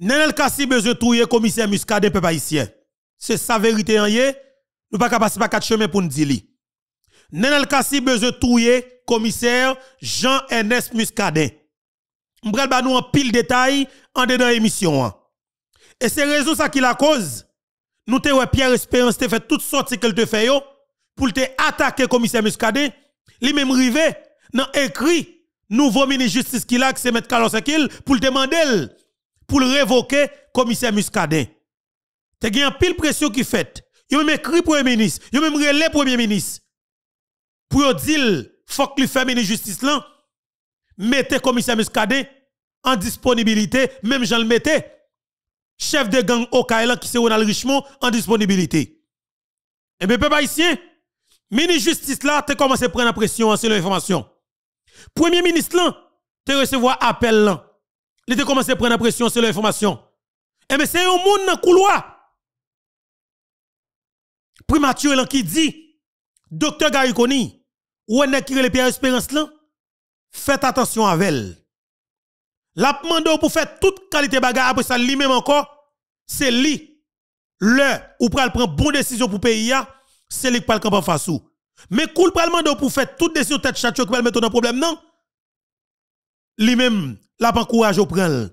Nenel Kassi besoin trouver commissaire Muscadet peuple haïtien. C'est sa vérité en hein, yé. Nous pas passer par quatre chemins pour nous dire. Nenel Kassi besoin trouver commissaire Jean Ernest Muscadet. M'bral ba nous en pile détail en dedans émission hein. Et c'est raison ça qui la cause. Nous te Pierre Espérance te fait toute sorte qu'elle te fait yo pour te le commissaire Muscadet. Lui même rivé dans écrit nouveau ministre justice qui là c'est mettre Carlos Akil pour demander pour le révoquer, commissaire Muscadin. Te une pile pression qui fait. Il m'écrit écrit premier ministre, m'a même le premier ministre. Pour dire dire faut que lui ministre justice là, mettez commissaire Muscadet en disponibilité, même Jean le mettait chef de gang Okaïla qui c'est Ronald Richmond en disponibilité. Et eh bien, peuple haïtien, ministre justice là, tu commencé à prendre la pression, c'est l'information. Premier ministre là, te recevoir appel là. L'été commence à prendre la pression sur l'information. Et eh mais c'est un monde dans le couloir. Primature qui dit, docteur Gariconi, ou en qui le Pierre Espérance là, faites attention à elle. La pour faire toute qualité bagarre après ça lui-même encore, c'est lui. Le ou pral prend bonne décision pour pays c'est lui qui pral camp en face ou. Mais cool pral pour faire toute décision tête château qui pral mettre dans problème non. Lui-même l'a pas courage au prendre.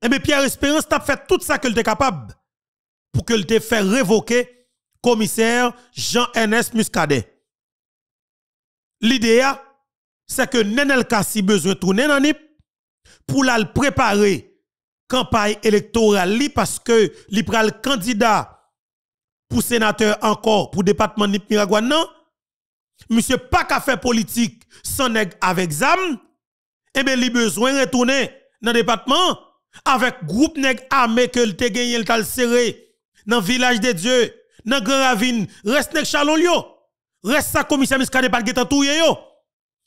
Et eh bien, Pierre Espérance t'a fait tout ça que était capable pour que te fait révoquer commissaire Jean-Ernest Muscadet. L'idée, c'est que Nenel si besoin tourner dans NIP pour la préparer campagne électorale parce que li candidat pour sénateur encore pour département NIP Miragouane non. Monsieur pas qu'à faire politique sans nègre avec ZAM eh bien, il besoin retourner dans le département avec groupe nèg armé que le te gagné le tal serré dans village de Dieu, dans grand ravine, reste nèg chalon yo. Reste sa commissaire miskade pas getan touye yo.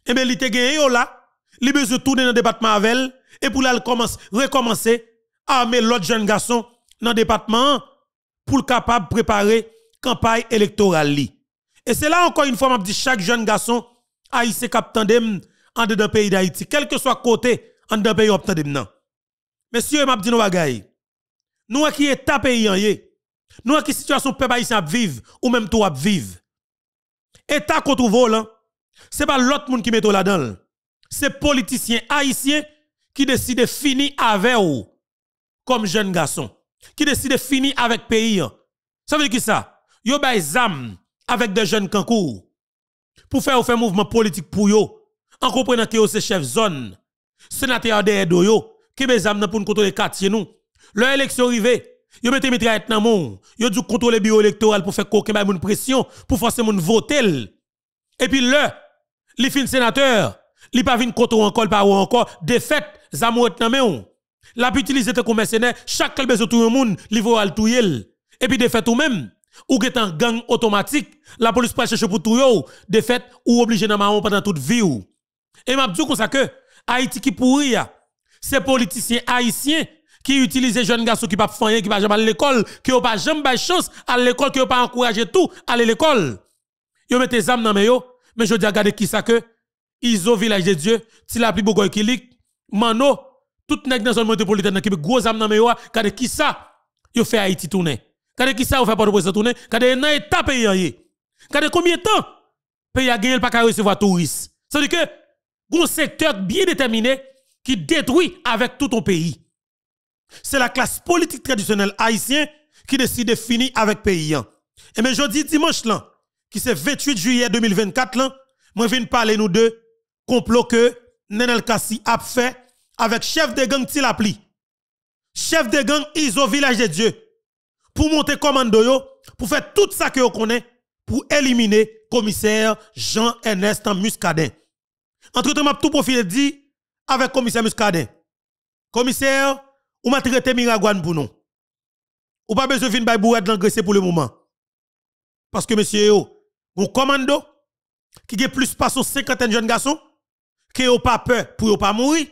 Eh bien, il te gagné yo là, besoin tourner dans le département avec et pour là commence recommencer armer l'autre jeune garçon dans le département pour capable préparer campagne électorale Et c'est là encore une fois m'a dit chaque jeune garçon haïtien cap tandem en dedans pays d'Haïti, quel que soit côté en dedans pays on maintenant. Messieurs, m'a dit nos Nous qui état pays en Nous qui situation peuple haïtien vivre ou même tout vivre. et qu'on contre hein. c'est pas l'autre monde qui met tout là-dedans. C'est politiciens haïtiens qui décide de finir avec vous comme jeune garçon, qui décide de finir avec pays. Hein. Ça veut dire qui ça? Yo bay zam avec des jeunes cancours pour faire un mouvement politique pour yo en comprenant que c'est chef zone, sénateur de Doyo, qui bezam pour nous contrôler quartier nous. Leur élection arrivée, yo mette mitraillette dans Ils ont dû contrôler bureau électoral pour faire coquin ba moun pression, pour forcer moun voter. Et puis là, les fin sénateur, li pas vin contrôler encore par ou encore défaite zamouet nan men. La utilisé comme mercenaire, chaque besoin tout le monde, li tout le Et puis défaite ou même, ou get en gang automatique, la police pas chercher pour tout yo, défaite ou obligé dans maon pendant toute vie ou. Et m'a dit comme ça que Haïti qui pourri, c'est politiciens haïtiens qui utilisent jeunes garçons qui pas faire qui pas jamais à l'école, qui n'ont pas jamais chance à l'école, qui n'ont pas encouragé tout à l'école. Yo mettent des âmes dans mais je dis regardez qui ça que Iso village de Dieu, si la plus beau qui Mano, tout nèg dans zone métropolitaine qui gros zam dans mes regardez qui ça yo fait Haïti tourner. Gade qui ça yo fait pas de président tourner, regardez un état pays Regardez combien de temps pays a gagné pas recevoir touristes. Ça veut que un secteur bien déterminé qui détruit avec tout ton pays. C'est la classe politique traditionnelle haïtienne qui décide de finir avec pays. Hein. Et mais jeudi dimanche là, qui c'est 28 juillet 2024 là, moi viens parler nous deux complot que Nenel Kassi a fait avec chef de gang Tilapli. Chef de gang Iso Village de Dieu pour monter commando pour faire tout ça que vous connaissez pour éliminer commissaire Jean-Ernest Muscadet. Entre-temps, tout profil dit avec commissaire Muscadet. Commissaire, ou m'a traité Miragouane pour nous. Ou pas besoin de venir bouer de l'engraisser pour le moment. Parce que monsieur, mon commando, qui a plus de 50 jeunes garçons, qui n'a pas peur pour pas mourir.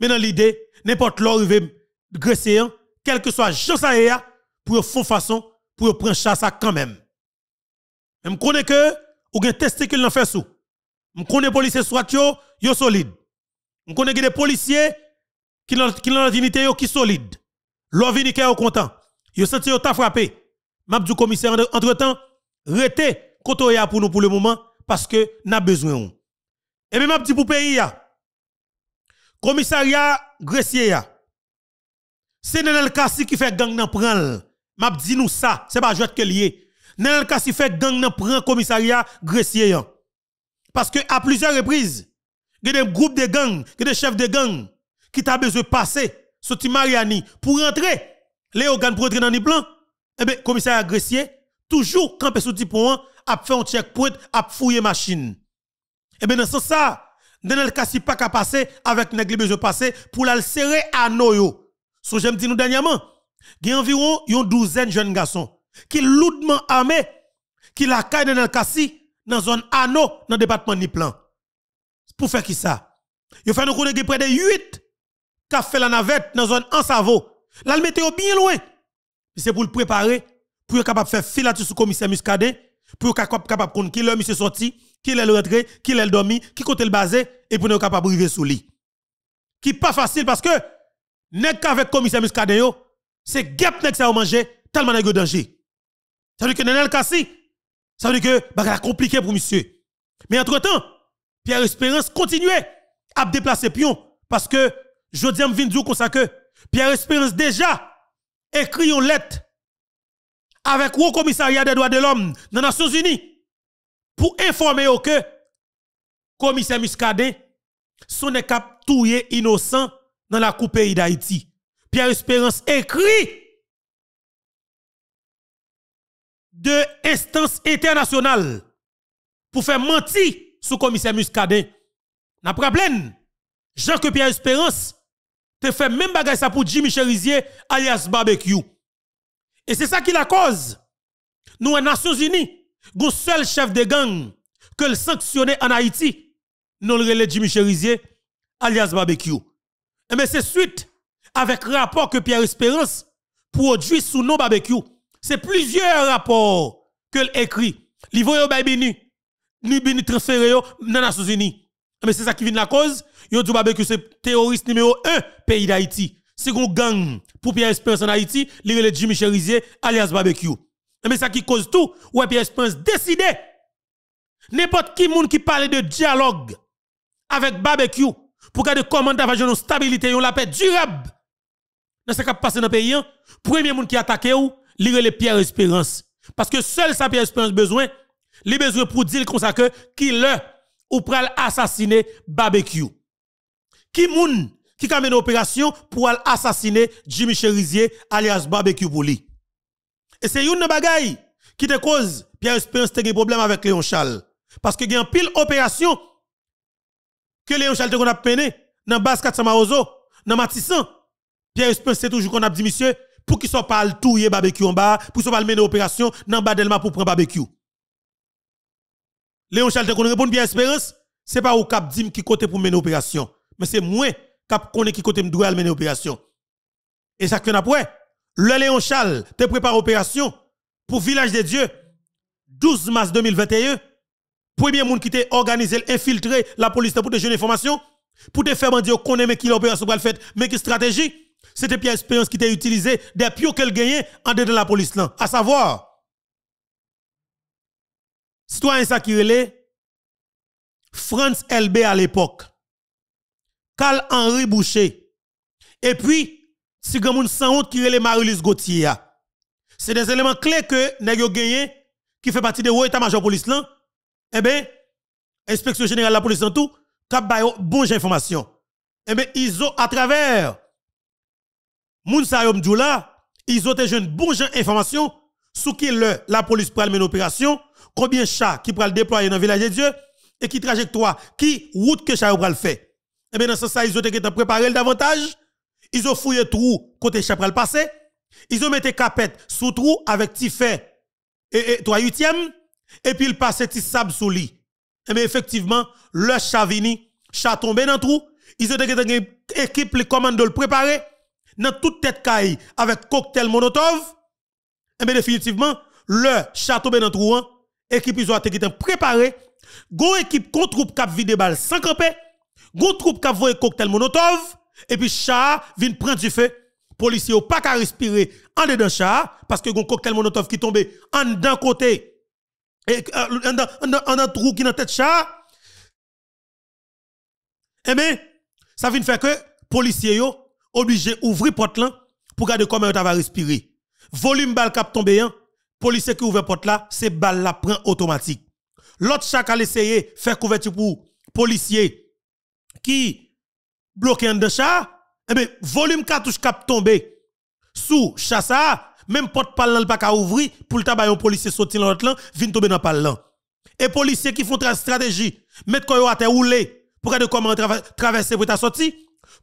Mais dans l'idée, n'importe l'or de graisser, hein, quel que soit Jean Sahéa, pour faire façon, pour prendre chasse quand même. Vous connaît que, ou testé testicule dans fait sous. Je connais policiers soit yo, yo solide. Je connais des policiers qui ont la dignité qui solide. L'on vini au content. Yo senti yo ta frappé. M'a du commissaire entre-temps, rete kotoya pour nous pour le moment parce que n'a besoin Et bien e m'a dit pour pays ya. Commissariat Gressier ya. C'est Nenel Kassi qui fait gang nan pran. M'a dit nous ça, c'est pas jouet que lié. Nenel Kassi fait gang nan pran commissariat Gressier parce que à plusieurs reprises, il y a des groupes de gangs, il y a des chefs de gangs qui t'a besoin de passer, sur Mariani, pour rentrer, les organes pour entrer dans les plans. Eh bien, commissaire agressier, toujours quand sur petit point, a fait un checkpoint, a fouillé machine. Eh bien, dans ce sens, le Daniel Kassi pas qu'à passer avec Negli besoin passer pour la serrer à Noyo. que j'aime dire nous dernièrement, il y a environ une douzaine de jeunes garçons qui lourdement armés, qui la dans le Kassi, dans la zone anneau, dans le département Niplan. Niplan. Pour faire qui ça? Vous fait nous près de 8 qui fait la navette dans la zone en Là, le mettez bien loin. C'est pour le préparer, pour être capable de faire fil sous commissaire Muscadet, pour être capable de connaître qui l'a monsieur sorti, qui le rentré, qui l'a dormi, qui côté le basé, et pour nous capable de arriver sous lui. Qui pas facile parce que, nest qu'avec commissaire Muscadet, c'est guêpe nest ça manger, tellement de danger. Ça veut dire que Nenel Kassi, ça veut dire que c'est compliqué pour monsieur. Mais entre-temps, Pierre Espérance continuait à déplacer pion parce que je dis à que Pierre Espérance déjà écrit une lettre avec le commissariat des droits de l'homme dans les Nations Unies pour informer au que commissaire Muscadet son cap innocent dans la coupe pays d'Haïti. Pierre Espérance écrit de instances internationale pour faire mentir sous commissaire Muscadet. N'a problème, jean que Pierre Espérance te fait même bagage ça pour Jimmy Cherizier alias Barbecue. Et c'est ça qui la cause. Nous, les Nations Unies, le seul chef de gang que le sanctionné en Haïti, non le Jimmy Cherizier alias Barbecue. Et eh mais ben, c'est suite avec rapport que Pierre Espérance produit sous nos barbecue c'est plusieurs rapports que l'écrit. L'Ivoire yo bay nous. Ni nous transféré yo dans Nations Unies. Ah, mais c'est ça qui vient de la cause. Yo du barbecue c'est terroriste numéro 1 pays d'Haïti. C'est un gang pour Pierre Espérance en Haïti, li le Jimmy Cherizier alias barbecue. Ah, mais ça qui cause tout, ouais Pierre Espérance décidé n'importe qui monde qui parle de dialogue avec barbecue pour garder comment d'avoir une stabilité, une la paix durable dans ce qui passe dans le pays, hein, premier monde qui attaque ou Lire les Pierre Espérance. Parce que seul sa Pierre Espérance besoin, les besoin pour dire qu'on ça que qui le ou pral assassiner barbecue. Qui moun qui a une opération pour assassiner Jimmy Cherizier alias barbecue pour lui. Et c'est une bagaille qui te cause Pierre Espérance te un problème avec Léon Charles. Parce que y a une pile opération que Léon Charles te qu'on a peine, dans basse 400 dans Matissan. Pierre Espérance c'est toujours qu'on a dit monsieur pour qu'ils soient pas le barbecue en bas, pour qu'ils soient pas mener opération dans bas pour prendre barbecue. Léon Charles qu'on répond bien espérance, c'est pas au cap dim qui côté pour mener opération, mais c'est moi cap connaît qui côté me doit mener opération. Et ça que après, le Léon Charles te prépare opération pour village des dieux 12 mars 2021. Premier monde qui t'est organisé, infiltré la police pour te jeune information, pour te faire dire qu'on mais qui l'opération pour le faire, mais qui stratégie c'était Pierre Espérance qui était utilisé des pions qu'elle gagnait en dedans de la police là. À savoir, citoyen ça qui relait, France LB à l'époque, Carl Henri Boucher, et puis, si monde sans honte qui relait Marilise Gauthier. Ah. C'est des éléments clés que négo gagné, qui fait partie de l'état-major police là. Eh bien, inspection générale de la police en tout, cap bon information. Eh bien, ils ont, à travers moun sa ils ont eu une bonne information sous qui le la police pral une opération, combien chat qui pral déployer dans village de Dieu et qui trajectoire, qui route que chat pral fait. Eh bien dans ce sens ils ont été préparé davantage, ils ont fouillé trou côté chat le passé, ils ont mis capette sous trou avec petit fait et 3 huitième et puis ils passait petit sable sous lit. Et bien effectivement, le chat vini, chat tombé dans trou, ils ont équipe les commandes de le préparer dans toute tête caille avec cocktail Monotov, et eh bien définitivement, le château Benantrouan, équipe ils ont été préparée, gon équipe contre troupe cap vide balle sans camper, gon troupe cap voye cocktail Monotov, et puis chat vient prendre du feu. Policiers pas qu'à respirer en dedans chat parce que gon cocktail Monotov qui tombe en d'un côté et euh, en un trou qui dans tête chat. et eh bien, ça vient faire que policiers yo obligé ouvrir porte là pour garder comment tu va respirer. Volume balle cap tombé hein. policier qui ouvre porte là, c'est balle la prend automatique. L'autre chat essayé de faire couverture pour policier qui bloqué un de chat, eh bien, volume cartouche cap tombé sous chassa, même porte pas pas qu'à ouvrir pour le tabac un policier sorti dans l'autre là, vient tomber dans palle. Et policiers qui font la stratégie, mettre quoi à terre rouler pour regarder comment traverser pour ta sortie.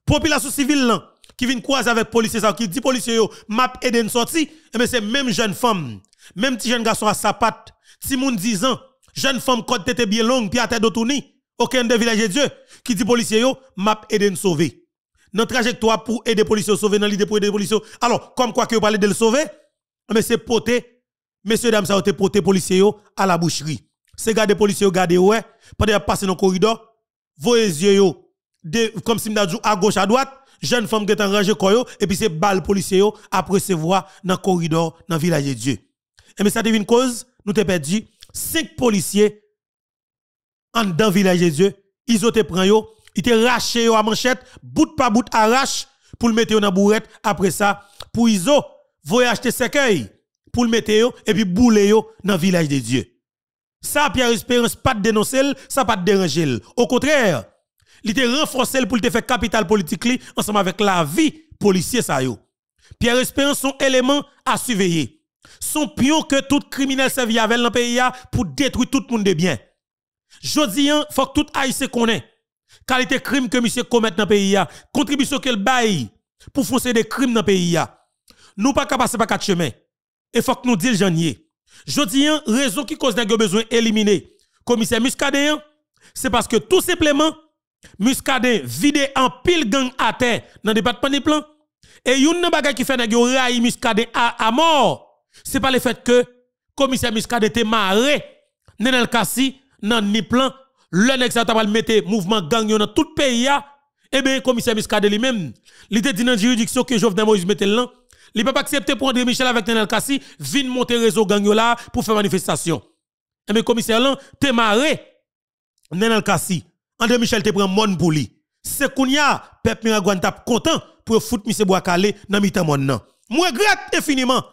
Population civile là, qui vient croiser avec policier ça, qui dit policier yo, map et une sortie, eh Mais ben, c'est même jeune femme, même petit jeune garçon à sapate, si moun 10 ans, jeune femme côte tête bien longue, puis à tête de aucun de village de Dieu, qui dit policier yo, map et de sauver. Notre trajectoire pour aider policiers sauver, dans l'idée pour aider policiers. Alors, comme quoi que vous parlez de le sauver, mais eh ben, c'est poté, messieurs, dames, ça a été poté policier à la boucherie. C'est garder policiers, garder ouais, pendant passer dans le corridor, vos yeux, comme si dit à gauche, à droite, jeune femme qui est en et puis c'est balle policier se voir dans le corridor, dans le village de Dieu. Et mais ça une cause, nous t'es perdu, cinq policiers en dans village de Dieu, ils ont été pris, ils te raché à manchette, bout par bout arrache, pour le mettre dans la bourrette, après ça, pour ils ont, acheter secueil, pour le mettre, et puis bouler dans le village de Dieu. Ça, Pierre Espérance, pas de dénoncer, ça pas de déranger. Au contraire, il était renforcé pour te faire capital politique ensemble avec la vie policier ça Pierre Espérance son élément à surveiller. Son pion que tout criminel servi avec dans pays pour détruire tout le monde de bien. Jodi hein, faut que tout haïtien connaît qualité crime que monsieur commet dans le pays contribution qu'elle baille pour foncer des crimes dans le pays Nous pas capable par quatre chemins. Et faut que nous disions Jodi hein, raison qui cause des besoin éliminer commissaire Muscadet hein, c'est parce que tout simplement Muscadet vide en pile gang à terre dans le département de plan. Et yon nan bagay qui fait que raï Muscadet à, à mort. C'est pas le fait que commissaire Muscadet était marré Nenel Kasi dans ni plan le nèg ça mettre mouvement gang dans tout pays ya. Eh bien, commissaire Muscadet lui-même, il dit dans juridiction que Jovenel Moïse mette là. Il peut pas accepté pour André Michel avec Nenel Kassi, vin monter réseau gang là pour faire manifestation. Eh bien, commissaire là, t'es marré Nenel Kassi. André Michel te prend mon pour lui. C'est qu'on y a, Pep Miragouane tap content pour foutre M. Boakale dans mi mon nan. Moi regrette infiniment.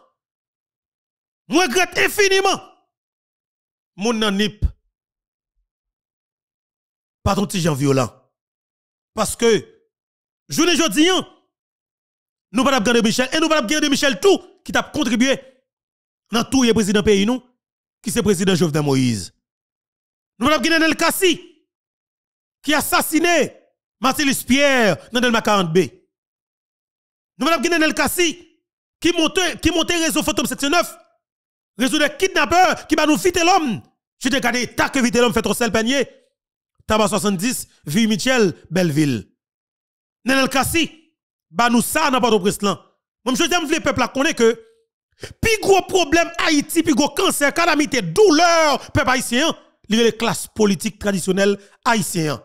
Moi regrette infiniment. Mon nan nip. Pas ton petit gens violent. Parce que, je ne jodi, nous pas de Michel, et nous pas de Michel tout, qui t'a contribué dans tout le président pays, nous, qui c'est président Jovenel Moïse. Nous pas de Kassi qui a assassiné Marcellus Pierre dans Delma 40B. Nous avons Guinée Kassi qui monte qui monte réseau Phantom 79, réseau de kidnappeurs qui va nous vite l'homme. Je te regardé, tac, vite l'homme fait trop sel peigné. Tabac 70, Ville Michel, Belleville. Nenel Kassi, bah nous ça n'a pas de prince là. Même je j'aime le peuple à connaître que plus gros problème Haïti, plus gros cancer, calamité, douleur, peuple haïtien, les classes politiques traditionnelles haïtiennes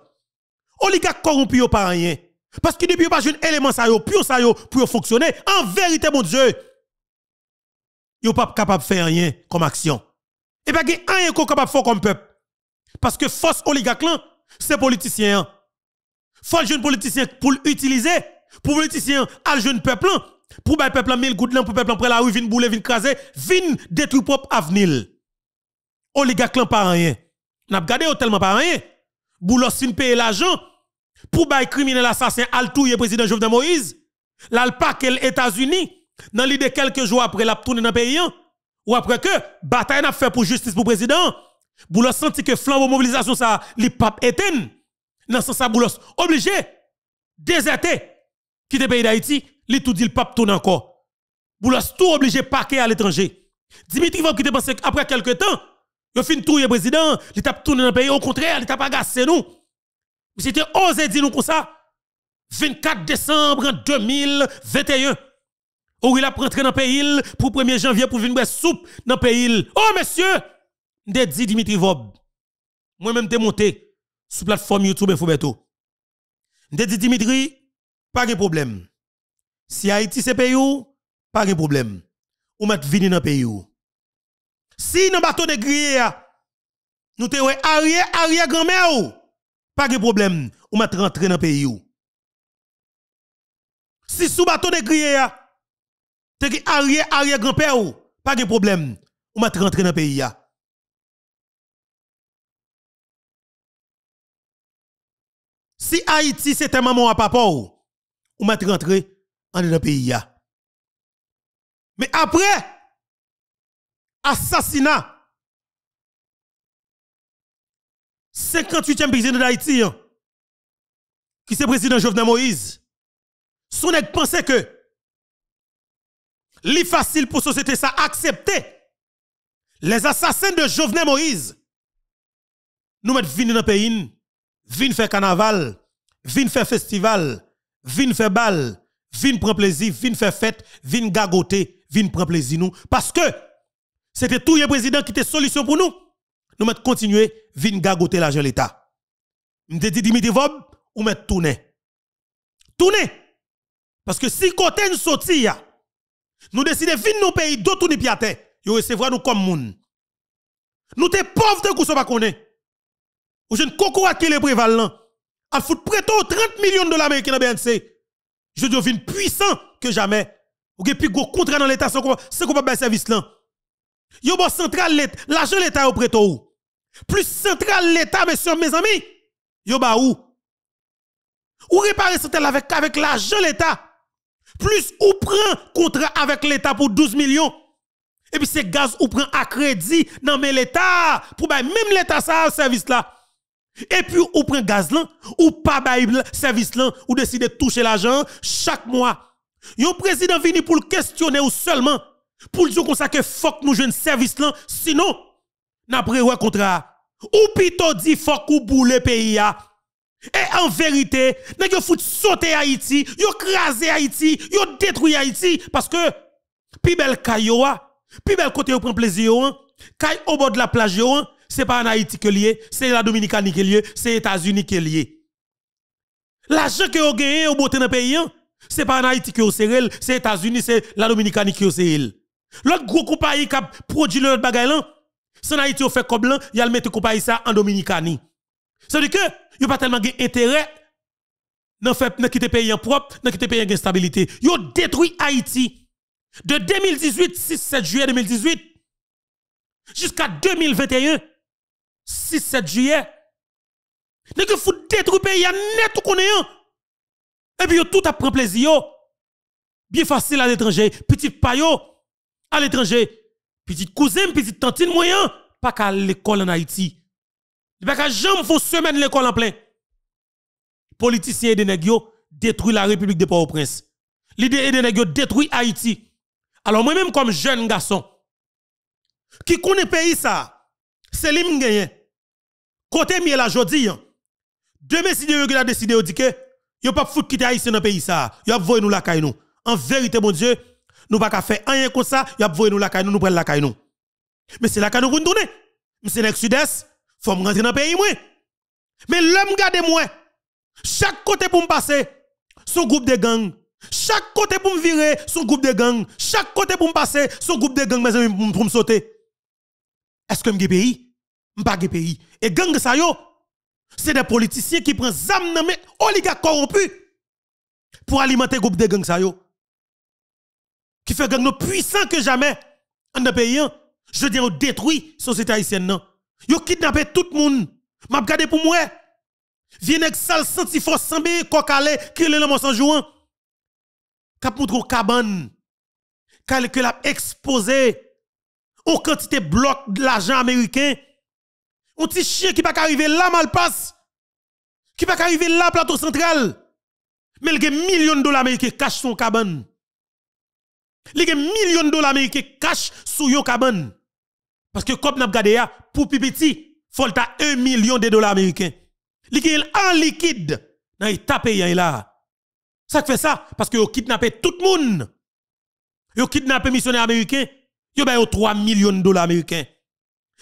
oligarque corrompu yon pas rien. Parce que depuis pas un élément ça yo, pion ça yo pour fonctionner, en vérité mon Dieu, yo pas capable de faire rien comme action. Et pas rien qu'on capable faire comme peuple. Parce que force oligarque c'est politicien. Faut jeune politicien pour l'utiliser, pour politicien à jeune peuple pour le peuple mille gouttes pour peuple après la rue vin bouler vin craser, vin détruire propre avenir. Oligarque là pas rien. N'a gardé tellement pas rien. Boulos fin payer l'argent pour bay criminel assassin al touye président Jovenel Moïse, l'al les États-Unis dans l'idée quelques jours après la tourner dans pays ou après que bataille n'a fait pour justice pour président, Boulos senti que flambeau mobilisation ça li pape éteint. Dans sens ça Boulos obligé déserter quitter pays d'Haïti, li tout dit le pape tourne encore. Boulos tout obligé paquer à l'étranger. Dimitri va quitter après quelques temps, il fin touyer président, il tape tourné dans pays au contraire, il tape agacé nous. Vous êtes osé dire nous comme ça. 24 décembre 2021. Ou il a rentré dans le pays pour 1er janvier pour venir soupe dans le pays. Oh, monsieur! De dit Dimitri Vob. Moi-même, te monté sur la plateforme YouTube Infobeto. De dit Dimitri, pas de problème. Si Haïti c'est pays, pas de problème. Ou mettre vini dans le pays. Si dans le bateau de nous te arrière, arrière grand-mère pas de problème, on va rentrer dans le pays. Si sous bateau de crier, te arrière, arrière grand-père, pas de problème, on va rentrer dans le pays. Si Haïti c'était maman à papa, on va rentrer dans le pays. Mais après, assassinat, 58e président d'Haïti, hein, qui c'est président Jovenel Moïse, son nèg pensait que li facile pour société ça accepter les assassins de Jovenel Moïse. Nous mettons vin dans le pays, vin faire carnaval, vin faire festival, vin faire bal, vin prendre plaisir, vin faire fête, vin gagoter, vin prendre plaisir nous parce que c'était tout le président qui était solution pour nous nous mettons continuer, vin gagoter l'argent l'État. M'te dit Dimitri Vob, ou mettre tourner. Tourner! Parce que si côté nous sorti, nous décidons de venir nos pays, d'autres nous terre nous recevra nous comme moun. Nous sommes pauvres de qu'on pas connaît. Ou je ne à qui préval prévalent. A foutre aux 30 millions de dollars américains dans BNC. Je deviens puissant que jamais. Ou que plus gros contrat dans l'État, c'est qu'on pas service là. Yo bon central, l'argent l'État au prétend où? plus central l'État, messieurs, mes amis, yo ba ou? Ou réparer central avec, avec l'argent l'État, plus ou prend contrat avec l'État pour 12 millions, et puis c'est gaz ou prend à crédit, dans l'État, pour bah, même l'État ça service là. Et puis ou prend gaz là, ou pas bah, service là, ou décide de toucher l'argent chaque mois. Yon président vini pour le questionner ou seulement, pour le dire qu'on ça que fuck nous un service là, sinon, n'a pris contrat. Ou plutôt dit faut qu'on boule pays Et en vérité, nèg yo fout sauter Haïti, yo craser Haïti, yo détruit Haïti parce que pi bel kayo pi bel côté yo prend plaisir hein, kay au bord de la plage yo c'est pas en Haïti que lié, c'est la Dominicanie est lié, c'est États-Unis que lié. L'argent que yo gagné au bout dans pays, c'est pas en Haïti que vous serez, c'est États-Unis, c'est la Dominicanie qui vous serez. L'autre gros compagnie qui a produit l'autre bagaille son Haïti fait comme blanc, il a le mettre ça en Dominicani. C'est-à-dire que, a pas tellement d'intérêt dans fait le pays en propre, dans quitter pays en stabilité. Yo détruit Haïti de 2018 6 7 juillet 2018 jusqu'à 2021 6 7 juillet. que faut détruire pays net ou connaît. Et puis tout a pris plaisir Bien facile à l'étranger, petit paillot à l'étranger petite cousine, petite tantine moyen, pas qu'à l'école en Haïti. Pas qu'à jamais faut semaine l'école en plein. Politicien de yo détruit la République de Port-au-Prince. L'idée de yo détruit Haïti. Alors moi-même comme jeune garçon, qui connaît pays ça, c'est lui qui Côté miel la jodi, hein. demain si Dieu a décidé de dire que, yo pas quitter Haïti dans pays ça, yo a nous la caille nous. En vérité, mon Dieu, nous pas qu'à faire rien comme ça, y a voyer nous la caille nous prenons la caille nous. Mais c'est la caille nous tourner. Mais c'est sud-est, faut me rentrer dans le pays moi. Mais l'homme garde moi. Chaque côté pour me passer, son groupe de gang. Chaque côté pour me virer, son groupe de gang. Chaque côté pour me passer, son groupe de gang mes amis pour me sauter. Est-ce que me pays Je pas pays. Et les ça yo, c'est des politiciens qui prennent dans les oligarques corrompus pour alimenter groupe de gangs. ça qui fait gang puissant que jamais en hein. je pays, je on détruit société haïtienne. Non. ont kidnappé tout le monde. M'a gardé pour moi. Viens avec sale senti force sans bien kokale, qui le l'homme sans jouant. Hein. Kap moutre cabane. Kalke l'a exposé. aux quantité bloc de l'argent américain. Un petit chien qui pas arriver là mal passe. Qui pas arriver là plateau central. Mais il y a millions de dollars américains cache son cabane. Il y a millions de dollars américains cash sous yon cabane. Parce que comme n'a gade ya pour pipiti, faut ta 1 million de dollars américains. Il y en liquide dans l'état yon là. Ça fait ça parce que yon kidnappé tout le monde. ont kidnappé missionnaire américain, yon ba 3 millions de dollars américains.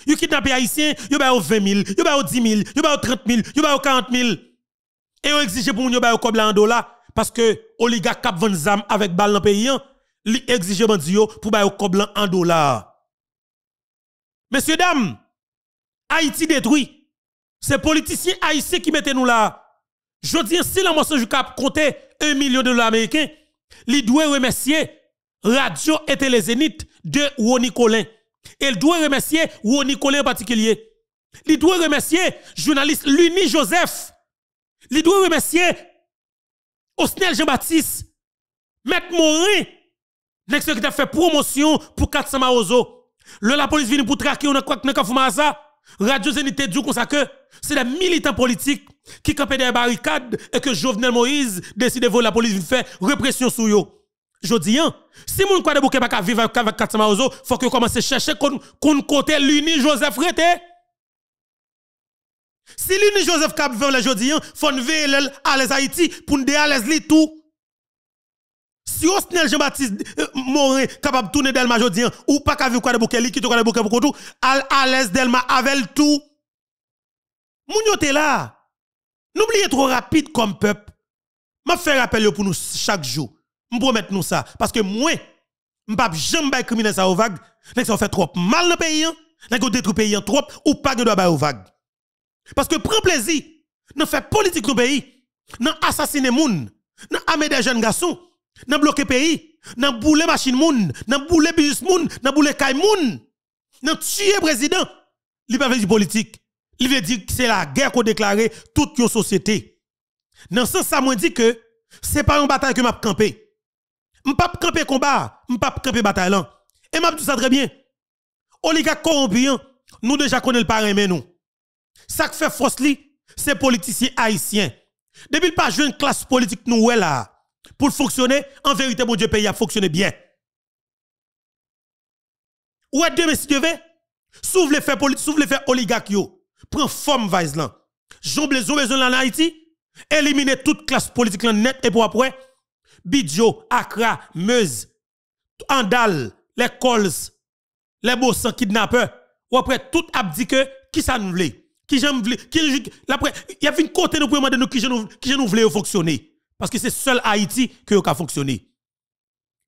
Yon kidnappé haïtien, yon ba 20 000, yon ba 10 000, yon ba 30 000, yon ba 40 000. Et yon e exige pour moun yon ba yo en dollars parce que oligarque kap 40 zam avec balle dans pays li exige pour pou pour yo coblan en dollars. Messieurs dames, Haïti détruit. C'est politiciens haïtiens qui mette nous là. Je dis si la du Cap comptait 1 million de dollars américains, li doit remercier Radio et Télé Zénith de Ronnie Colin. il doit remercier Ronnie Colin en particulier. Il doit remercier journaliste Luni Joseph. Il doit remercier Osnel Jean-Baptiste, Maître Morin, a fait promotion pour 400 maozo. Le la police vient pour traquer on a quoi que Radio Zénité dit comme ça que c'est des militants politiques qui campaient des barricades et que Jovenel Moïse décide de voler la police de faire répression sur eux. Je dis, hein, si mon quoi de bouquet pas vivre avec 400 maozo, faut que commence à chercher qu'on côté l'uni Joseph Rete. Si l'uni Joseph Cap veut le jodi, hein, faut aller à l'aise Haïti pour nous à l'aise tout. Si Osnel Jean-Baptiste euh, Morin, capable de tourner Delma aujourd'hui, hein. ou pas qu'à vivre quoi de bouquet, liquide quoi de bouquet pour tout, à l'aise Delma avec tout. Moun yo là. N'oubliez trop rapide comme peuple. M'a faire rappel pour nous chaque jour. m'promet nous ça. Parce que moi, m'pap jamais bail criminel ça au vague. Nèg ça fait trop mal dans le pays. Nèg hein? ou détruit pays trop ou pas de bail au vague. Parce que prend plaisir. nan fait politique dans pays. Nous assassiner moun. nan des jeunes garçons nan bloqué pays, nan boule machine moun, nan boule business moun, nan boule kay moun, nan tué président. Li pas veut dire politique. Li veut dire que c'est la guerre qu'on déclare toute yo société. Dans ce sens ça moi dit que c'est pas une bataille que m'a campé. pas camper combat, pas camper bataille Et m'a dit ça très bien. Oligarque corrompu, nous déjà connaissons le parrain mais nous. Ça qui fait force li, c'est politiciens haïtiens. Depuis pas une classe politique nous là pour fonctionner, en vérité, mon Dieu, le pays a fonctionné bien. Ou est-ce que vous devait Souvre les faits politiques, les oligarques, prend forme Vaislan. là. les besoin en Haïti, éliminer toute classe politique là net et pour après, Bidjo, Accra, Meuse, Andal, les Cols, les les kidnappeurs, ou après tout abdique, qui ça nous voulait, qui j'aime voulait, il y a une côté de pour demander nous qui nous voulait fonctionner. Parce que c'est seul Haïti qui a fonctionné.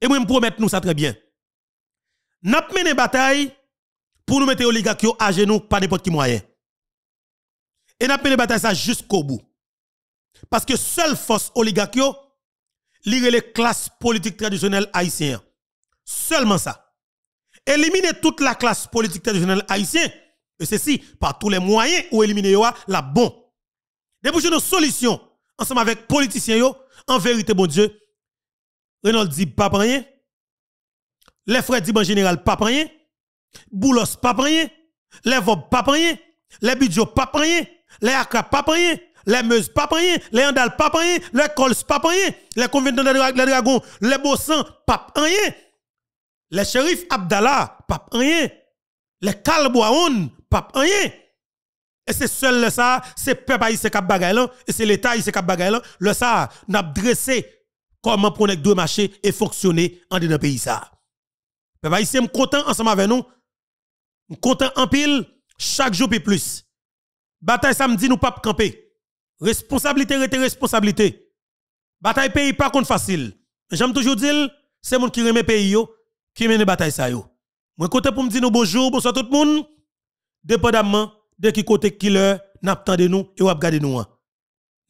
Et moi, je promets nous ça très bien. N'a pas mené bataille pour nous mettre oligarques à genoux, par n'importe qui moyen. Et n'a pas mené bataille ça jusqu'au bout. Parce que seule force oligarques, lire les classes politiques traditionnelles haïtiennes. Seulement ça. Éliminer toute la classe politique traditionnelle haïtienne, et ceci par tous les moyens ou éliminer la bon. Déboucher nos solutions ensemble avec politiciens yo, en vérité, bon Dieu, Renault dit pas rien. Les frères dit en général pas rien. Boulos pas rien. Les vob pas rien. Les Bidjo, pas rien. Les akra pas rien. Les Meuse, pas rien. Les andal pas rien. Les cols pas rien. Les conventants de dragon, les bossans pas rien. Les shérifs Abdallah pas rien. Les calboaon pas rien. Et c'est seul le ça, c'est peuple haïtien qui bagay là, et c'est l'État haïtien qui bagay là, le ça, n'a dressé comment pour deux marchés et fonctionner en dedans pays ça. Peuple haïtien content ensemble avec nous. Content en pile chaque jour plus. Bataille samedi nous pas camper. Responsabilité rete responsabilité. Bataille pays pas contre facile. J'aime toujours dire c'est monde qui remet pays yo qui mène bataille ça yo. Moi content pour me dire bonjour, bonsoir tout le monde. Dépendamment de qui côté killer n'a de nous et ou regardé nous hein.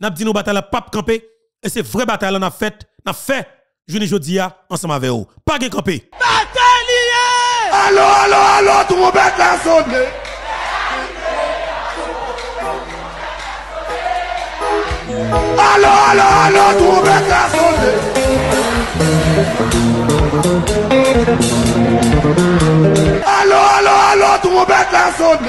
n'a dit nous bataille pape camper et c'est vrai bataille on a fait n'a fait jeudi jodi hein, ensemble avec vous pas de camper bataille allô allô allô trompette la sonne Allô, allô, allô, trompette la sonne Allô, allô, allô, trompette la sonne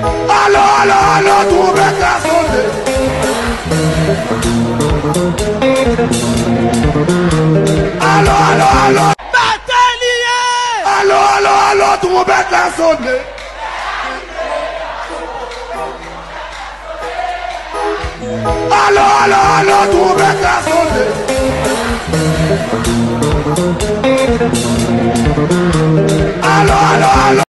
Allô, allô, allô, trouvez grâce au Allô, allô, allô. Batelier. Allô, allô, allô, trouvez grâce au Allô, allô, allô, trouvez grâce au Allô, allô, allô.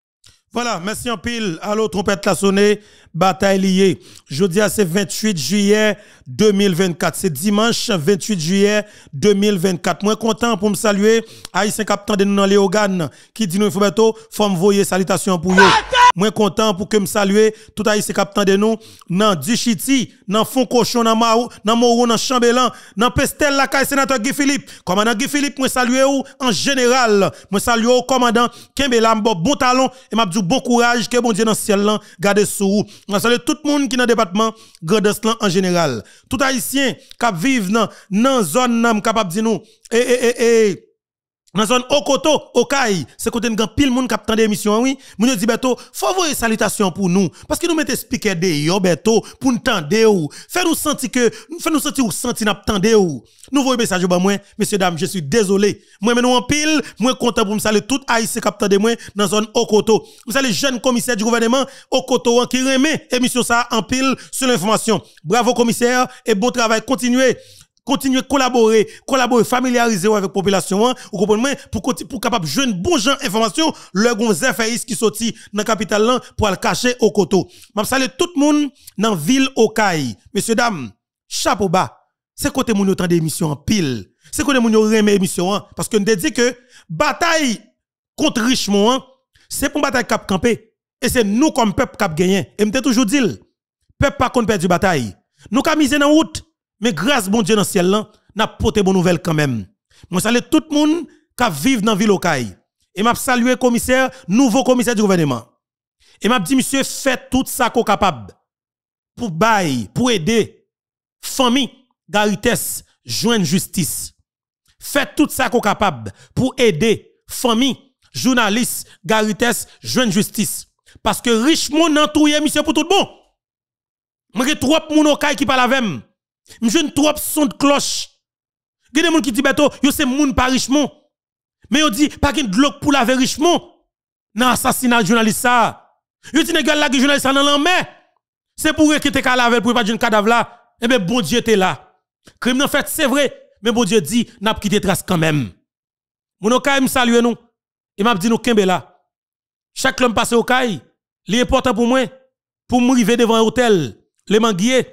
Voilà, merci en pile. Allô, trompette la sonnée, bataille liée. Jeudi, ah, c'est 28 juillet 2024. C'est dimanche 28 juillet 2024. Moi, content pour me saluer. Haïtien Captain de nous dans qui dit nous, il faut me voyer salutations pour vous suis content pour que me saluer tout haïtien captain de nous nan Duchiti, nan Fond Cochon, dans Mao, nan Moro, nan Chambellan, nan Pestel la Caisse sénateur Guy Philippe. Commandant Guy Philippe, je saluer ou en général, Je salue ou commandant Kembelam bon talon et m'a dit bon courage que bon Dieu dans ciel là garde sous. Je salue tout le monde qui dans département Grand en général. Tout haïtien qui vivent nan nan zone capable de nous et et et dans la zone Okoto, okai. c'est côté un pile monde qui a des émission, oui. Moun dit, Beto, faut salutations salutation pour nous. Parce que nous mettons speaker de yo, Beto, pour nous tendre ou. faire nous sentir que, faire nous sentir ou sentir n'a tendre ou. Nous voyons message pour moi, messieurs, dames, je suis désolé. Moi, nous en pile, moi content pour me saluer tout Haïti qui a de moi dans la zone Okoto. Vous allez jeune commissaire du gouvernement, Okoto, hein, qui remet émission ça en pile sur l'information. Bravo, commissaire, et bon travail, continuez continuer à collaborer, collaborer, familiariser avec la population, hein, ou pour, pour capable de jeune bon genre information, le gonzin qui sorti dans la capitale hein, pour le cacher au coteau. Je salue tout le monde dans la ville caille. Messieurs, dames, chapeau bas. C'est côté mon temps d'émission en pile. C'est côté mon remet émission hein, parce que nous dit que bataille contre Richemont, c'est pour bataille cap campé et c'est nous comme peuple cap gagné. Et m'te toujours dit peuple pas contre perdre bataille. Nous avons misé dans route, mais grâce bon Dieu dans le ciel là, n'a porté bonne nouvelle quand même. Moi salue tout le monde qui vit dans ville Okaï. Et m'a salué commissaire, nouveau commissaire du gouvernement. Et m'a dit monsieur faites tout ça qu'on capable pour bail, pour aider famille Garites joindre justice. Faites tout ça qu'on capable pour aider famille journaliste, Garites joindre justice parce que riche trouvé entouré monsieur pour tout bon. Moi trop moun Okaï qui parle avec trouve trop son de cloche. a des gens qui disent que yo c'est moun pas richement. Mais yo dit pas de glock pour laver richement. Nan assassinat journaliste ça. Yo dit négal la journaliste nan mais C'est pour que t'es laver pour pas de cadavre là. Eh ben bon Dieu t'es là. Crime nan fait c'est vrai, mais bon Dieu dit n'a pas quitté trace quand même. Mon okay me salue nous. Et m'a dit nous kembe là. Chaque homme passe au est l'important pour moi pour m'arriver devant un hôtel, les manguier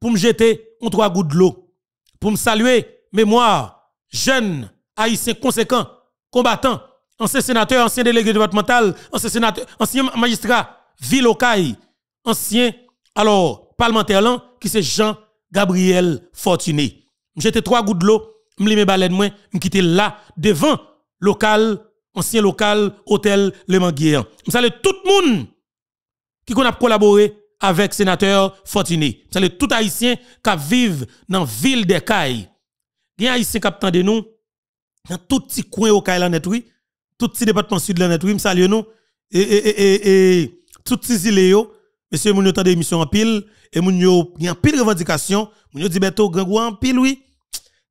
pour me jeter on trois gouttes de l'eau. Pour me saluer, mémoire, jeune, haïtien conséquent, combattant, ancien sénateur, ancien délégué départemental, ancien sénateur, ancien magistrat, ville ancien, alors, parlementaire qui c'est Jean-Gabriel Fortuné. J'étais trois gouttes de l'eau, me mes baleines moi, me quitter là, devant local, ancien local, hôtel Le Manguier. Je tout le monde qui a collaboré avec sénateur Fortuné. C'est le tout haïtien qui vivent dans la ville des Cailles. Il y a haïtien qui de nous dans tout petit coin au Caille net oui, tout petit département sud net oui, me salue nous et et et et tout petit île yo, monsieur moun yo tande en pile et moun yo en pile revendication, moun yo dit beto grand gros en pile oui.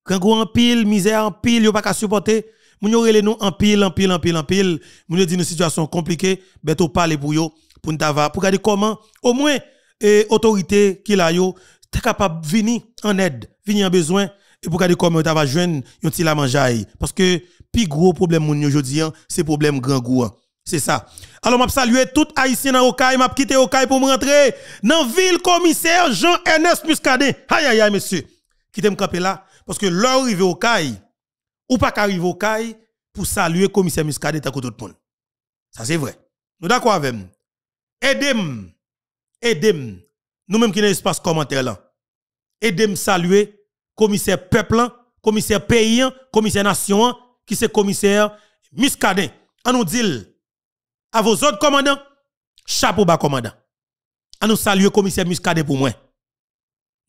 Grand gros en pile, misère en pile, yo pas qu'à supporter. Moun yo relé nous en pile, en pile, en pile, en pile. Moun yo dit une situation compliquée, beto parler pour yo pour nous regarder comment, au moins, l'autorité qui là, yo, capable de venir en aide, venir en besoin, et pour regarder comment tu vas joindre yon petit la manger. Parce que, plus gros problème, aujourd'hui, hein, c'est problème grand goût. Hein. C'est ça. Alors, m'a salué tout haïtien dans Okaï, quitter quitté Okaï pour rentrer dans ville commissaire Jean-Ernest Muscadet. Aïe, aïe, aïe, monsieur. Quittez me camper là. Parce que l'heure arrive au CAI, ou pas qu'arrive au CAI, pour saluer commissaire Muscadet à côté de monde. Ça, c'est vrai. Nous d'accord avec nous. Aidez-moi. moi Nous-mêmes qui pas espace commentaire là. Aidez-moi saluer commissaire peuple, commissaire pays, commissaire nation, qui c'est commissaire Miskade? On nous dit à vos autres commandants, chapeau bas commandant. On nous salue commissaire Miscadin pour moi.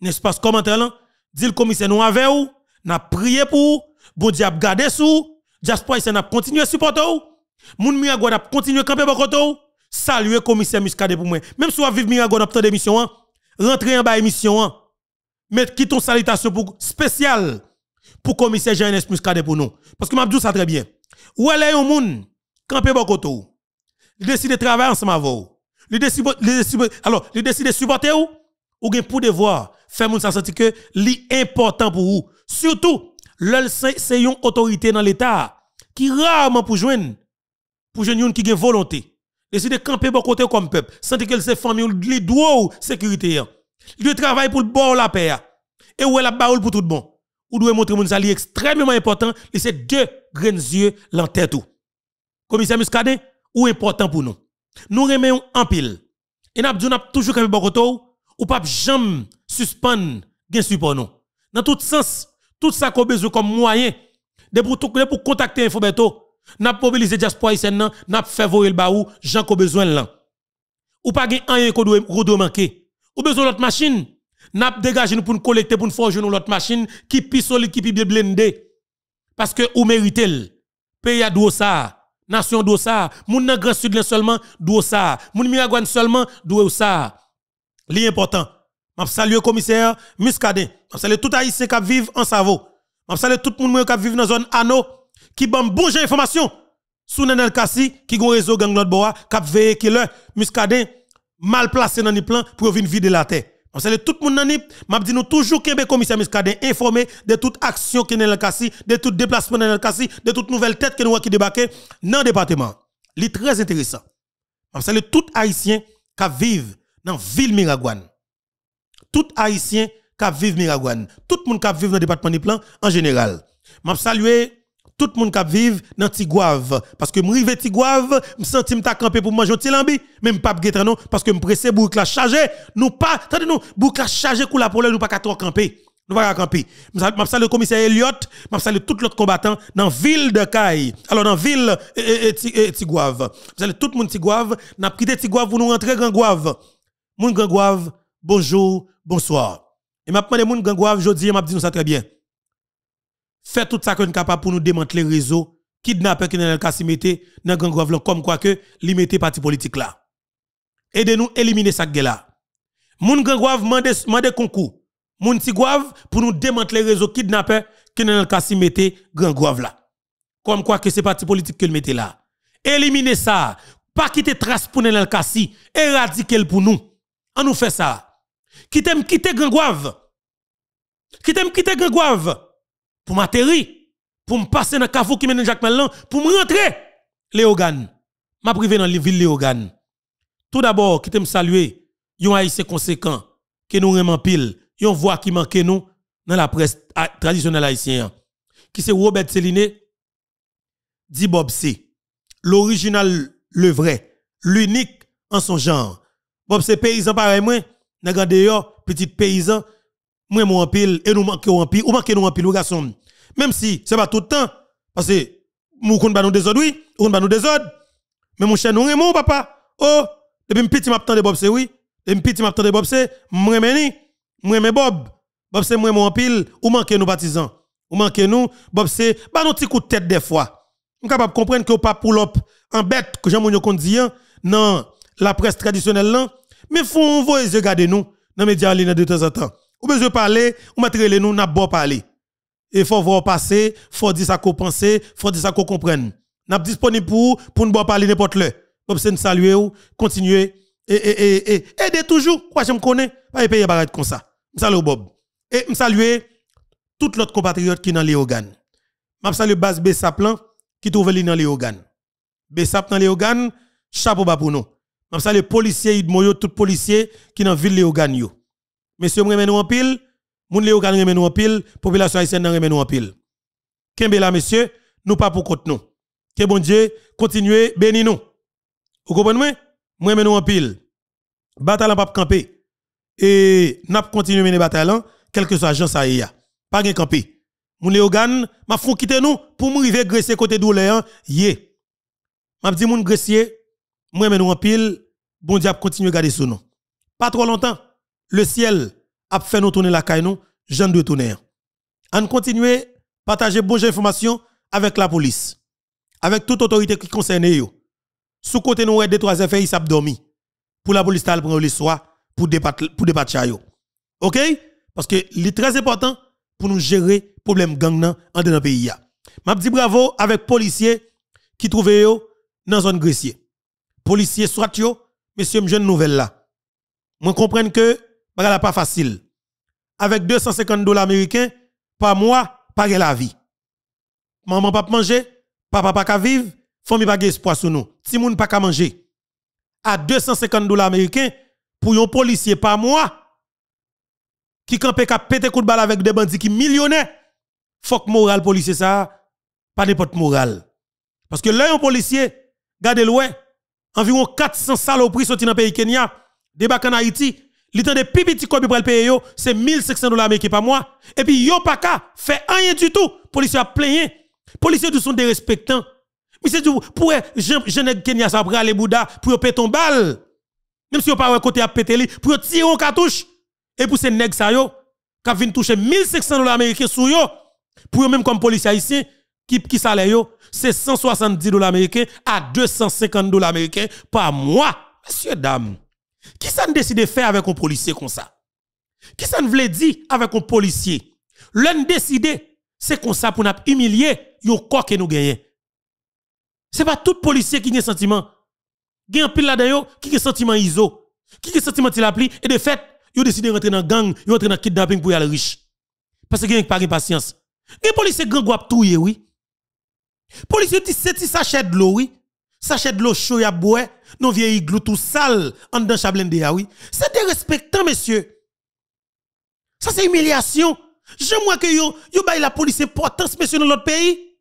N'est-ce pas commentaire là? Dit le commissaire nous avons, ou, n'a prié pour bon Dieu garder sous, diaspora n'a continué à supporter ou, moun continué à camper pour saluer commissaire Muscadet pour moi. Même si vous vivez Miragon après émission, hein. rentrez en bas émission, hein. mais qui ton salutation pour spécial pour commissaire Jean-Nes Muscadet pour nous. Parce que dis ça très bien. Ou elle est un monde, campé Bokoto, il décide de travailler ensemble avec vous. Il décide, alors, il décide de supporter vous, ou bien pour devoir faire moun ça sentir que important pour vous. Surtout, c'est une autorité dans l'État qui rarement pour joindre, pour joindre une qui a volonté décide de camper bon côté comme peuple, sentir que c'est famille, les de sécurité. Hein. Il travaille pour le bord la paix. Hein. Et où est la baoule pour tout le bon. Ou doit montrer mon sali extrêmement important, laisser deux grands yeux l'entête tout. Commissaire Muscadet, ou important pour nous. Nous remettons en pile. Et nous avons toujours camper bon côté ou pas jamais suspendre gain support nous. Dans tout sens, tout ça qu'on besoin comme moyen de pour, contacter pour contacter Infobeto N'a mobilisé diaspora haïtienne, n'a fait favorisé le baou, gens qui ont besoin là. Ou pas un rien qu'on doit manquer. Ou besoin l'autre machine. N'a dégagé nous pour nous collecter pour nous forger l'autre machine qui pis solide qui bien blende Parce que ou l. pays a dou ça nation dou ça moun nan grand sud seulement dou ça moun miragouane seulement dou ça li important salue saluer commissaire Muscadet m'a salue tout haïtien qui vivent en Savo m'a salue tout moun qui vivent dans zone Ano qui bam bon j'ai information sous Nenel Kassi qui gon réseau gang l'autre bois cap qui le muscadin mal placé dans le plan pour venir de la terre. On salue tout le monde dans m'a dit nous toujours que commissaire Muscadin informé de toute action que Nenel Kassi, de tout déplacement Nenel Kassi, de toute nouvelle tête que nous qui débarquer dans le département. C'est très intéressant. On salue tout haïtien qui vivent dans la ville Miragouane. Tout haïtien qui vivent Miragouane. Tout le monde qui vivent dans le département ni plan, en général. Je salue tout le monde qui vive dans Tigouave. Parce que m'rive Tigouave, m'senti m'ta campé pour manger un tilambi, même pas guetan non, parce que m'pressé bouk la charger, nous pas, attendez nous, boukla la charger pour la poule, nous pas qu'à trop camper. Nous pas camper. M'a salé le commissaire Elliot, m'a salé tout l'autre combattant dans ville de Caille. Alors dans ville e, e, e, Tigouave. vous allez tout le monde Tigouave, n'a quitté Tigouave pour nous rentrer Grand Gouave. Moun Grand Gouave, bonjour, bonsoir. Et m'a demandé moun Grand Gouave, je dis m'a dit nous ça très bien fait tout ça que capable pour nous démanteler le réseau, kidnapper Kenel Kassimete dans grand là comme quoi que li parti politique là. Aidez-nous éliminer ça là. Moun des m'a mande concours. Moun Tigouave pour nous démanteler le réseau kidnapper Kenel Kassimete Grand Grove là. Comme quoi que c'est parti politique qu'il mette là. Éliminez ça, pas quitter trace pour Nenel éradiquez éradiquer pour nous. On nous fait ça. Quitte quitter Gangouave. Quitte quitter Gangouave pour m'atterrir, pour me passer dans le cafou qui mène Jacques Melan pour me rentrer, Léogane. M'a privé dans la ville Léogane. Tout d'abord, qui me saluer, yon haïtien conséquent, que nous vraiment pile, yon voix qui manque nous dans la presse traditionnelle haïtienne, qui c'est Robert Céline, dit Bob C. L'original, le vrai, l'unique en son genre. Bob C paysan pareil moi, n'a gardé yo, petit paysan, moi mon en pile et nous manquons en pile ou manquons nous en pile garçon même si c'est pas tout le temps parce que nous connaissons pas nous désordre oui nous nous mais mon cher nous mon papa oh depuis petit m'attend de Bob c'est oui depuis petit m'attend de Bob c'est moi ni moi Bob Bob c'est moi mon en pile ou manquons nous baptisants, ou manquons nous Bob c'est bah nos petits de tête des fois suis capable de comprendre que pas pour l'op en bête que Jean-Mounio dit, dans la presse traditionnelle là mais faut envoyer regarder nous dans les médias de temps en temps ou besoin parler, ou mettre les nous n'a pas parler. Et faut voir passer, faut dire ça qu'on pense, faut dire ça qu'on comprenne. N'a disponible pour pour nous parler n'importe le. Bob nous saluer ou continuer et et et et aider toujours quoi je me connais pas payer barat comme ça. saluer Bob. Et me saluer tout l'autre compatriote qui dans les organes. M'a saluer base Bessaplan qui trouve dans les organes. Bessap dans les chapeau bas pour nous. M'a saluer policier Idmoyo tout policier qui dans ville Léogan organes Monsieur remet nous en pile, moun Léo kan remet nous en pile, population haïtienne remet nous en pile. Kembe là monsieur, nous pas pour kote nous. Que bon Dieu continuez bénis nous. Vous comprenez moi? Moi en pile. Bataille pas camper. Et n'a continué mener bataille quel que soit Jean Saïa. Pas de camper. Moun Léogan, m'a fou quitter nous pour m'river graisser côté douleur, hein? yé. M'a dit moun gressier, moi nous en pile, bon Dieu continue garder sous nous. Pas trop longtemps le ciel a fait nous tourner la caille nous, dois de tonnerre. On continue partager bonnes informations avec la police, avec toute autorité qui concerne eux. Sous côté nous des trois effets ils pour la police ta prend le soir pour débattre pour OK Parce que c'est très important pour nous gérer problème gang nan en dans pays M'a dis bravo avec policiers qui trouvaient yo dans zone grecier. Policiers soit yo, monsieur jeune nouvelle là. Moi que pas facile. Avec 250 dollars américains par mois, pas la vie. Maman pas manger, papa pas ka vivre, famille pas espoir sur nous. Si moun pas ka manger. À 250 dollars américains pour un policier par mois qui campe ka pété coup de balle avec des bandits qui millionnaires. Faut que moral policier ça pas n'importe moral. Parce que là un policier, gardez le environ 400 saloperies sont dans le pays Kenya, débarquent en Haïti, li tan de pi pour kopi pral payer yo, c'est 1500 dollars américains par mois. Et puis yo pas fait rien du tout. Policiers a Les Policiers du sont des Mais c'est du pour jeune Kenya ça pral les Bouddha pour péter ton balle. Même si yo pas côté à péter li, pour tirer en cartouche. Et pour ces nèg ça yo, qui viennent toucher 1500 dollars américains sur yo pour eux même comme policier ici, qui qui salaire yo, c'est 170 dollars américains à 250 dollars américains par mois. Messieurs dames qui ça décide de faire avec un policier comme ça? Qui ça ne voulait dire avec un policier? L'un décide, c'est comme ça pour nous humilier, yon quoi que nous gagnons. C'est pas tout policier qui a un sentiment. Il y a un pile là-dedans qui a un sentiment ISO. Qui a un sentiment qui l'appli. et de fait, yon décide de rentrer dans gang, yon rentrer dans kidnapping pour y aller riche. Parce que a pas de patience. Un policier grand guap tout, oui. Policier, c'est sachet de l'eau, oui sachet de l'eau chaude à boire, non vieilles gloutou sales sale en dedans chablende de ah oui. C'est dérespectant, messieurs. Ça c'est humiliation. moi que yo yo bail la police importance monsieur dans l'autre pays.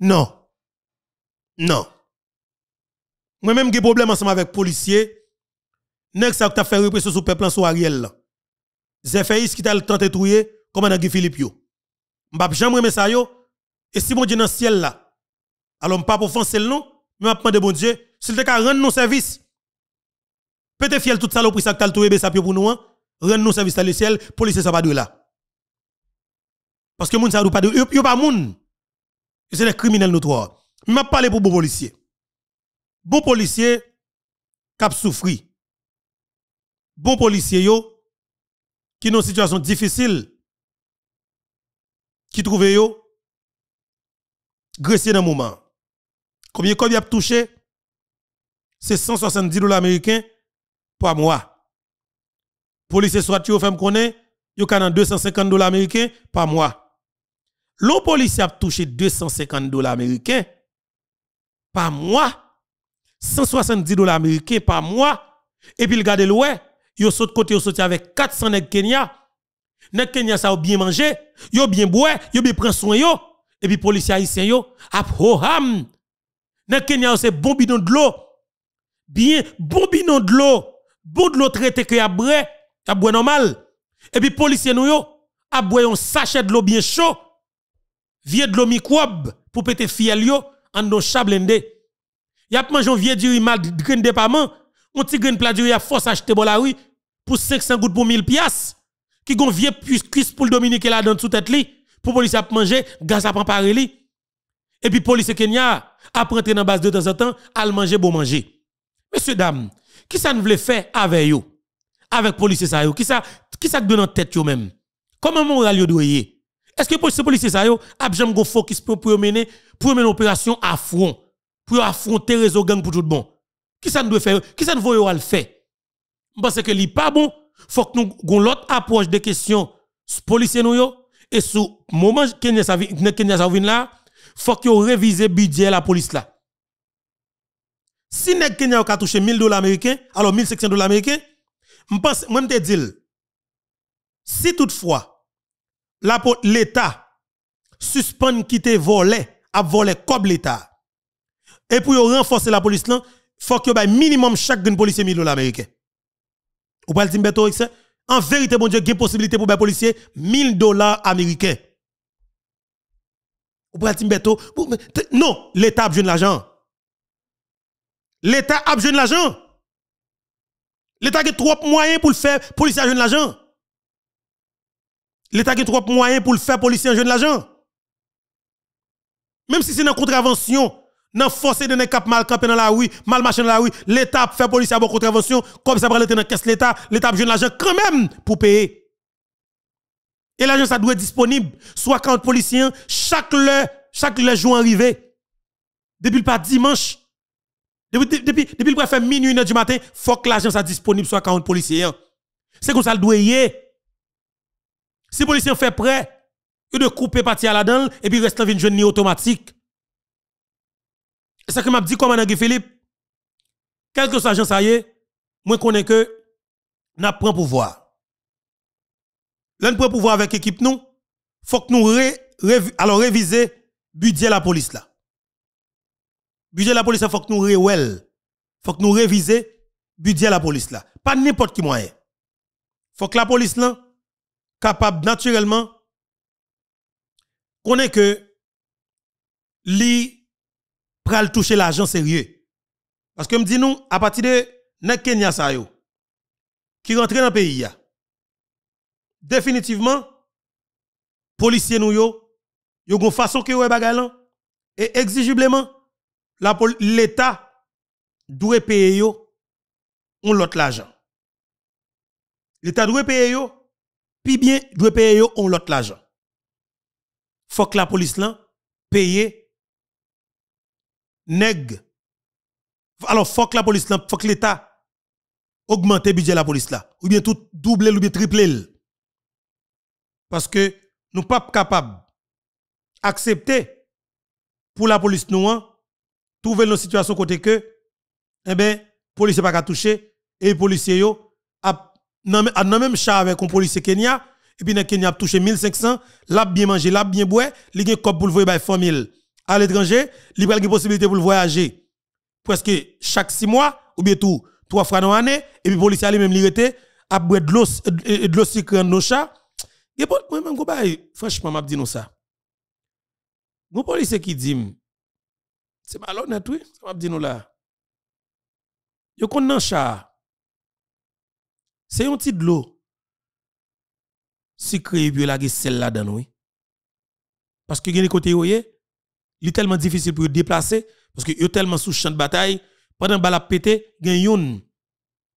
Non. Non. Moi même j'ai problème ensemble avec policiers. que ça t'a fait répression sur peuple sur Ariel là. Zéphéis qui t'a tenté trouiller comme dans Guy Philippe yo. M'bap jamais remettre ça Et si mon Dieu dans ciel là, alors, pas pour offenser le nom, mais je de bon Dieu, le te rendre nos services. Peut-être fiel tout ça, prix ça que tu as ça pour nous, hein. rendre nos services à le ciel, police ça pas de là. Parce que moun ça pas de, yo pas moun. C'est des criminels notoires. M'a parlé pour bon policier. Bon policier, cap souffri. Bon policier yo, qui dans une situation difficile, qui trouve yo, gracier dans moment. Combien de a touché C'est 170 dollars américains par mois. Police soit tu femme connaît, il y a 250 dollars américains par mois. L'on policier a touché 250 dollars américains par mois. 170 dollars américains par mois. Et puis, garde le ouais, yo saute côté, a avec 400 nègres Kenya. nègres Kenya, ça a bien mangé, yo bien boire, yo bien pris soin yo. Et puis, policiers haïtiens yo, ap ham, dans Kenya, c'est bon bidon de l'eau. Bien, bon bidon de l'eau. Bon de l'eau traité que a bré, a bré normal. Et puis, policier nous yo, a bré un sachet de l'eau bien chaud. Vie de l'eau microbe pour péter fiel yo, en nos chablende. Y a mangé un vieux du mal grain dépament. Un petit grain plat du a force acheter bon la rue pour 500 gouttes pour 1000 piastres. Qui gon vieux cuisse pour le Dominique là dans sous tête li. Pour police a manger, gaz a préparé li. Et puis, policier Kenya, Apprendre entrer dans base de temps en temps, à manger bon manger. Messieurs, dames, qui ça ne voulait faire avec vous? Avec policiers ça Qui ça, qui ça donne en tête vous-même? Comment moral vous doyez? Est-ce que ces policiers ça a besoin go focus pour pour mener pour mener opération à front pour affronter réseau gang pour tout bon. Qui ça ne doit faire Qui ça nous voit le faire Parce que li pas bon, faut que nous gon l'autre approche des questions policiers nous yo et sous moment Kenya vin là faut que le budget de la police là. Si quelqu'un Kenya a touché 1000 dollars américains, alors 1500 dollars américains, je pense moi te dis si toutefois l'État suspend quitter voler à volé comme l'État et pour renforcer la police il faut que bay minimum chaque policier 1000 dollars américains. Ou pas dire en vérité, bon Dieu, il y a possibilité pour les bah, policiers 1000 dollars américains. Ou Non, l'État a besoin de l'argent. L'État a besoin de l'argent. L'État a trop moyens pour le faire, policier a besoin de l'argent. L'État a trop moyens pour le faire, policier a besoin de l'argent. Même si c'est une contravention, dans force de ne cap mal camper dans la rue, mal marcher dans la rue, l'État fait policier à bon contravention, comme ça va l'État dans la caisse l'État, l'État a besoin de l'argent quand même pour payer. Et l'agence ça doit être disponible. Soit quand policiers, chaque le, chaque le jour arrivé. Depuis le pas dimanche. Depuis, depuis, depuis le fait minuit, une heure du matin, faut que l'agence soit disponible, soit 40 policiers. C'est comme ça le doit y Si les policiers fait prêt, ils doivent couper partie à la dent et puis restent dans une jeune automatique. C'est ce que m'a dit commandant Philippe. Quel que soit l'agence ça y est, moi connais que, n'a le pouvoir. L'un pour pouvoir avec l'équipe nous, faut que nous ré, le alors réviser budget la police là. Budget la police, il faut que nous réwel. Faut que nous réviser budget la police là. Pas n'importe qui moyen. Hein. Faut que la police là capable naturellement connaît que li pral toucher l'argent sérieux. Parce que me dit nous à partir de Kenya ça yo qui rentre dans le pays définitivement, policiers nous yo, façon que vous bagay et exigiblement, l'État doit payer yo, on l'autre l'argent. L'État doit payer yo, puis bien doit payer on l'autre l'argent. Faut que la police là paye nèg alors faut que la police faut que l'état augmente le budget de la police là ou bien tout doubler ou bien tripler parce que nous ne sommes pas capables d'accepter pour la police nous, hein, trouver nos situations côté que, eh ben, policier pas toucher, et policier yo, a dans même chat avec un policier Kenya, et puis dans Kenya a touché 1500, l'a bien mangé, l'a bien boué, li gen cop pour le voyer par bah, à l'étranger, li a la possibilité pour le voyager. Presque chaque 6 mois ou bien tout 3 fois dans l'année et puis policier policiers même li rete a boire de l'eau de l'eau nos chats Gepot, moi-même, franchement, m'a dit nous ça. Mon policier qui dit, c'est malhonnête, oui, ça m'a dit nous là. Yo qu'on nan C'est un petit de l'eau. Sucré, puis la celle là dedans, oui. Parce que gen côté Oyé il est tellement difficile pour déplacer, parce que yo tellement sous champ de bataille, pendant bala pété, gen yon,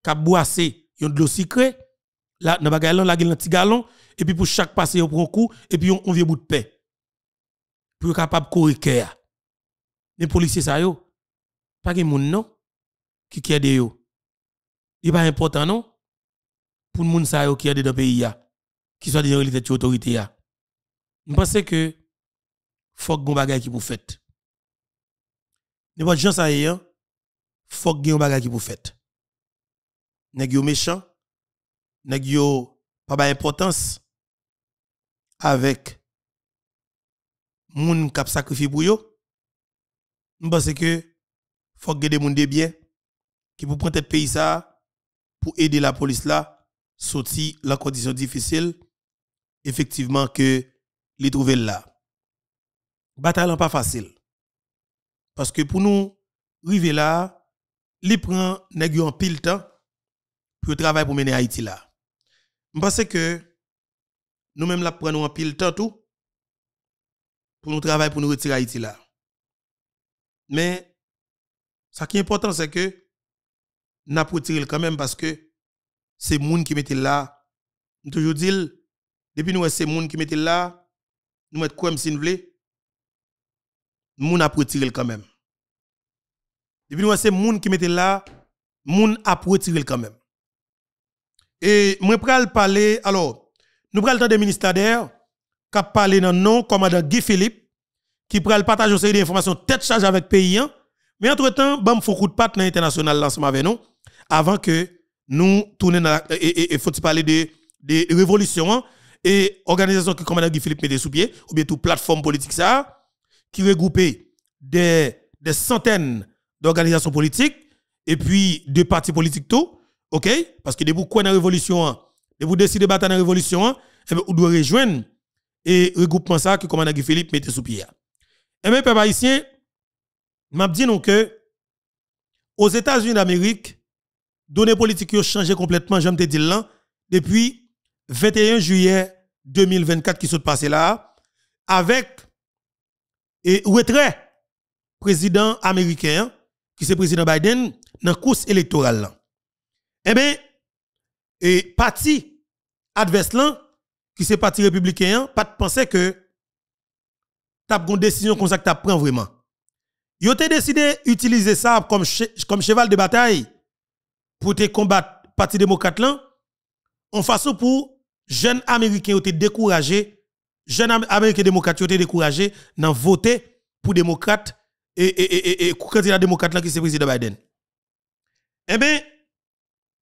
ka boissé, yon de l'eau sucrée, Là, dans bagaille la un petit galon et puis pour chaque passé on prend coup et puis on, vient bout de paix pour capable courir les policiers ça yo pas de monde non qui qui yo il pas important non pour le monde ça yo qui aide dans pays qui soit des réalité de autorité ya je pense que faut que bagaille qui pour ne gens ça hein, faut que qui pour faites nèg yo méchant nèg yo pas importance avec qui k'ap sacrifié pour yo pense que faut que des moun de bien qui pou prendre pays ça pour aider la police là sortir la condition difficile effectivement que les trouver là bataille pas facile parce que pour nous arriver là il prend nèg en pile temps pour travailler pour mener Haïti là je pense que nous-mêmes la prenons en pile temps tout pour nous travailler pour nous retirer Haïti là. Mais ce qui est important c'est que nous retiré quand même parce que c'est monde qui mettait là. Nous toujours dit depuis nous e c'est monde qui mettait là, nous mettre quoi si nous voulons. Moun a retiré quand même. Depuis nous e c'est monde qui mettait là, nous a retiré quand même. Et moi, aller parler, alors, nous le temps des ministères qui a parlé dans nom commandant Guy Philippe, qui le partager aussi des informations, tête charge avec pays. Hein. Mais entre-temps, bam, faut de patte dans l'international ensemble avec nous, avant que nous tournions dans et, faut parler de, de révolution, hein. et organisation qui commandant Guy Philippe mettait sous pied, ou bien toute plateforme politique ça, qui regroupe des, des centaines d'organisations politiques, et puis de partis politiques tout, OK Parce que debout quoi dans la révolution, hein? debout décider de battre dans la révolution, hein? eh bien, rejoindre et regroupement ça que commandant Philippe mette sous pied. Eh bien, peuple haïtien, m'a dit non que aux États-Unis d'Amérique, données politiques ont changé complètement, j'aime te dire là, depuis 21 juillet 2024 qui s'est passé là, avec et retrait président américain, qui c'est président Biden, dans la course électorale eh bien, et parti adverse qui qui c'est parti républicain, pas de penser que as une décision comme ça que as pris vraiment. Yo ont décidé d'utiliser ça comme, cheval de bataille pour te combattre parti démocrate là, en façon pour jeunes américains ont été découragés, jeunes américains démocrates ont été découragés d'en voter pour démocrate et, et, et, et, candidat démocrate là qui c'est président Biden. Eh bien,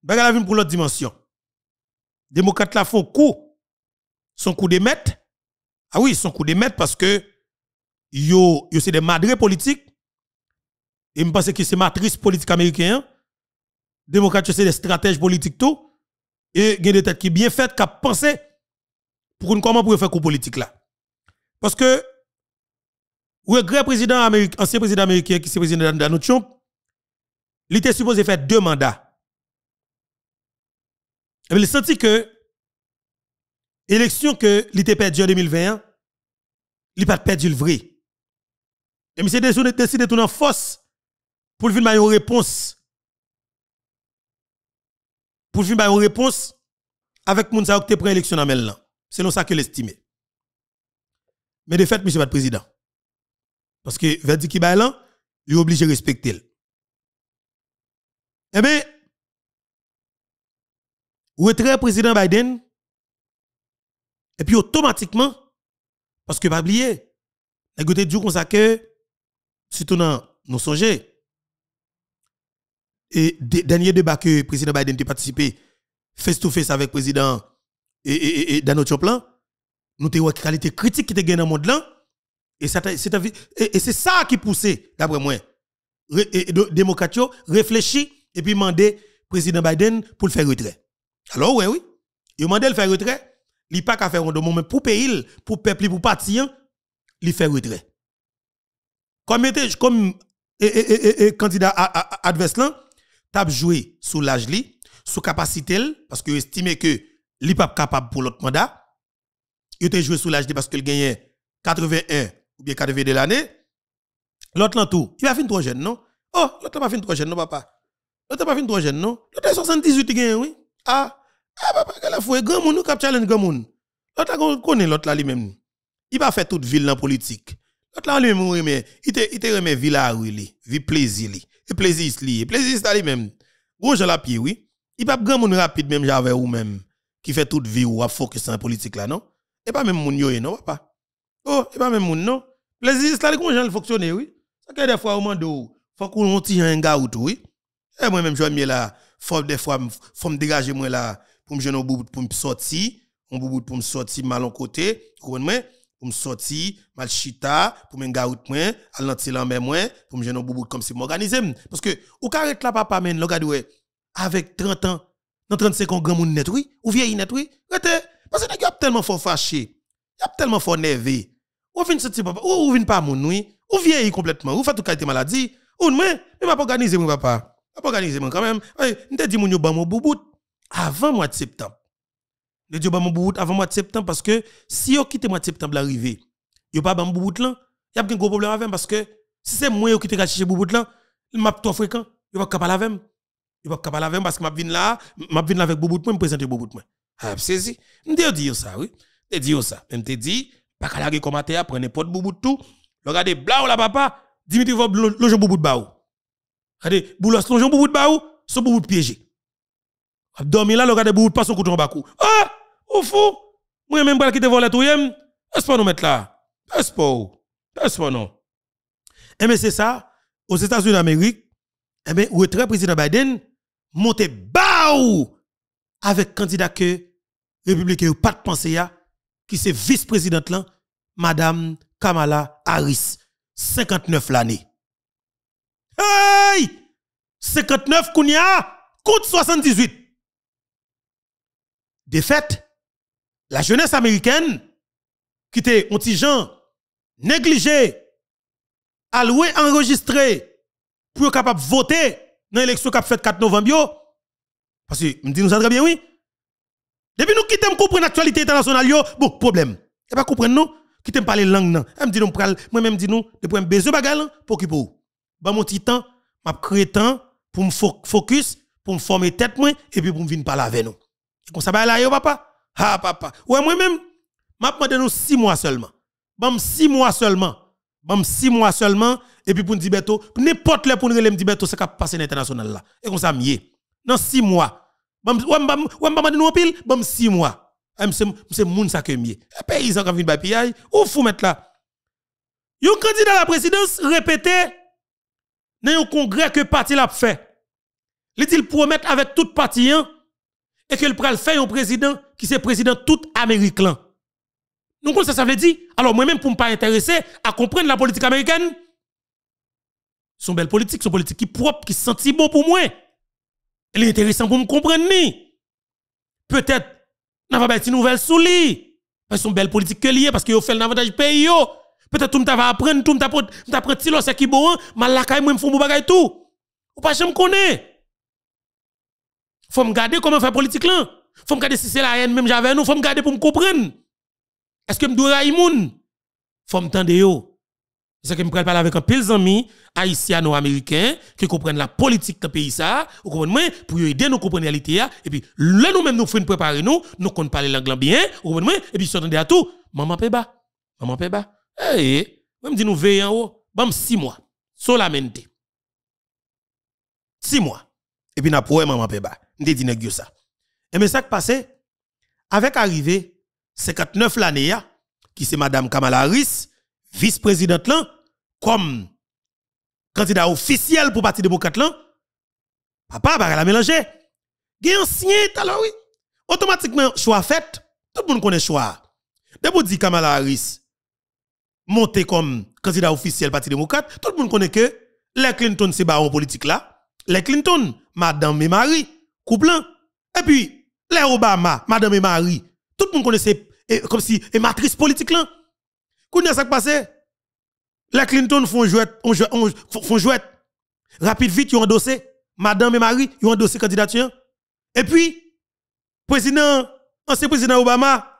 Bagala la pour l'autre dimension. Démocrates la font coup. Son coup de maître. Ah oui, son coup de maître parce que yo, yo c'est des madrés politiques. Et me pense que c'est matrice politique américaine. Démocrates, c'est des stratèges politiques tout. Et il y des têtes qui bien faites, qui pensé pour une comment pour faire coup politique là. Parce que, regret président américain, ancien président américain qui c'est président Donald Trump, il était supposé faire deux mandats. Il senti que l'élection que l'était perdue en 2021, il n'a pas perdu le vrai. Et monsieur décidé de tourner en force pour venir une réponse. Pour venir une réponse avec moun sa qui prend élection dans là. Selon ça que l'estime. Mais de fait, monsieur le président. Parce que verdict qui est là, il est obligé de respecter. Eh bien, retrait président Biden, et puis automatiquement, parce que pas oublier, les côté du consacré, surtout dans nos songes, et dernier débat que président Biden a participé face-to-face avec président et, et, notre nous avons une qualité critique qui était gagnée dans le monde et c'est ça qui poussait, d'après moi, les réfléchit et puis demander président Biden pour le faire retrait. Alors, oui, oui. Il a demandé de faire retrait. Il pas qu'à faire un mais pour pays, pour peuple, pour parti, hein, il fait retrait. Comme était, comme candidat adverse il a joué sous l'âge li, sous capacité parce que estimait que a pas capable pour l'autre mandat. Il a joué sous l'âge parce qu'il gagnait 81 ou bien 82 de l'année. L'autre tout, il a fini trop jeunes, non? Oh, l'autre n'a pas fini trop jeunes, non, papa? L'autre n'a pas fini trop jeunes, non? L'autre 78 gagné oui. Ah, ah, papa, qu'elle a foué grand monde, ou cap challenge grand monde. L'autre connaît l'autre là lui-même. Il va faire toute ville dans politique. L'autre là lui-même remet, il te il te remet ville à lui, vie plaisir li. Et plaisir li, plaisir ça lui-même. Gros la Lapied, oui. Il pas grand monde rapide même j'avais ou même qui fait toute vie ou à focus en politique là, non Et pas même moun yo non papa. Oh, et pas même moun non. Plaisir ça comment j'en fonctionner, oui. Ça que des fois au mando, faut qu'on on tire un gars ou tout, oui. Et eh, moi même je là, faut des fois faut me dégager moi là pour me jeune bout pour me sortir, on bout pour me sortir mal en côté, moi pour me sortir, mal chita, pour me gaout moins, alentir l'en même moins, pour me jeune bout comme si m'organiser parce que ou carré là papa men, regarde avec 30 ans, dans 35 ans grand monde net oui, ou vieille net oui, parce que a tellement fort fâché, y a tellement fort nervé. Ou fin sortir papa, ou vient pas mon oui, ou vieille complètement, ou fait tout qualité maladie, ou moins, mais m'a pas organiser mon papa. Pas organiser mon quand même. Hey, n'te dit mon yo ban mon avant mois de septembre. Le Dieu bambou bout avant mois de septembre parce que si yo quitte mois de septembre l'arrivée, yo pas bambou bout là, y a un gros problème avec parce que si c'est moi yo quitte chercher bout là, le m'a trop fréquent, yo pas capable avec. Yo pas capable avec parce que m'a vinn là, m'a vinn là avec Boubout, moi, me présenter bout moi. Ah, saisi. M'te dire ça, oui. t'es dire ça. Même te dit pas qu'à la prenez prendre n'importe bout tout. Regardez ou la papa, Dimitri Vob loge bout baou. Regardez, boulos loge bout baou, son bout piégé. Dormi là, le gars de bout passe au couteau en bakou. Ah, oufou fou, moi même pas qui te volé tout yem. Est-ce pas nous mettre là? Est-ce pas? Est-ce pas non? Eh bien, c'est ça, aux États-Unis d'Amérique, eh bien, très président Biden, monte baou avec candidat que républicain pas de pensée qui c'est vice-présidente là, madame Kamala Harris, 59 l'année. Hey! 59 kounia, coûte 78 défaite, la jeunesse américaine, qui était un petit gens négligé, alloué, enregistré, pour capable voter dans l'élection qui a fait 4 novembre, parce que, me dit nous ça très bien, oui. Depuis nous quittons comprendre l'actualité internationale, yo, bon, problème. Et eh pas ben, comprendre nous, quittons parler langue, non. Elle me dit nous, moi-même, dit nous, depuis un baiser bagal, pour qui pour. Bah, mon petit temps, m'a créé temps pour me focus, pour me former tête, moi, et puis pour me venir parler avec nous. Comme ça, là, yo, papa. Ah, papa. Ouais, moi-même, m'a demandé nous six mois seulement. Bam, six mois seulement. Bam, six mois seulement. Et puis, pour nous dire, n'importe le pour nous dire, Beto, c'est qu'à passer l'international là. Et comme ça, mieux. Dans six mois. Bam, ouais, bam, demandé nous en pile. Bam, six mois. C'est eh, moun ça que mieux. Eh, Pays, ça, quand vient une pillage. Ou fou mettre là. Yon candidat à la présidence répété dans un congrès que parti l'a fait. Il dit avec toute partie hein? et le pral fait un président qui c'est président tout américain. Donc ça, ça veut dire, alors moi-même pour ne pas intéresser à comprendre la politique américaine, son belle politique, son politique qui propre, qui sentit bon pour moi. Elle est intéressante pour me comprendre. Peut-être, n'a pas une nouvelle sous lui. Parce que son belle politique que lié, parce qu'il fait l'avantage pays. Peut-être tout le monde va apprendre, tout le monde va apprendre, tout le monde va apprendre, tout le monde va apprendre, tout le monde va apprendre, tout le monde va apprendre, faut me garder comment faire politique là. Faut me garder si c'est la haine même j'avais nous, faut me garder pour me comprendre. Est-ce que me dois Il Faut me tendre yo. C'est que me parle avec un pile d'amis haïtiens américains qui comprennent la politique de pays ça, vous comprenez pour aider nous comprendre la réalité hein. et puis là nous même nous faisons préparer nous, nous comptons parler l'anglais bien, vous comprenez et puis s'entendre à tout. Maman Peba, maman Peba. Eh, Je eh, me dit nous veillons. en haut, bam six mois. Solamente. Six mois. Et puis n'a pour maman Peba ça. Et mais ça qui passé avec arrivé 59 l'année qui c'est madame Kamala Harris, vice-présidente là comme candidat officiel pour parti démocrate là. Papa va la mélanger. a ancien talent oui. Automatiquement choix fait, tout le monde connaît choix. Debout dit Kamala Harris monter comme candidat officiel parti démocrate, tout le monde connaît que les Clinton c'est en politique là. Les Clinton, madame et Marie couple hein. Et puis, les Obama, Madame et Marie, tout le monde connaissait eh, comme si et eh, matrice politique là. quest ça qui passé Les Clinton font jouet, on, on, font jouet. Rapide vite, ils ont endossé. Madame et Marie, ils ont endossé candidature. Et puis, président, ancien président Obama,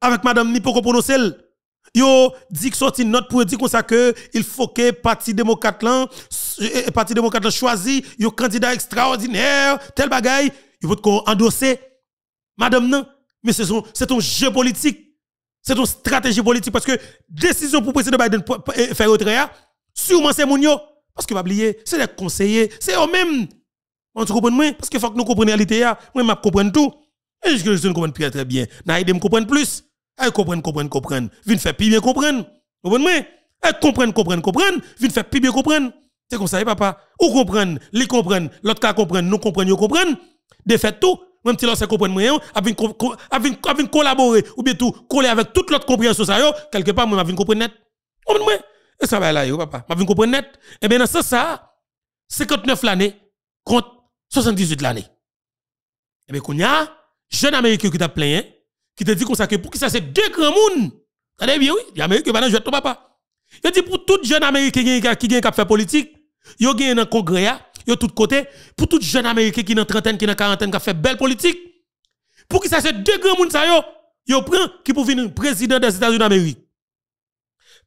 avec Madame Nipoko Ponocelle, yo dit que sorti note pour dire comme ça que il faut que parti démocrate euh, euh, parti démocrate choisi un candidat extraordinaire tel bagaille il faut qu'on endosse. madame non mais c'est ton jeu politique c'est une stratégie politique parce que décision pour président Biden euh, faire autre hein, sûrement c'est mon yo parce que pas oublier c'est les conseillers c'est eux mêmes on comprend moi parce que faut que nous comprenions la réalité hein. moi je comprends tout et je, ne comprends très très bien naïde me comprendre plus elle eh, comprend, comprend, comprend. Vin faire pi bien comprendre. Vous comprenez? Elle eh, comprend, comprend, comprend. Vin fait pi bien comprendre. C'est comme ça, eh, papa. Ou comprendre, les comprennent, l'autre cas comprendre, nous comprenons, vous comprendre. De fait tout, même si l'on sait comprendre rien, avec collaborer ou bien tout coller avec toute l'autre compréhension ça quelque part moi vais comprendre net. Vous et ça va là yo papa, m'a vais comprendre net. Eh bien dans ça ça 59 l'année contre 78 l'année. Et bien qu'on y a jeune américain qui t'a plaint hein, qui te dit comme ça que pour qui ça c'est deux grands monde. Allez bien oui, l'Amérique va je ton papa. Il dit pour tout jeune américain qui a fait politique, yo gagne dans congrès, yo tout côté, pour tout jeune américain qui dans trentaine qui dans quarantaine qui a fait belle politique. Pour qui ça c'est deux grands monde ça yo, yo prend qui pour venir président des États-Unis d'Amérique.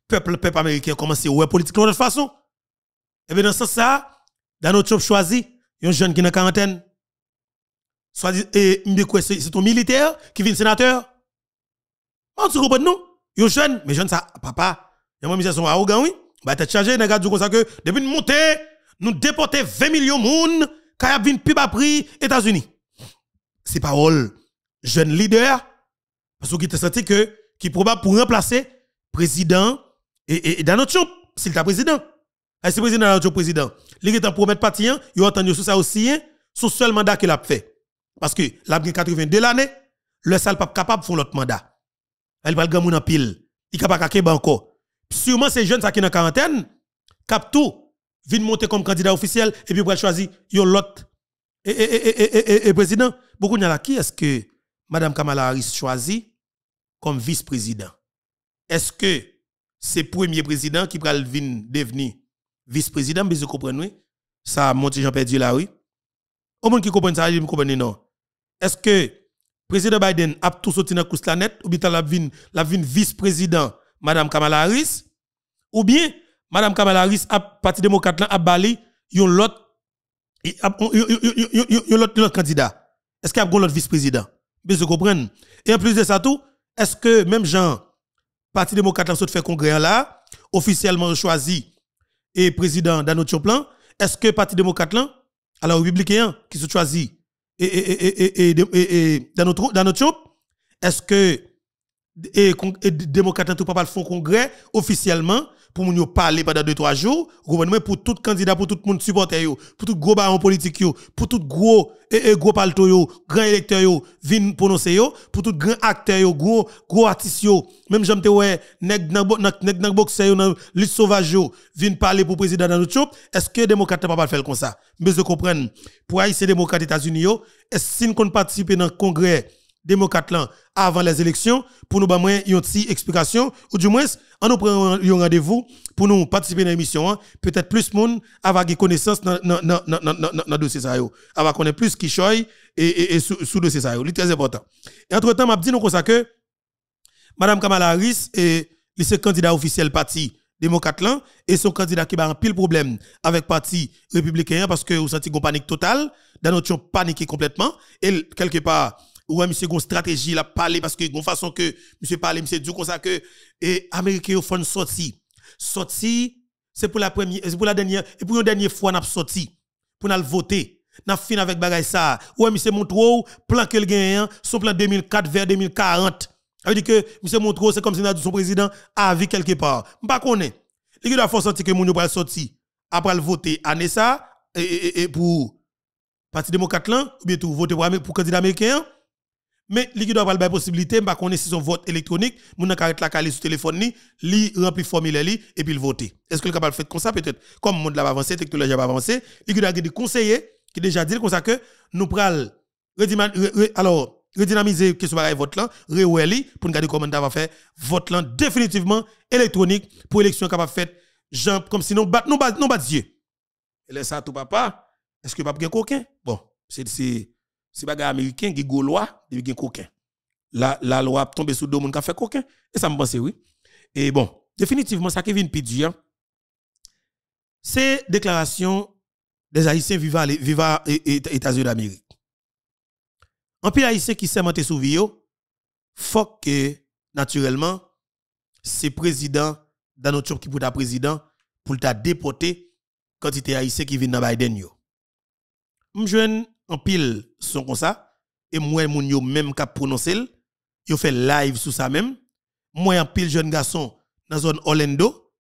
Peuple peuple américain commence à ouais politique de toute façon. Et eh bien dans ce sens ça, il y choisi un jeune qui dans quarantaine Soit c'est ton militaire qui vient sénateur. On se comprend nous Yo jeune, mais jeune ça papa. Yo moi sont arrogants oui. Bah tête chargé n'a comme ça que depuis une montée, nous déporter 20 millions moun quand y a plus bas prix États-Unis. C'est parole jeune leader parce qu'il te senti que qui probable pour remplacer président et, et, et Donald Trump s'il t'a président. Et président Donald Trump président, qui est en de partir. Ils ont sur ça aussi, hein? sur seul mandat qu'il a fait. Parce que la 82 l'année, le sale pas capable de faire l'autre mandat. Elle va le gamin en pile. Il capable de banco. Sûrement ces jeunes qui sont en quarantaine, cap tout, viennent monter comme candidat officiel et puis pour choisir l'autre et, et, et, et, président. Beaucoup de qui est-ce que Mme Kamala Harris choisit comme vice-président? Est-ce que c'est le premier président qui va devenir vice-président? vous comprenez, ça monté Jean-Pierre là, oui. Au monde qui comprend ça, je ne non. Est-ce que le président Biden a tout sorti dans la net ou bien la la vice-président Mme Kamala Harris ou bien Mme Kamala Harris a parti démocrate à a bali yon l'autre yon candidat. Est-ce qu'il y a un autre vice-président Et en plus de ça tout, est-ce que même le Parti démocrate qui fait congrès là, officiellement choisi et président autre plan, est-ce que Parti démocrate là, alors républicain qui se choisit et, et, et, et dans notre dans notre est-ce que et, démocrates tout pas le font congrès officiellement pour nous parler pendant 2-3 jours, gouvernement pour tout candidat, pour tout le monde supporter, pour tout gros baron politique, pour tout gros et, gros palto, grand électeur, vin prononcer, pour tout grand acteur, gros, gros artiste, même j'aime te ouais, nèg nan yo, nan lutte sauvage, vin parler pour président dans notre est-ce que les démocrates ne pas faire comme ça? Mais je comprends, pour les démocrates États-Unis, est-ce qu'ils ne pas participer dans le congrès démocrate avant les élections pour nous donner bah, une petite explication ou du moins en nous prend un rendez-vous pour nous participer à l'émission hein, peut-être plus monde avoir des connaissances dans le dossier ça avoir connaître plus qui choy et et sous dossier c'est très important et entre-temps m'a dit nous que madame Kamala Harris est le candidat officiel parti démocrate et son candidat qui a un pile problème avec parti républicain parce que vous sentez une panique totale dans notre paniqué complètement et quelque part ou ouais, monsieur, une stratégie, il a parce que, une façon que, monsieur parler monsieur dit comme ça que, et américains font sorti. Sorti, c'est pour la première, c'est pour la dernière, et pour une dernière fois, n'a sorti, pour n'a voter. N'a fin avec bagay ça. Ouais, monsieur Montreux, plan que le gagne, hein, son plan 2004 vers 2040. Ça veut dire que monsieur Montreux, c'est comme si son président a vu quelque part. M'pas connait Il doit faire sorti que moun pas sorti après le voter année ça et, pour parti démocrate là ou bien tout voter pour pour candidat américain mais li ki doit avoir la possibilité, pas connaître si son vote électronique, moun nan karet la calé sur téléphone li, li rempli formulaire li et puis le voter. Est-ce que le capable fait comme ça peut-être comme le monde l'a avancé, la technologie a avancé, li ki doit des conseillers qui déjà dit comme ça que nous pral alors redynamiser que ce vote là, réouer pour nous garder comment va faire vote là définitivement électronique pour élection capable fait Jean comme si nous bat nous bat Dieu. Et laisse ça tout papa, est-ce que pas bien coquin Bon, c'est c'est pas américain qui gaulois et qui coquin. La, la loi tombe sous deux monde qui fait coquin et ça me pense oui. Et bon, définitivement ça de dur c'est déclaration des haïtiens vivant aux États-Unis d'Amérique. En pile haïtien qui s'est sous vio, faut que naturellement ces président dans notre qui pour ta président pour ta déporter quantité haïtien qui vient dans Biden yo. M'joine en pile sont comme ça et moi moun yo même cap prononcer yo fait live sur ça même moi en pile jeune garçon dans zone Orlando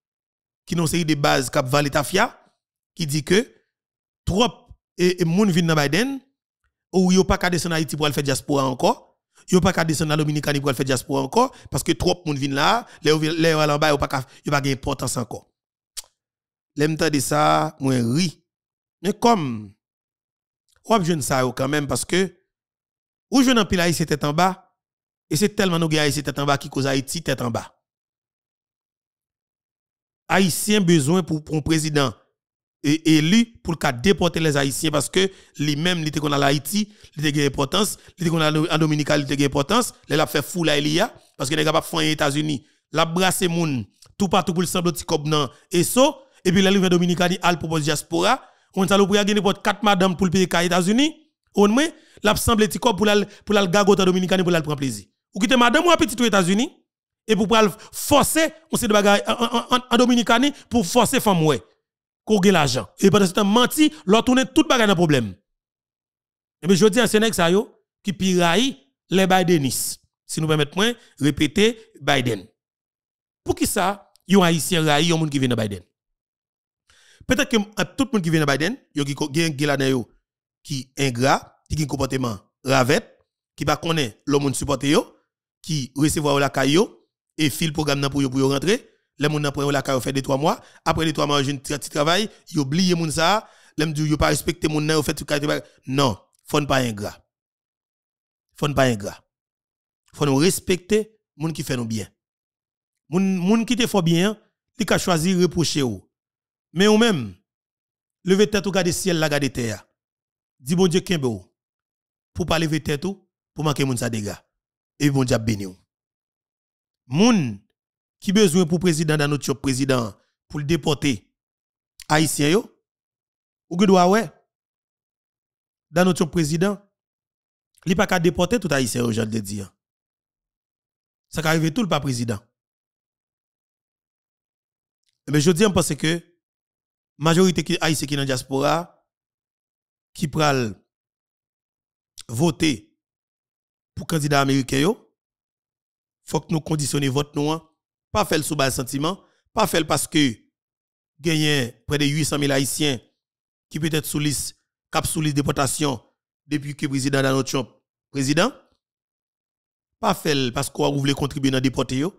qui non série de base cap Valetafia qui dit que trop et, et moun vin dans Biden ou yo pas qu'à descendre en Haïti pour faire diaspora encore yo pas qu'à descendre en Dominicanie pour faire diaspora encore parce que trop moun vin là les les en bas yo pas yo pas importance encore l'aime de ça moi ri mais comme ou sais ça quand même parce que ou jeune en pile Haïti tête en bas et c'est tellement nous Haïti tête en bas qui cause Haïti tête en bas. Haïtiens besoin pour, un président élu pour déporter les haïtiens parce que lui-même il était qu'on a l'Haïti, il était importance, il était qu'on a en Dominicaine, il était importance, il a fait fou la il parce que les gars pas États-Unis, la les moun tout partout pour le semble petit nan et ça, et puis l'arrivée dominicaine al propose diaspora on allé pour aller pour 4 madame pour le pays aux États-Unis. On moins, l'a de pour la pour la gagota dominicaine pour la prendre plaisir. Ou quitte madame ou petit aux États-Unis et pour forcer on s'est de bagarre en dominicaine pour forcer femme ouais qu'on gagne l'argent. Et pendant ce temps menti, leur tourner toute bagarre dans problème. Et eh je dis à Sénèque ça yo qui piraille les Bidenis. Si nous permettons répéter Biden. Pour qui ça, yon haïtien raï, yon moun qui vient de Biden? Peut-être que tout le monde qui vient à Biden, il y a un gars qui est ingrat, qui a un comportement ravette, qui ne connaît pas le monde supporter qui recevoir la caillou et file programme pour pour rentrer les gens prennent la caillou fait des trois mois après les trois mois j'ai un petit travail ils oublient moun ça les dit yo pas respecter moun a fait tout non faut pas ingrat faut pas ingrat faut respecter monde qui fait nous bien moun monde qui te font bien il ka choisir reprocher mais ou même, levez tête ou gade ciel, la gade, terre. Dis bon Dieu Kembe, Pour pas lever tête ou, pour manquer moun sa dégâts. Et bon Dieu béni ou. Moun, qui besoin pour président dans notre président, pour le déporter, haïtien yo, ou que doit ouais, dans notre président, il pas qu'à déporter tout haïtien yo, de dire. Ça arrive tout le pas président. Mais je dis, parce que majorité qui haïtien qui diaspora qui pral voter pour candidat américain il faut que nous conditionnions vote hein. pas faire sous bas sentiment pas faire parce que gagner près de 800 000 haïtiens qui peut-être sous liste cap sous liste déportation depuis que le président Donald Trump président pas faire parce qu'on voulez contribuer dans déporter yo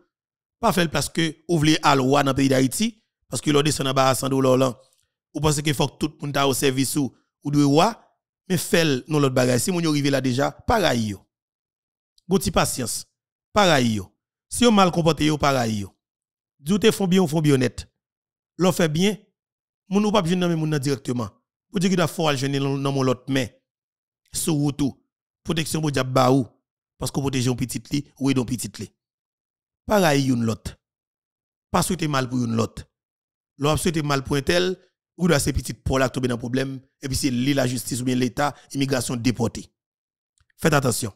pas faire parce que vous voulez à dans le pays d'Haïti parce que vous descend en bas à 100 dollars ou pensez que faut tout le monde au service ou, ou de voir, mais faites non l'autre bagage. Si vous arrivez là déjà, pareil. Gouti patience. Pareil. Si vous mal comporté, pareil. Dieu te font bien, font bien honnête. L'on fait bien, moun ou pas jeune dans moun directement. Pour dire qu'il dans mon l'autre main. Sur protection pour diable parce que protège un petit lit ou un petit lit. Pareil une l'autre. Pas souhaiter mal pour une l'autre. L'on souhaiter mal pour un ou dans ces petites pour là tomber dans problème et puis c'est l'île la justice ou bien l'état immigration déportée faites attention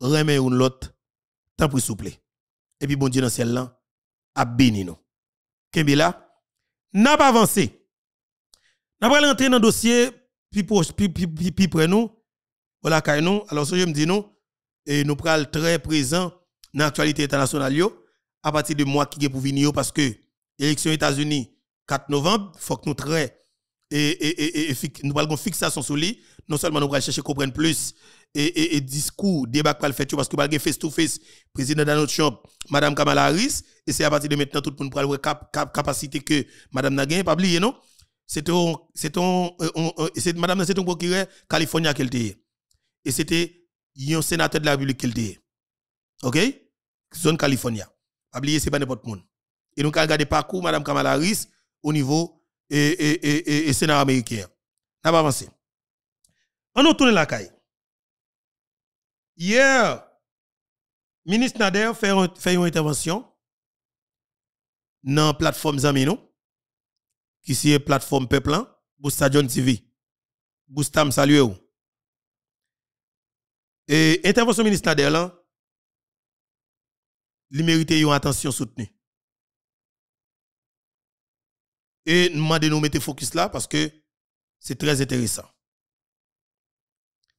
Remets une l'autre tant pour plaît. et puis bon Dieu dans celle-là a béni nous n'a pas avancé n'a pas rentré dans le dossier puis pour près nous voilà kay nous alors ça je me dis nous et nous prenons très présent dans l'actualité internationale à partir de mois qui est pour venir parce que l'élection États-Unis 4 novembre, il faut que nous très et, et, et, et nous allons fixation sur lui. Non seulement nous allons chercher à comprendre plus et, discours, débat qu'on faire parce que nous allons face to face, président notre chambre, Madame Kamala Harris, et c'est à partir de maintenant tout le monde avoir capacité que Madame Nagin, pas oublier, non? C'est un, c'est euh, euh, c'est Madame, c'est un procureur Californie qu'elle était. Et c'était un sénateur de la République qu'elle était. OK? Zone Californie. Pas oublier, c'est pas n'importe qui. Et nous allons regarder parcours Madame Kamala Harris, au niveau et, et, et, et Sénat américain. On va avancer. On tourne la caille. Hier, ministre Nader fait, fait une intervention dans la plateforme Zamino, qui est plateforme Peuple, Bousta John TV. Boustam salue. Et intervention ministre Nader, mérite une attention soutenue. Et nous demandons de nous mettre focus là parce que c'est très intéressant.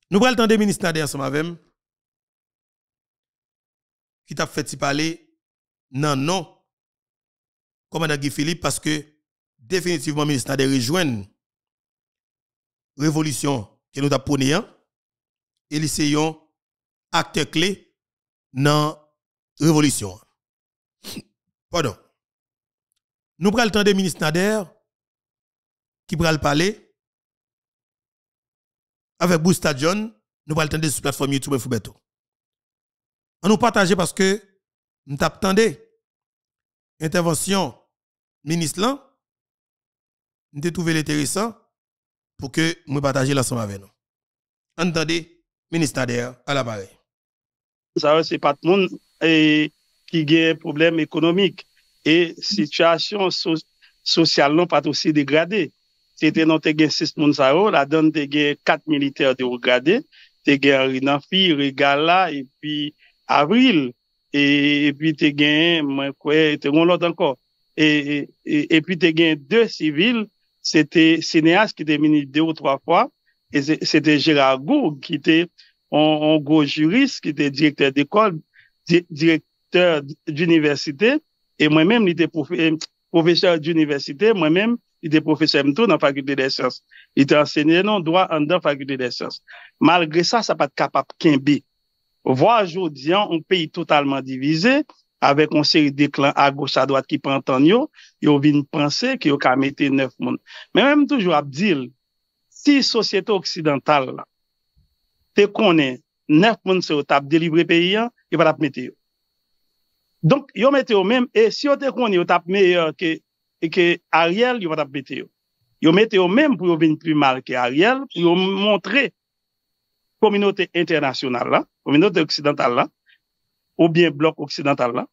Nous prenons le temps des ministres Nader ensemble avec qui t'a fait parler non non commandant Guy Philippe parce que définitivement ministre Nader la révolution que nous avons hein. et un acteur clé dans révolution. Pardon. Nous prenons le temps de ministre Nader qui prend le palais avec Boosta Nous prenons le temps de la plateforme YouTube et Foubeto. On nous partager parce que nous l'intervention intervention ministre là. Nous trouvé l'intéressant pour que nous partagions l'ensemble avec nous. le ministre Nader à la barre. Ça, c'est pas tout le monde qui a un problème économique. E sityasyon sosyal nou pat osi degradé. Tete nan te gen 6 mounzaro, la dan te gen 4 militer de ou gradé. Te gen Rinanfi, Rigala, e pi Avril. E pi te gen, mwen kwe, te moun lot anko. E pi te gen 2 sivil, se te Sineas ki te meni 2 ou 3 fwa. E se te Gerard Gou, ki te ongo jurist, ki te direkter de kol, direkter di universite. Et moi-même, l'été euh, professeur d'université, moi-même, l'été professeur m'tou dans la faculté des sciences. L'été enseigné, non, droit, dans la faculté des sciences. Malgré ça, ça ne va pas être capable qu'un B. Voix aujourd'hui, un pays totalement divisé, avec un série de clans à gauche à droite qui prend tant d'yeux, y'a eu une pensée qui a eu karmité neuf mouns. Mais même toujours, Abdil, si société occidentale te connaît neuf mouns sur table de libre pays, y'a pas d'apmété yo. Donc, yo mette yo même... Et si yo te kon yo tap meilleur que que Ariel, yo va tap mette yo. Yo mette yo même pour yo venir plus mal que Ariel, à yo communauté internationale, internationale la, communauté occidentale, ou bien bloc occidental là.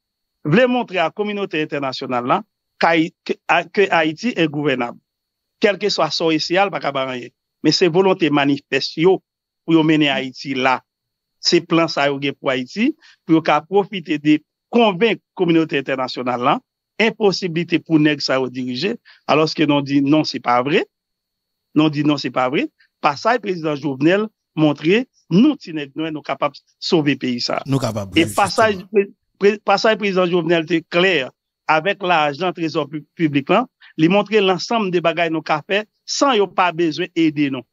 vle montrer à communauté internationale la, que internationale que Haïti quel que soit son soit pas baranye. mais mais volonté volonté yo pour mener Haïti là. Haïti là, plan ça yo gen pour pour yo ka profite des konvenk kominote internasyonal lan, imposibilite pou neg sa ou dirije, alos ke non di non se pa vre, non di non se pa vre, pasay prezident jouvnel montre nou ti neg nou e nou kapap sove peyi sa. E pasay prezident jouvnel te kler avèk la ajan trezor publik lan, li montre lansam de bagay nou ka fè, san yo pa bezwen edi nou.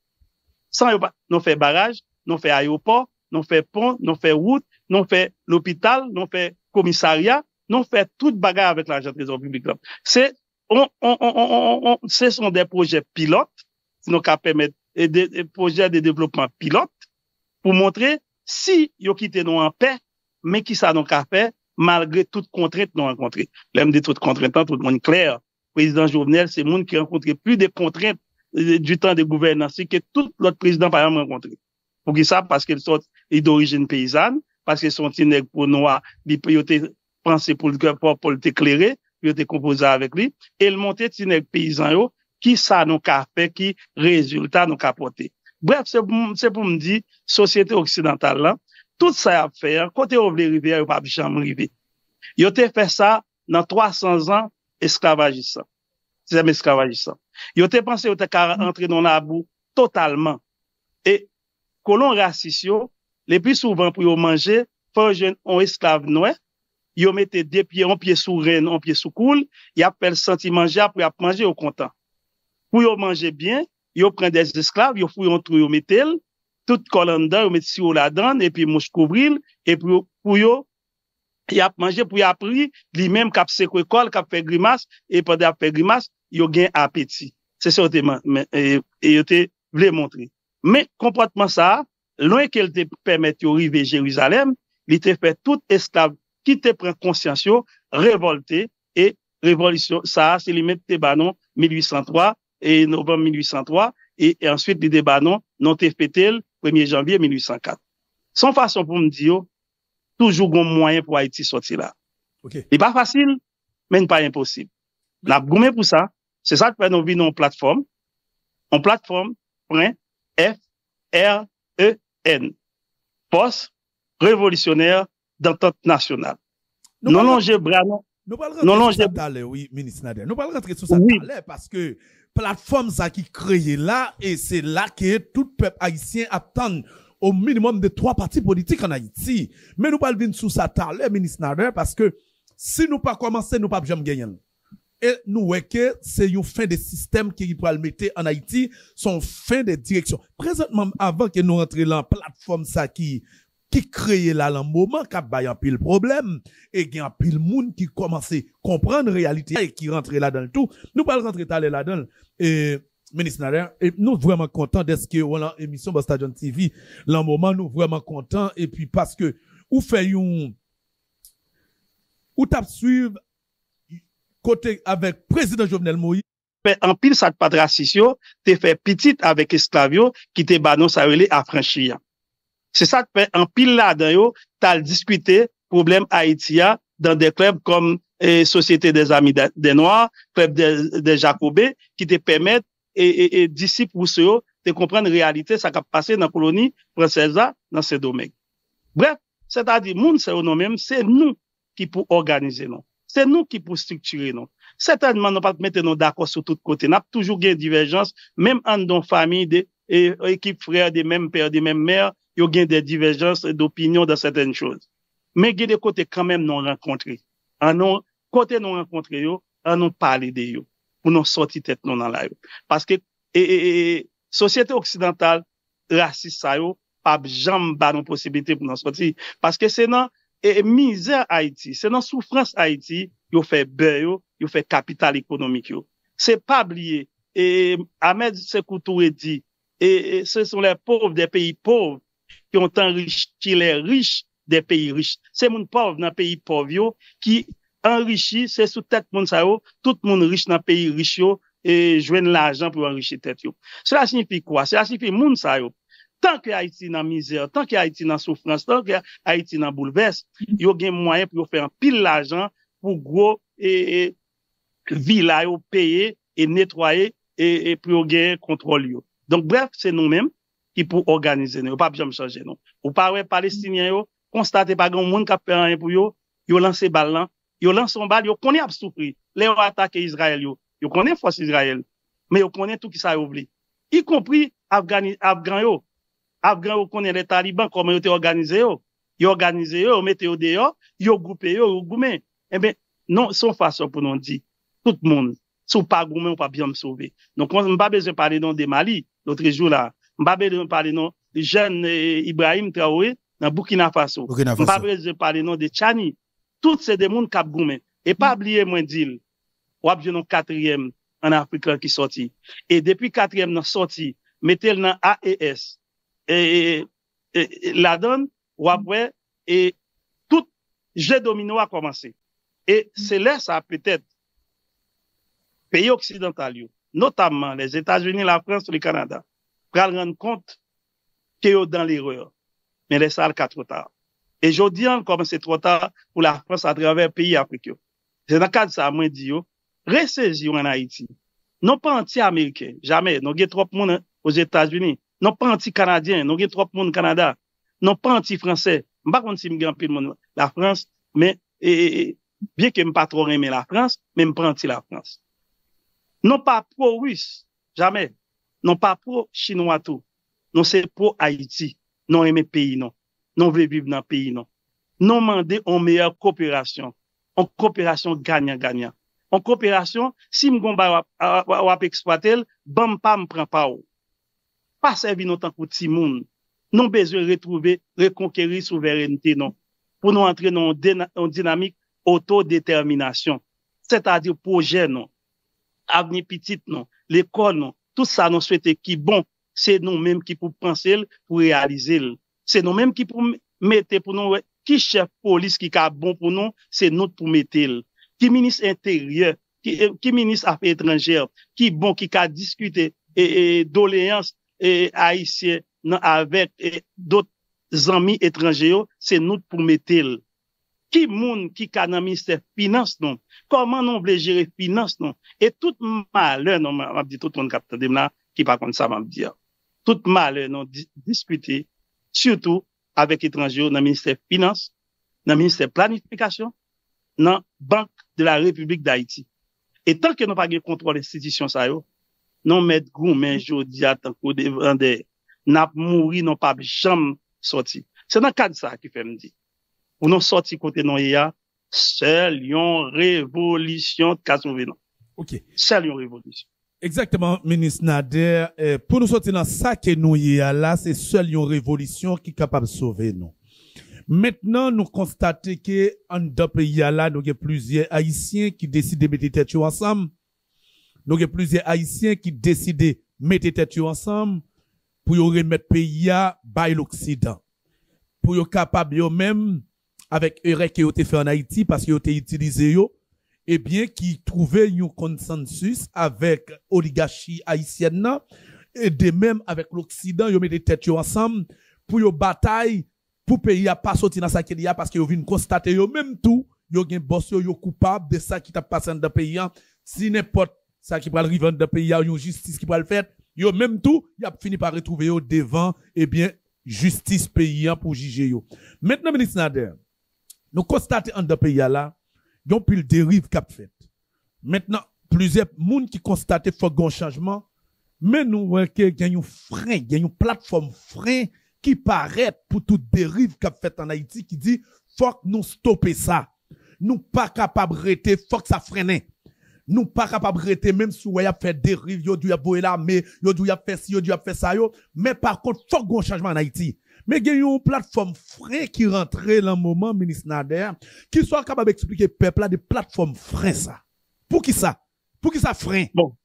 San yo pa, nou fè baraj, nou fè ayopor, nou fè pon, nou fè wout, nou fè lopital, nou fè komisaria, nou fè tout bagay avèk l'agent trésor publik lòp. Se son dè projè pilot, nou ka pèmèd, e dè projè dè devlopman pilot pou montrè si yo ki te nou anpè, mè ki sa nou ka pè, malgré non tout kontrè te nou ankontrè. Lèm dè tout kontrè tan, tout moun kler, prezident Jouvenel, se moun ki ankontrè pou dè kontrè du tan de gouvernansi ke tout lòt prezident pa yon moun ankontrè. Fou ki sa, paske lè sot, lè d'orijen peyizan, paske son tinek pou noua, bi pou yote pranse pou l'eklere, bi yote kompoza avèk li, el montè tinek pizan yo, ki sa nou ka apè, ki rezultat nou ka apote. Bref, se pou mdi, sosyete oksidental lan, tout sa ap fè, kote ou vle rivè, ou pa bichan mrivé. Yote fè sa nan 300 an eskravajisan. Se zem eskravajisan. Yote panse yote kar entre nou nabou, totalman. E kolon rastisyon, Le pi souvan pou yo manje, fò gen on esklave nouè, yo mette depye, on pi sou ren, on pi sou koul, yap pel santi manja, pou yap manje yo kontan. Pou yo manje bien, yo pren des esklave, yo fò yon trou yo metel, tout kol an dan, yo mette si ou la dan, epi mouj kouvril, epi yo pou yo yap manje, pou yap pri, li menm kap sekwe kol, kap fegrimas, epi ap fegrimas, yo gen apeti. Se sou e, e te vle montri. Me kompotman sa a, loin qu'elle te permette d'arriver à Jérusalem, il te fait tout esclave qui te prend conscience, révolté et révolution. Ça, c'est lui mettre banons 1803 et novembre 1803 et, ensuite les débannons non te le 1er janvier 1804. Sans façon pour me dire, toujours bon moyen pour Haïti sortir là. Okay. n'est pas facile, mais pas impossible. La avons pour ça. C'est ça que fait nos vivons en plateforme. En plateforme, point F, R, E, post Révolutionnaire d'Entente Nationale. Nous non rentrer bras, non. Nous parlons de ça oui, ministre Nader. Nous rentrer de ça oui. parce que plateforme ça qui créée là, et c'est là que tout peuple haïtien attend au minimum de trois partis politiques en Haïti. Mais nous parlons de ça tout à ministre Nader, parce que si nous pas commencer, nous pas jamais gagner. Et nous voyons que c'est une fin de système qui peut mettre en Haïti, son fin de direction Présentement, avant que nous rentrions dans la plateforme ça qui, qui créait là le moment, qui a baillé un pile problème, et qui a pile monde qui commençait à comprendre la réalité et qui rentrait là dans le tout, nous pas rentrer pas aller là-dedans. Ministre et nous vraiment contents de ce que on émission TV. le moment, nous vraiment contents. Et puis, parce que, ou fait un. ou suivre kote avèk prezident Jovenel Moui. Fè an pil sa k patrasis yo, te fè pitit avèk esklavyo ki te bano sa wè li afranchiyan. Se sa k fè an pil la dayo, tal diskwite problem Haitia dan de kleb kom e, Sosietè des Amis des Noirs, kleb de Jacobé, ki te pèmèd e, e, e disip ou se yo te komprenn realite sa ka pase nan koloni preseza nan se domèk. Bref, se ta di moun se yo nan mèm, se nou ki pou organize nou. Se nou ki pou stiktire nou. Sèten man nou pat mette nou d'akos sou tout kote. Nap toujou gen diverjans. Mem an don fami de ekip frè, de mem pè, de mem mè, yo gen de diverjans et d'opinyon dan sèten chouz. Men gen de kote kamem nou renkontre. An nou, kote nou renkontre yo, an nou pale de yo. Ou nou soti tèt nou nan layo. Paske, e, e, e, sosyete oksidental, rasis sa yo, ap jam ba nou posibite pou nou soti. Paske se nan, E, e mizè Haïti, se nan soufrans Haïti, yo fè bè yo, yo fè kapital ekonomik yo. Se pab liye, e amèd se koutou e di, e se son le pov de peyi pov ki ont anriş ki le riş de peyi riş. Se moun pov nan peyi pov yo, ki anrişi se sou tèt moun sa yo, tout moun riş nan peyi riş yo, e jwen l'ajan pou anrişi tèt yo. Sela sinfi kwa? Sela sinfi moun sa yo. Tan ki a iti nan mizer, tan ki a iti nan soufrans, tan ki a iti nan bouleverse, yo gen mwoyen pou yo fey an pil lajan pou go e vilay yo peye e netwoye e pou yo gen kontrol yo. Donk bref, se nou menm ki pou organize nou. Yo pa bi janm chanje nou. Ou pa wè palestinyen yo, konstate pa gen mwen kapen anye pou yo, yo lanse bal lan, yo lanse an bal, yo konen ap soufri. Le yo atake Israel yo, yo konen fos Israel, men yo konen tout ki sa yo vli. Y konpri Afgan yo, Afghans connaissez les talibans, comment ils étaient organisés, ils organisés, ils mettaient au dehors, ils groupé, ils regroupés. Eh bien, non, son façon pour nous dire, tout le monde, sous pas ne ou pas bien me sauver. Donc, on n'a pas besoin de parler non des Mali, l'autre jour là. On n'a pas besoin de parler non des jeunes euh, Ibrahim Traoré, dans Burkina Faso. On n'a pas besoin de parler non des Chani. Toutes ces des mondes cap Et pas mm. oublier, moi, dire, ou abjounon quatrième en Afrique qui sorti. Et depuis quatrième, sorti, mettez-le dans e AES. E, e, e la don ou apwe, e tout jè domino a komanse. E se lè sa pètèd, peyi oksidental yo, notamman les Etats-Unis, la France ou le Kanada, pral ren kont kè yo dan l'erreur, men lè sa l'ka trotar. E jò diyan koman se trotar pou la France atrever peyi aprikyo. Zè nan kad sa mwen diyo, resè ziyo an Haiti, non pa anti-Amerikè, jamey, nou gè trot moun an os Etats-Unis, Non pa anti-Kanadyen, non gen trope moun Kanada. Non pa anti-Français. Mba kon si mgen anpil moun la Frans, men, vie ke mpa tro reme la Frans, men mpa anti la Frans. Non pa pro-Rus, jame. Non pa pro-Chinois tou. Non se pro-Haïti. Non reme peyi non. Non ve vive nan peyi non. Non mande an meyèr koopirasyon. An koopirasyon ganyan ganyan. An koopirasyon, si mgon ba wap eksploatel, ban pa mpren pa ou. pa sevi nou tankou ti moun, nou bezwe retroube, rekonkeri souverenite non. nou, pou nou antre nou an dinamik otodeterminasyon. Se ta di pou jè nou, avni pitit nou, le kon nou, tout sa nou swete ki bon, se nou menm ki pou panse l, pou realize l. Se nou menm ki pou mette pou nou, ki chef polis ki ka bon pou nou, se nou pou mette l. Ki minis interye, euh, ki minis af etranjè, ki bon ki ka diskute, doleyans, ayisye nan avek e d'ot zami etranje yo se nou pou metel. Ki moun ki ka nan minister finance nou? Koman nou vle jere finance nou? Et tout non, ma alè nan mabdi tout moun kapta demna ki pa kon sa mabdi ya. Tout ma alè nan diskute, surtout avek etranje yo nan minister finance, nan minister planifikasyon, nan bank de la republik d'Haïti. Et tanke nou pa ge kontrol estitisyon sa yo, Non met goun men jodi atan kou devande, nap mouri, non pab jam soti. Se nan kade sa ki fem di. O nou soti kote nou ye ya, sel yon revolisyon kase nou venan. Ok. Sel yon revolisyon. Eksakteman, menis Nader, eh, pou nou soti nan sa ke nou ye ya la, se sel yon revolisyon ki kapab sove nou. Mètnen nou konstate ke an dope ye ya la, nou gen pluzye haisyen ki deside bete tetyo ansam, Donc, il y a plusieurs Haïtiens qui décident mettre têtes ensemble pour remettre le pays à l'Occident. Pour être capable eux-mêmes, avec eux qui ont fait en Haïti, parce qu'ils ont utilisé eux, eh bien, qui trouvaient un consensus avec l'oligarchie haïtienne, et de même avec l'Occident, ils ont mis têtes ensemble pour y bataille pour pays à pas sortir dans ça qu'il y a parce qu'ils viennent constater eux même tout, ils ont boss yo coupable de ça qui t'a passé dans le pays. Hein. Si n'importe ça qui va arriver dans le pays, il y a une justice qui va le faire. Yo, même tout, il a fini par retrouver devant, eh bien, justice paysan pour juger yo. Maintenant, ministre Nader, nous constatons en dans le pays là, il y a une dérive qui a fait. Maintenant, plusieurs monde qui constatent qu'il un changement, mais nous voyons qu'il y a un frein, il y a une plateforme frein qui paraît pour toute dérive qu'a fait en Haïti qui dit faut que nous stopper ça. Nous pas capable de faut que ça freine nous pas capables de rester, même si vous avez fait des rives, vous avez fait l'armée, vous avez fait ça, vous a fait ça, mais par contre, faut un changement en Haïti. Mais il y a une plateforme frais qui rentre dans le moment, ministre Nader, qui soit capable d'expliquer peuple peuple des plateformes frais, ça. Pour qui ça? Pour qui ça frein? Bon.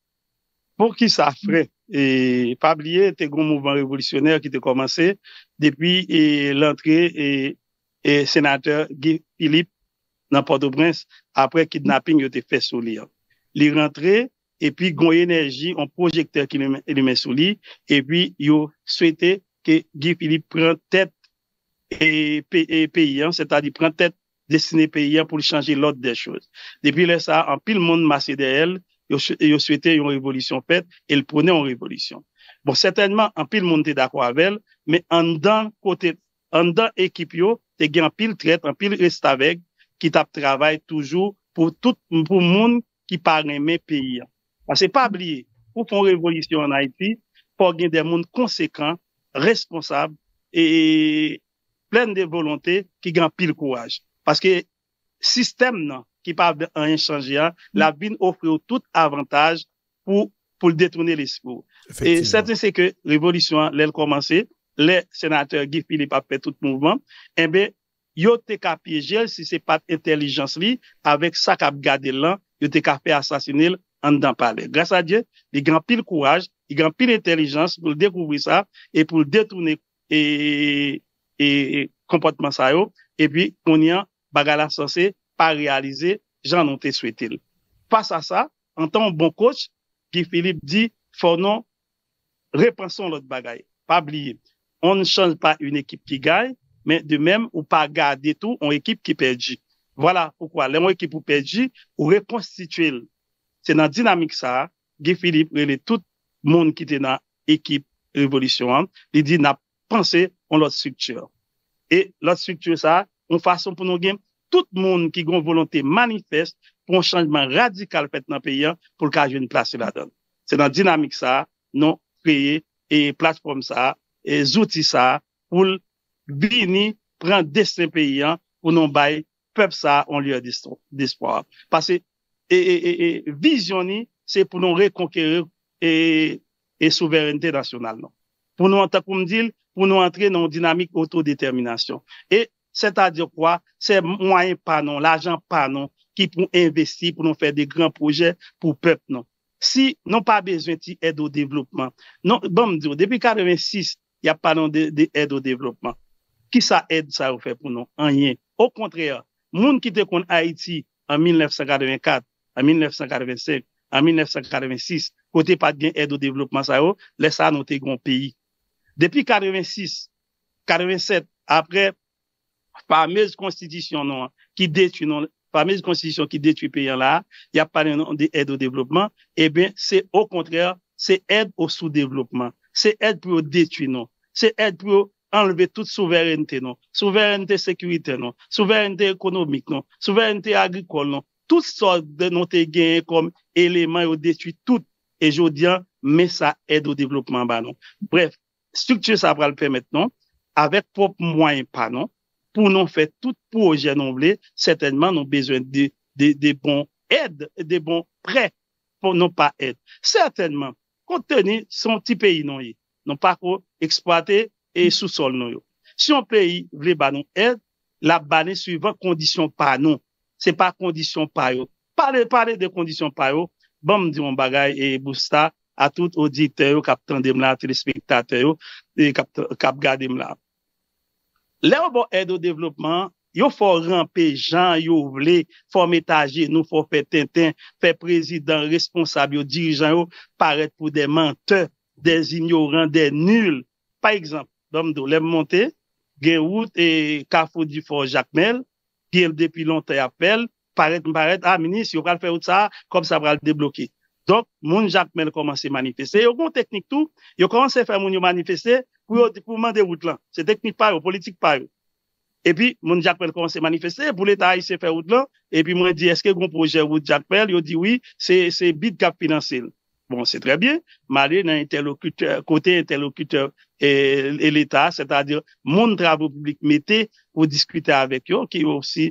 Pour qui ça frein? Et pas oublier, c'est un mouvement révolutionnaire qui a commencé depuis l'entrée et, sénateur Guy Philippe dans Port-au-Prince après kidnapping qui a été fait sous l'île. li rentre, e pi gwen enerji an projekte ki li men sou li, e pi yo swete ki gif ili pren tet e peyen, se ta li pren tet desine peyen pou li chanje lot de chouz. Depi le sa, an pil moun mase de el, yo swete yon revolisyon fet, el pwene yon revolisyon. Bon, setenman, an pil moun te da kwavel, me an dan ekip yo, te gen an pil tret, an pil restavek, ki tap travay toujou pou moun ki par en men peyi an. Pase pa bliye, pou fon revolisyon an Haiti, pou gen den moun konsekant, responsab, e plen de volonté ki gen pil kouaj. Pase ke sistem nan, ki pa en chanjian, la vin ofre ou tout avantaj pou detounen l'espo. E sè te se ke revolisyon lèl komanse, lè senatèr Guy Philippe apè tout mouvan, eh enbe, yo te ka piye gel si se pat intelligence li, avèk sa ka gade lan, yo te kafe asasyonil an dan pale. Gras a diye, li gen pil kouaj, li gen pil entelijans pou l dekouvri sa e pou l detouni e, e, e kompotman sa yo e pi konyen bagay la sase pa realize jan non te swetil. Pas a sa, an tan bon kouch, ki Filip di fonon, repanson lot bagay, pa bliye. On ne chanj pa un ekip ki gay, men de mem ou pa gade etou an ekip ki perdi. Vwala poukwa, le mwen ekip ou peji ou rekonstituil. Se nan dinamik sa, ge Filip rele tout moun ki te nan ekip revolisyon an, li di nan panse an lot strukture. E lot strukture sa, an fason pou nou gen tout moun ki goun volonté manifest pou an chanjman radikal fet nan peyi an pou lkaj yon plas se la don. Se nan dinamik sa, nou kreye e plas poum sa, e zouti sa pou l glini pran destrin peyi an pou nou baye pep sa an liye dispo. Pase, e vizyoni, se pou nou rekonkere e souverenite nasyonal nan. Pou nou anta pou mdil, pou nou antre nan dinamik otodeterminasyon. E, se ta diyo kwa, se mwayen pa nan, l'ajan pa nan, ki pou investi, pou nou fe non. de gran proje pou pep nan. Si, nou pa bezwenti edo devlopman. Non, bon mdil, depi 46, ya pa nan de edo devlopman. Ki sa ed sa oufe pou nou? Anyen. Ou kontreya, Moun ki te kon Aiti an 1994, an 1945, an 1946, kote pat gen edo devlopman sa yo, lè sa anote yon peyi. Depi 1946, 1947, apre, pa mez konstidisyon ki detu peyen la, y ap pale nan de edo devlopman, e eh ben se o kontre, se ed o sou devlopman, se ed pou detu nan, se ed pou detu. enleve non. non. non. tout souveranite nou, souveranite sekurite nou, souveranite ekonomik nou, souveranite agrikol nou, tout sort de nou te genye kom eleman ou detuit tout, e joudian, me sa ed ou developman ba nou. Bref, struktur sa pralpe met nou, avek pop mwen pa nou, pou nou fe tout pou ouje nou vle, certainman nou bezwen de bon ed, de bon pre, pou nou pa ed. Certainman, konteni son ti peyi nou yi, nou pa kou eksploate, e sousol nou yo. Si yon peyi vle banon ed, la banen suivant kondisyon pa nou. Se pa kondisyon pa yo. Parle, parle de kondisyon pa yo, bom di yon bagay e bosta a tout odite yo kapitan dem la, telespektate yo e kapgan dem la. Le yo bon ed o devlopman, yo fo rampe jan yo vle, fo metaje, nou fo fe tenten, fe prezidant responsab yo dirijan yo, pare pou de mante, de zinyoran, de nul. Par exemple, Domdo, lem monte, gen wout e kafou di fò jakmel, gen depi lantè apel, paret mparet, a ah, menis, yo pral fè wout sa, kom sa pral debloki. Donk, moun jakmel koman se manifeste, yo goun teknik tou, yo koman se fè moun yo manifeste pou man de wout lan. Se teknik parou, politik parou. Epi, moun jakmel koman se manifeste, pou leta a yi se fè wout lan, epi mwen di, eske goun proje wout jakmel, yo di, wii, se bid gap finansil. Bon, se tre bie, Mali nan kote interlokuteur e l'Etat, se ta dire, moun drabo publik mette pou diskute avek yo, ki yo si,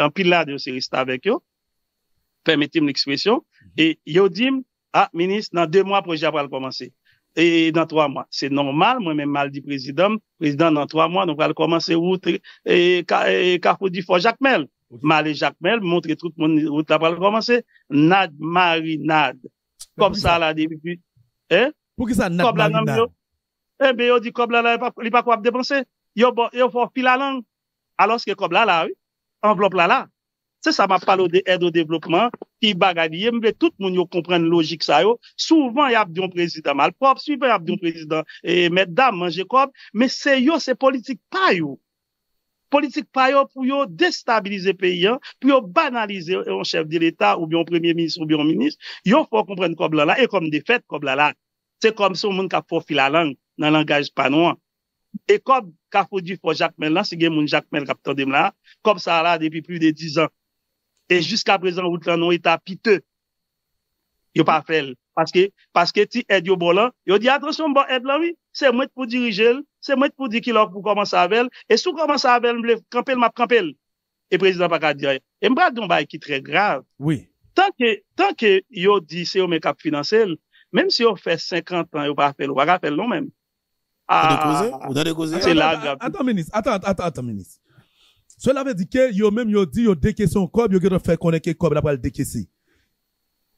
an pil la de yo se rista avek yo, permitim l'ekspresyon, e yo dim, a, menis, nan 2 mwa pou jè apal komanse, e nan 3 mwa. Se normal, mwen men mal di prezidam, prezidam nan 3 mwa, nan apal komanse outre, e kakou di fò jacmel, mali jacmel, moun tre tout moun outre apal komanse, nad, mari, nad, Kom sa la, di mi pi. Pou ki sa nan nan nan yo? Ebe eh, yo di kob la la, li pa kwa ap depanse. Yo bon, for fila lang. Aloske kob la la, oui. Envelop la la. Se sa ma palo de edo devlopman, ki bagadiye, mbe tout moun yo kompren logik sa yo. Souvan yap diyon prezident malprop, souvan yap diyon prezident met dam manje kob, me se yo se politik pa yo. politik pa yo pou yo destabilize peyi an, pou yo banalize yon eh, chef de l'Etat, ou byon premier ministre, ou byon ministre, yo fò kompren kò blan lan, e kom de fèt kò blan lan. Se kom son moun ka fò fila lang, nan langaj panou an. E kom ka fò di fò jac men lan, se gen moun jac men kap tò dem lan, kom sa la depi pli de 10 an. E jiska prezen wout lan nou eta pite, yo pa fel. Paske ti edyo bolan, yo di atrosyon mbon edlan, se mwen pou dirije l, c'est moi qui pour dire qu'il a pour commencer avec elle. Et si vous commencez avec elle, je camper, je vais camper. Et président pas qu'à dire. Et m'bra d'un bail qui très grave. Oui. Tant que, tant que yo dit c'est au make financier, même si on fait 50 ans, yo pas fait, yo pas fait même. Ah. Vous avez Vous C'est là, grave. Attends, ministre. Attends, attends, attends, ministre. Cela veut dire que yo même yo dit yo vous son cob, yo gueule fait connaître le cob là pour le décaisser.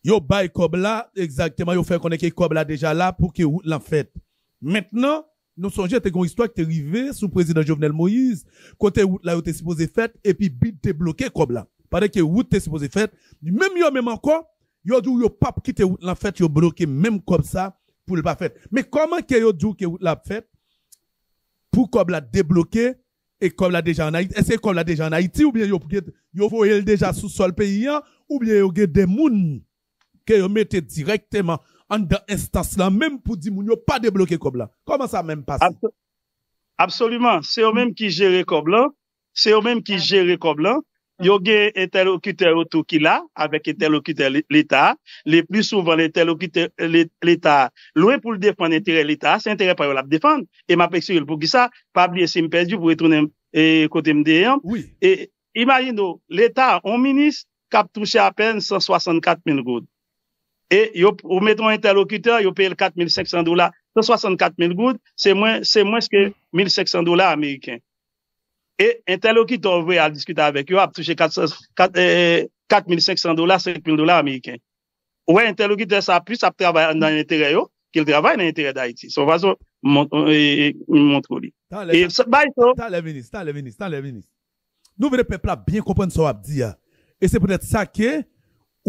Yo bail cob là, exactement, yo fait connaître le cob là déjà là pour que l'en fait. Maintenant, nous songeons, t'es une histoire qui est arrivée sous le président Jovenel Moïse, côté route là, où t'es supposé faire, et puis bid était bloqué comme là. Pendant que route t'es supposé faire, même yo, même encore, yo dit yo pas quitter route la fête, yo bloqué même comme ça, pour le pas faire. Mais comment que yo dit que route la fête, pour comme la débloquer, et comme la déjà en Haïti, est-ce que comme la déjà en Haïti, ou bien yo, yo voyez déjà sous sol pays, ou bien yo des mouns, que yo été directement an da estas la, menm pou di moun yo pa deblokye Koblan. Koman sa menm pasi? Absolument, se yo menm ki jere Koblan, se yo menm ki jere Koblan, yo ge etelokyter otou ki la, avek etelokyter l'Etat, le plus souvan etelokyter l'Etat, louen pou l'defan etire l'Etat, se entere pa yo la defan, e ma peksiril pou ki sa, pa blye se mperdi pou etounen kote mde yon, e imayin nou, l'Etat, an minis kap touche apen 164 min goud, E ou meton interlokiteur, yo peye l 4,500 dola. Se 64,000 goud, se mwen se ke 1,500 dola Ameriken. E interlokiteur vwe al diskute avek yo ap touche 4,500 dola, 5,000 dola Ameriken. Ou e interlokiteur sa ap plus ap travay nan entere yo, ki l travay nan entere da iti. So vwazou, mwont kou li. Tan le venis, tan le venis, tan le venis. Nou vwede pepla byen kompon sou ap di ya. E se pou net sa ke...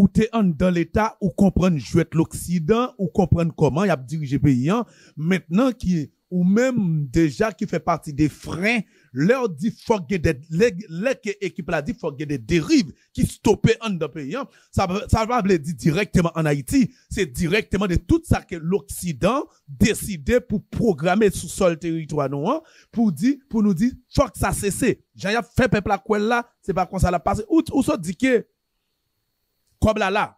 ou t'es en dans l'État, ou comprendre jouer l'Occident, ou comprendre comment il a dirigé pays, hein. maintenant qui, ou même déjà qui fait partie des freins, leur dit faut qu'il des, l'équipe dit des dérives qui stoppent en dans pays, hein. ça, ça va le dire directement en Haïti, c'est directement de tout ça que l'Occident décidait pour programmer sur sol territoire, non, hein. pour dire, pour nous dire, faut que ça cesse. J'ai fait peuple à quoi là, c'est pas comme ça l'a passé. Ou, ou ça dit que, Kobla là.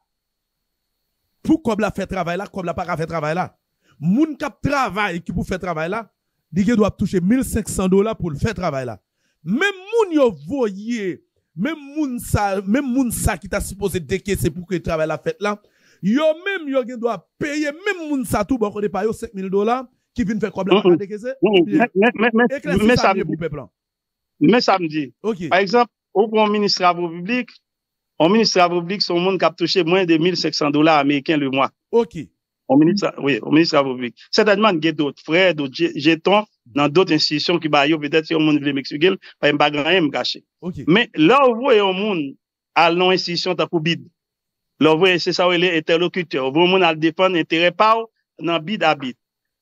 Pour Kobla faire travail là, Kobla pas faire travail là. Moun kap travail qui pour faire travail là, il doit toucher 1500 dollars pour le faire travail là. Même moun yo voyé, même moun sa, même moun sa qui t'a supposé décaisser pour que le travail la fête là, yo même yo doit payer même moun sa tout bon qu'on pas yo 5000 dollars qui vient faire Kobla décaisser. Mais ça me Par exemple, au bon ministre de la République, O Ministre Avoblik son moun kap touche mwen de 1.500 dolar Ameriken le mwa. Ok. O Ministre Avoblik. Sè tanman gen dout, fred, dout jeton nan dout institisyon ki ba yo, vedè ti yon moun vle Meksigel, pa yon bagran yon m gache. Ok. Men, lò wè yon moun al non institisyon takou bid, lò wè yon sè sa wè lè etèlokite, wè yon moun al defan enterepaw nan bid a bid.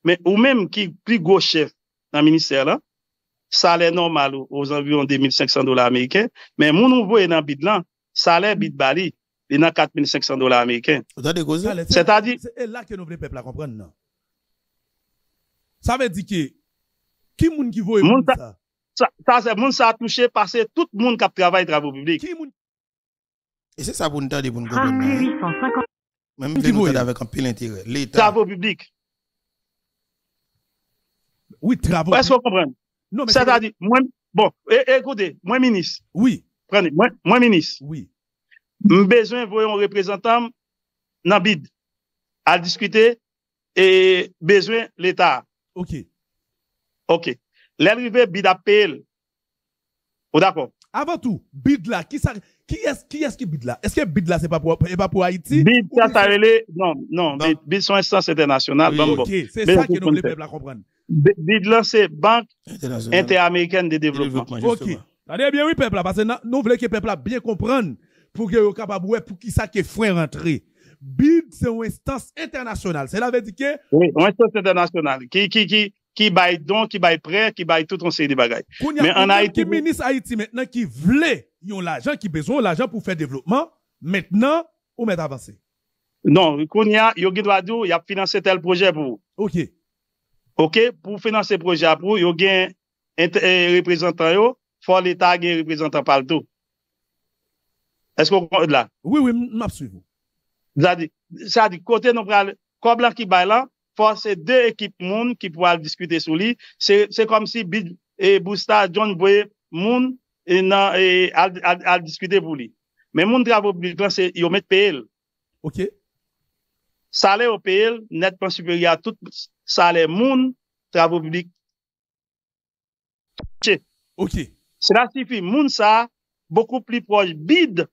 Men, ou menm ki pli gwoche nan minister la, sa lè normal ou os anvyon 2.500 dolar Ameriken, men moun ou wè yon bid lan, salaire bit bali, il a 4500 dollars américains. C'est-à-dire. C'est là que nous voulons peuple à comprendre, non? Ça veut dire que, qui moun qui voit moun ça? Ça, ça c'est monde ça a touché parce que tout le monde qui travaille travaux publics. Qui moun... Et c'est ça pour nous dire pour nous hein? comprendre. Même si êtes avec un pile intérêt. L'État. Travaux publics. Oui, travaux publics. Est-ce que vous comprenez? Non, mais c'est-à-dire, moi, bon, écoutez, moi, ministre. Oui. Mwen menis, mbezwen voyon reprezentan nan bid al diskute e bezwen l'Etat. Ok. Ok. Lè rive bid apel ou d'akon? Avantou, bid la, ki eski bid la? Eske bid la se pa pou Haiti? Bid sa tarrele, non, non, non, bid son instance internasyonal. Bon, bon. Ok, se sa ki nou le pev la kompran. Bid la se bank inter-amerikèn de devlopman. Ok. Tade bien oui peuple parce que nous voulons que le peuple bien comprenne pour que soit capable pour qui ça que rentrer. BID, c'est une instance internationale. Cela veut dire que Oui, une instance internationale qui qui qui qui baille don, qui baille prêt, qui baille tout on série de bagages. Mais en Haïti, qui ministre Haïti maintenant qui voulait ont l'argent qui besoin l'argent pour faire développement, maintenant ou mettre avancé? Non, Kounia, yo a financé tel projet pour. OK. OK, pour financer le projet pour, yo un eh, représentant For l'Etat gen reprezentant pal do. Esko kon od la? Oui, oui, m'absolu. Zadi, zadi, kote nou pral, kob la ki bay la, fò se de ekip moun ki pou al diskute sou li, se kom si Boudzita, John, Boué, moun, al diskute pou li. Men moun dravo publik lan se yon met PL. Ok. Sale o PL, net pen superi a tout sale moun, dravo publik. Ok. Se la sifi moun sa, boku pli proj bid,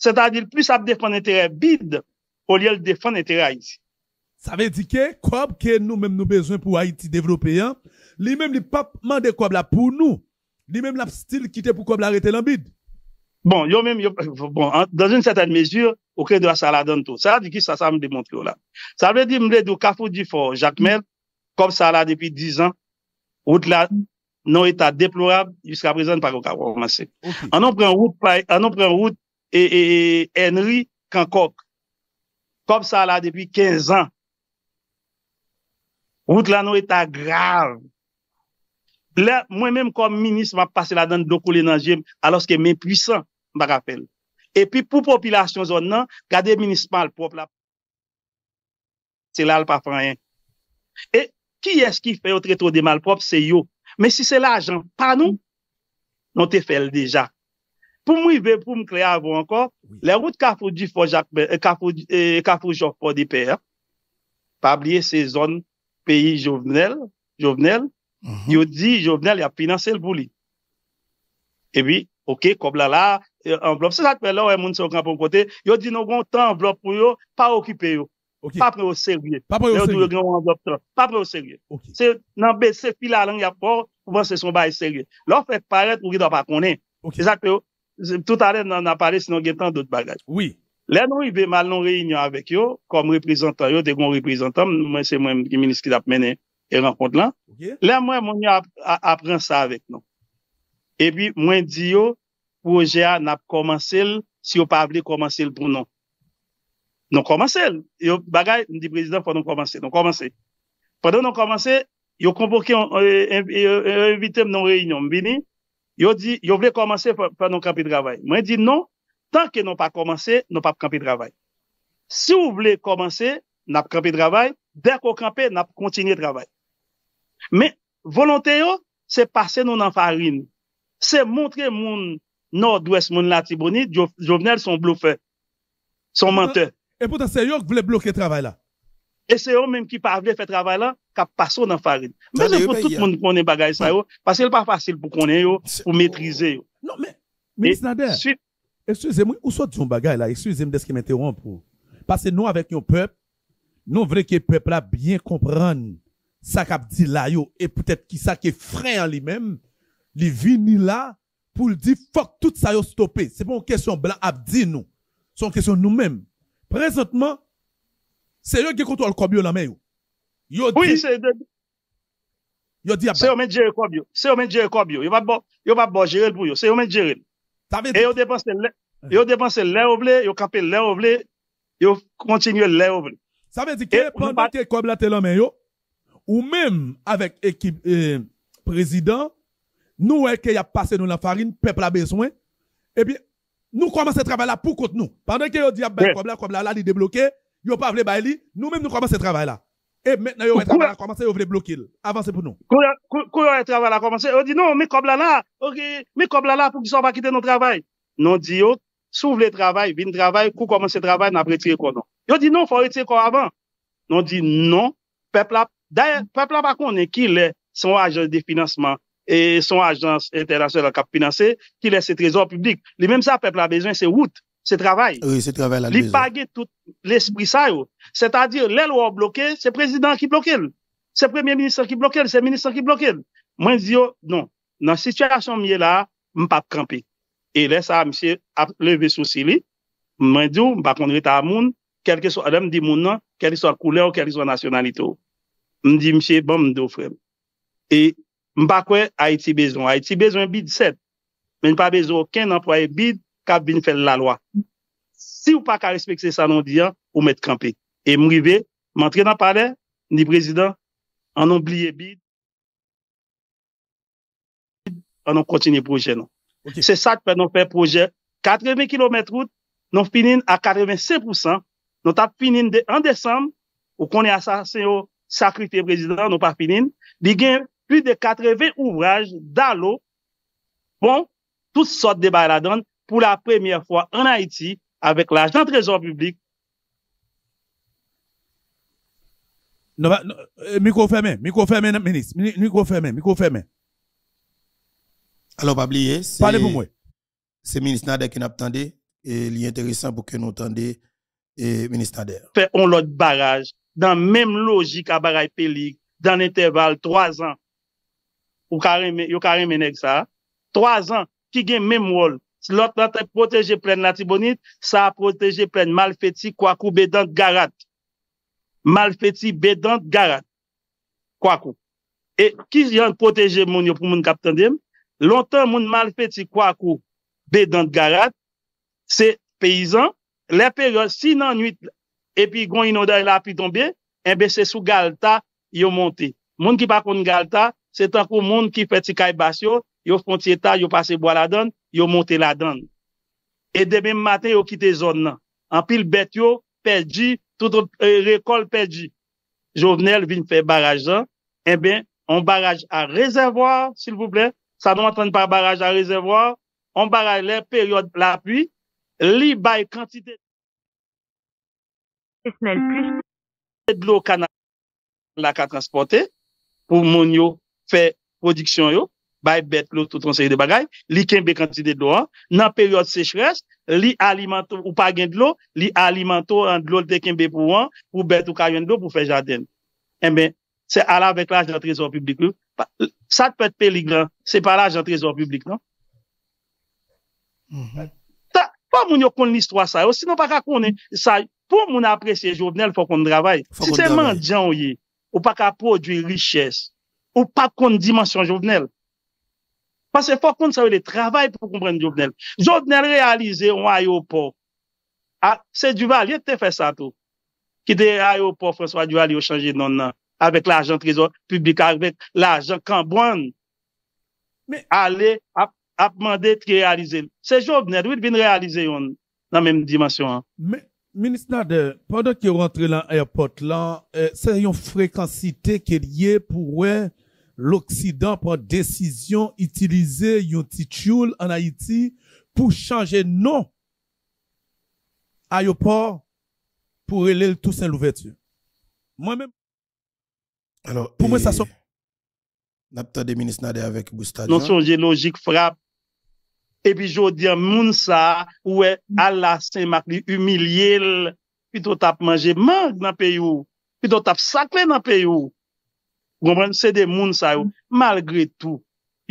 se ta di l plus ap defan etere bid, ou li el defan etere a yisi. Sa ve di ke, kwa ap ke nou menm nou bezwen pou Haiti devropeyan, li menm li pap man de kwa ap la pou nou, li menm la stil ki te pou kwa ap la rete lan bid. Bon, yo menm yo, bon, dans une certaine mesure, ou kre do a sa la don to. Sa la di ki sa sa m demontre yo la. Sa la di m le do kafou di fo, jakmel, kwa ap sa la depi dizan, out la... nou etat deplorab, jiska prezen pa kwa kwa masek. Anon pren route, anon pren route, enri, kankok. Kom sa la depi 15 an. Route la nou etat grav. La, mwen menm kom minist, va pase la dan do kou lé nan jem, alos ke men pwisan, baka fel. Epi pou populasyon zon nan, gade minist malprop la. Se la al pa frayen. E, ki eski fe yo tre tro de malprop, se yo. Men si se la ajan, pa nou, nou te fel deja. Pou mou i ve, pou m kre avon ankon, le wout ka foudi fò di pè, pa ablie se zon peyi jovenel, jovenel, mhm. yo di jovenel, ya finansel boulit. E bi, ok, koblala, anvlob, se sakpe lò, yo di nou gontan anvlob pou yo, pa okipe yo. Papre ou serye. Papre ou serye. Se nan bese fila lan yapo, pouman se son baye serye. Lò fèk paret ou gè dò pa konen. Tout alè nan apare, sinon gè tan dòt bagaj. Lè nou ibe mal non reyinyan avèk yo, kom reprezentan yo, de kon reprezentan, mwen se mwen giminis ki dap mènen e ranpont lan. Lè mwen mwen yo apren sa avèk nou. E bi mwen di yo, proje nan ap komanse l, si yo pa avèlè komanse l pou nan. Nou komanse, yo bagay mdi prezident fwa nou komanse, nou komanse. Padon nou komanse, yo konvoke yon evite mnon reynyon mbini, yo di, yo vle komanse fwa nou kampi travay. Mwen di nou, tanke nou pa komanse, nou pa kampi travay. Si ou vle komanse, nou pa kampi travay, dek ou kampi, nou pa kontinye travay. Me, volante yo, se pase nou nan farin. Se montre moun, nou dwes moun la Tibouni, jo vnel son bloufe, son menteur. Et pourtant, c'est eux qui voulaient bloquer le travail là. Et c'est eux même qui pas voulaient faire travail là, qui passent dans farine. Mais c'est pour tout le hein. monde connaît bagage ça, parce que n'est pas facile pour connaître, pour maîtriser. Non, mais, Nader, excusez-moi, où sont les choses là? Excusez-moi de ce qui m'interrompt. Parce que nous, avec nos peuple, nous voulons que le peuple là bien comprenne ça qu'a dit là, et peut-être qui ça qui est lui-même, lui vient là, pour dire, fuck, tout ça yo stopper. C'est pas une question blanc à dire nous. C'est une question nous-mêmes. Prezentman, se yo ge kontrol kob yo la men yo. Yo di... Oui, se yo de... Yo di ap... Se yo men jere kob yo. Se yo men jere kob yo. Yo va bo, bo jere l pou yo. Se yo men jere l. E yo depanse le Yo depanse lè ou vle, yo kape lè ou vle, yo kontinye lè ou vle. Sa ve di ke, pandan ke kob la te la men yo, ou menm avèk ekip eh, prezident, nou wè ke ya pase nou la farine peuple a beswen, e bien nous commençons ce travail là pour contre nous. Pendant que vous dites, ah, ben, comme là, comme là, là, il est débloqué, vous pas voulu nous-mêmes, nous commençons ce travail là. Et maintenant, vous travail là, commencez, vous voulez bloquer. Avancez pour nous. Quand vous travail à commencez, on dit non, mais comme là, là, ok, mais comme là, là, pour qu'ils soient pas quitter nos travail. Non, dit, si vous voulez travail, vin travail, vous commencez travail, n'a pas quoi, non. Vous dit non, faut retirer quoi avant. Non, dit non, peuple là, d'ailleurs, peuple là, par contre, qui est son agent de financement, e son ajans internasyon al kap finanse ki les se trezor publik. Li menm sa peple la bezyon se wout, se travay. Li page tout l'esprit sa yo. Se ta diyo, le lwa bloké, se prezident ki blokèl. Se premier minister ki blokèl, se minister ki blokèl. Mwen diyo, non, nan sityasyon miye la, mpa kranpi. E les sa, msye, ap leve sou si li, mwen diyo, mpa kondrit a moun, kelke sou, adem di moun nan, kel iso koule ou kel iso nasyonalito. Mdi msye, bon mde ou frem. E Mba kwe Haiti bezon. Haiti bezon bid set. Men pa bezon ken anpwaye bid kab bin fel la lwa. Si ou pa ka respekse sa non diyan, ou met kampi. E mri ve, mantre nan pale, ni prezident, anon blye bid, anon kontine proje nan. Se sak pe nou fe proje, 80 km route, nou finin a 85%, nou tap finin de 1 Desem, ou koni asan se yo sakrifye prezident, nou pa finin, di gen anpwaye plus de 80 ouvrages dans l'eau, bon, toutes sortes de baladons pour la première fois en Haïti avec l'argent trésor public. Non, bah, euh, micro fermé, micro fermé, ministre, micro fermé, micro fermé. Alors, pas oublier, c'est. Parlez pour moi. C'est ministre Nader qui n'attendait, et il est intéressant pour que nous entendions, et ministre Nader. Fait on l'autre barrage, dans même logique à barrage Pélique, dans l'intervalle trois ans, yo kare meneg sa. Troaz an, ki gen mem wol, lotan te proteje plen la tibonit, sa proteje plen mal feti kwa kou bedant garat. Mal feti bedant garat. Kwa kou. E ki jan proteje moun yo pou moun kapten dem? Lontan moun mal feti kwa kou bedant garat, se peyizan, le peryon, si nan nwit, epi gwen inoda la pi donbe, e be se sou galta yo monte. Moun ki pa kon galta, Se tankou moun ki feti kay bas yo, yo fonti etat, yo pase bo la don, yo monte la don. E demen maten yo kite zon nan. An pil bet yo, perdi, tout e, rekol perdi. Jou venel vin fe baraj zan, en eh ben, an baraj a rezervoir, sil vouple, sa nou entran par baraj a rezervoir, an baraj le peryode la pui, li bay kantite... fè prodiksyon yo, bay bet lò touton seri de bagay, li kembe kantide do an, nan peryode sechreze, li alimanto ou pa gen d'lo, li alimanto an d'lo lte kembe pou an, pou bet ou kajen d'lo pou fè jaden. Emen, se ala vek la ajan trezor publik yo, sa te pet peligran, se pa la ajan trezor publik non? Mm-hmm. Pa moun yo kon nistwa sa yo, sinon pa ka kon nistwa sa yo, pou moun apresye jovnel fò kon dravay, si seman jan ou ye, ou pa ka prodwi richesse, Ou pa kon dimensyon jovenel. Pase fò kon sa wè le travay pou kompren jovenel. Jovenel realize yon ayopo. Ah, se duval, yon te fè sa tou. Ki de ayopo François Duval yon chanje nan nan. Awek la ajan trizor publika. Awek la ajan kambouan. Ale ap mande tri realize. Se jovenel, wè di vin realize yon nan menm dimensyon. Ministre Nader, padon ki yon rentre lan ayopot lan, euh, se yon frekansite ke liye pou wè... L'Oksidan pon desisyon itilize yon titioul an Haiti pou chanje nou ayopor pou relel tout sen l'ouverture. Mwen men, pou mwen sa son, Napta de minis nade avèk Boustadjan, Nonsyon jen logik frap, Epi jodi an moun sa, Ouè ala sen mak li umilyel, Pi do tap manje mag nan pe yon, Pi do tap sakle nan pe yon, Gomen, se de moun sa yo, mm. malgre tout,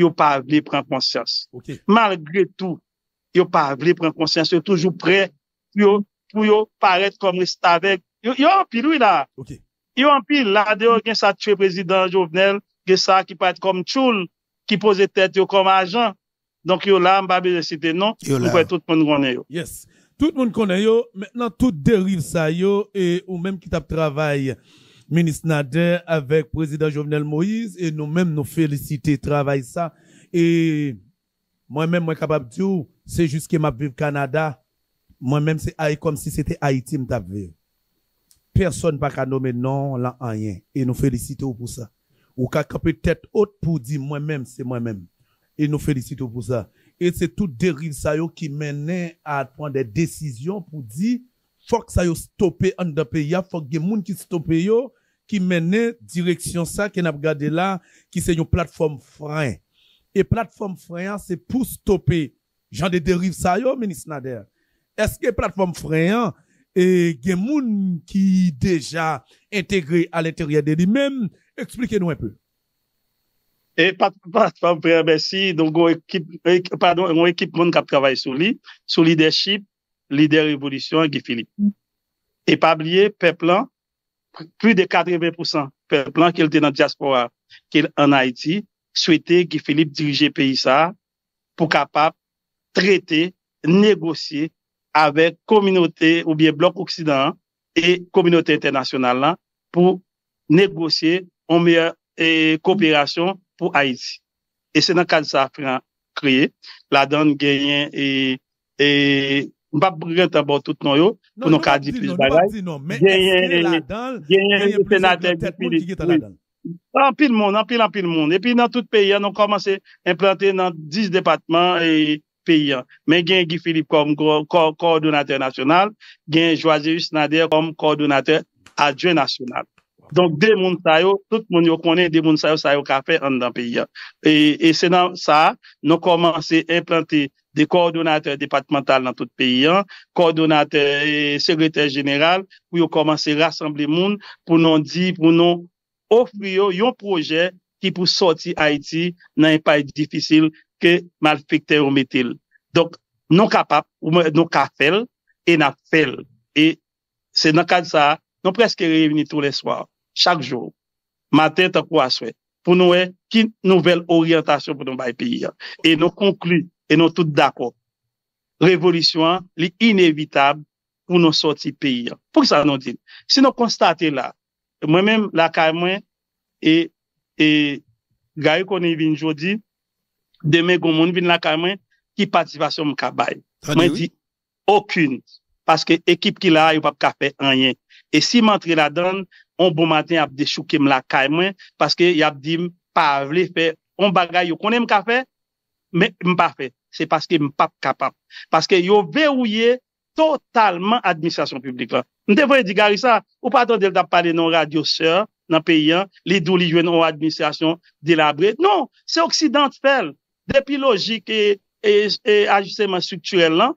yo pa avli pren konsyans. Malgre tout, yo pa avli pren konsyans, yo toujou pre, pou yo paret kom list avek. Yo anpil ou la? Yo anpil, la deyo gen sa tre prezident jovenel, gen sa ki pa et kom tchoul, ki pose tete yo kom ajan. Donk yo la mba bejensite, non? Yo la. Ou pou et tout moun konen yo? Yes. Tout moun konen yo, menan tout derive sa yo, ou menm ki tap travay yo. ministre Nader avec président Jovenel Moïse et nous-mêmes nous féliciter travail ça et moi-même moi capable de dire c'est juste que ma vivre Canada moi-même c'est comme si c'était Haïti me vivre personne pas qu'à nommer non là rien et nous félicitons pour ça ou qu'à peut tête autre pour dire moi-même c'est moi-même et nous félicitons pour ça et c'est tout dérive ça qui menait à prendre des décisions pour dire Fok sa yo stope an da pe ya, fok gen moun ki stope yo, ki mene direksyon sa, ken ap gade la, ki se yo platform frein. E platform frein an, se pou stope jan de deriv sa yo, menis nader. Eske platform frein an, e gen moun ki deja integre al enteryen de li men, eksplike nou en pe. E platform frein an, si, donk ou ekip, pardon, ou ekip moun kap travaye sou li, sou lideship, leader révolution Guy Philippe. Mm. Et pas oublier, peuple plus de 80% peuple qui était dans la diaspora, qui en Haïti, souhaitait Guy Philippe diriger pays ça pour capable traiter, négocier avec communauté ou bien bloc occident et communauté internationale pour négocier une meilleure coopération pour Haïti. Et c'est dans le cadre de ça, créé. La donne guérienne et Mpa briyantan bo tout nou yo, non, pou nou non, non, ka di plus bagay. Gen yen gen senatè, gen yen gen senatè. Anpil moun, anpil anpil moun. E pi nan tout peyi an, nou komanse implante nan 10 departement peyi an. Men gen Gifilip kon koordinatè nasyonal, gen Joazirou Sneder kon koordinatè adjè nasyonal. Donk de moun sayo, tout moun yo kone, de moun sayo sayo ka fe an dan peyi an. E senan sa, nou komanse implanté de koordinatèr departemental nan tout peyi an, koordinatèr et sekretèr jeneral pou yo komanse rassemble moun pou nou di, pou nou ofri yo yon proje ki pou soti Haiti nan yon paye difisil ke mal fikte yo metil. Donk nou kapap, nou ka fel, e na fel. E senan sa, nou preske revini tou le swa. chak jow, maten ta kwa swet, pou nou e, ki nouvel oryantasyon pou nou bayi peyi ya. E nou konklu, e nou tout d'akop. Revolisyon, li inévitab pou nou soti peyi ya. Pou sa nou di? Si nou konstate la, mwen men lakay mwen e gaye konen vin jodi, demè goun moun vin lakay mwen, ki pativasyon mou kabay. Mwen di, okyoun, paske ekip ki la, yon pa pa kape anyen. E si mantri la dan, moun bon matin ap de chouke m lakay mwen, paske y ap di m pa avle fe, m bagay yo konen m ka fe, men m pa fe, se paske m pap kapap, paske yo verouye, totalman administrasyon publik la. M te voye di garisa, ou paton del da pale non radio se, nan peyi an, li dou li jwen non administrasyon, di la bret, non, se oksidant fel, depi logik e ajustemen strukturel lan,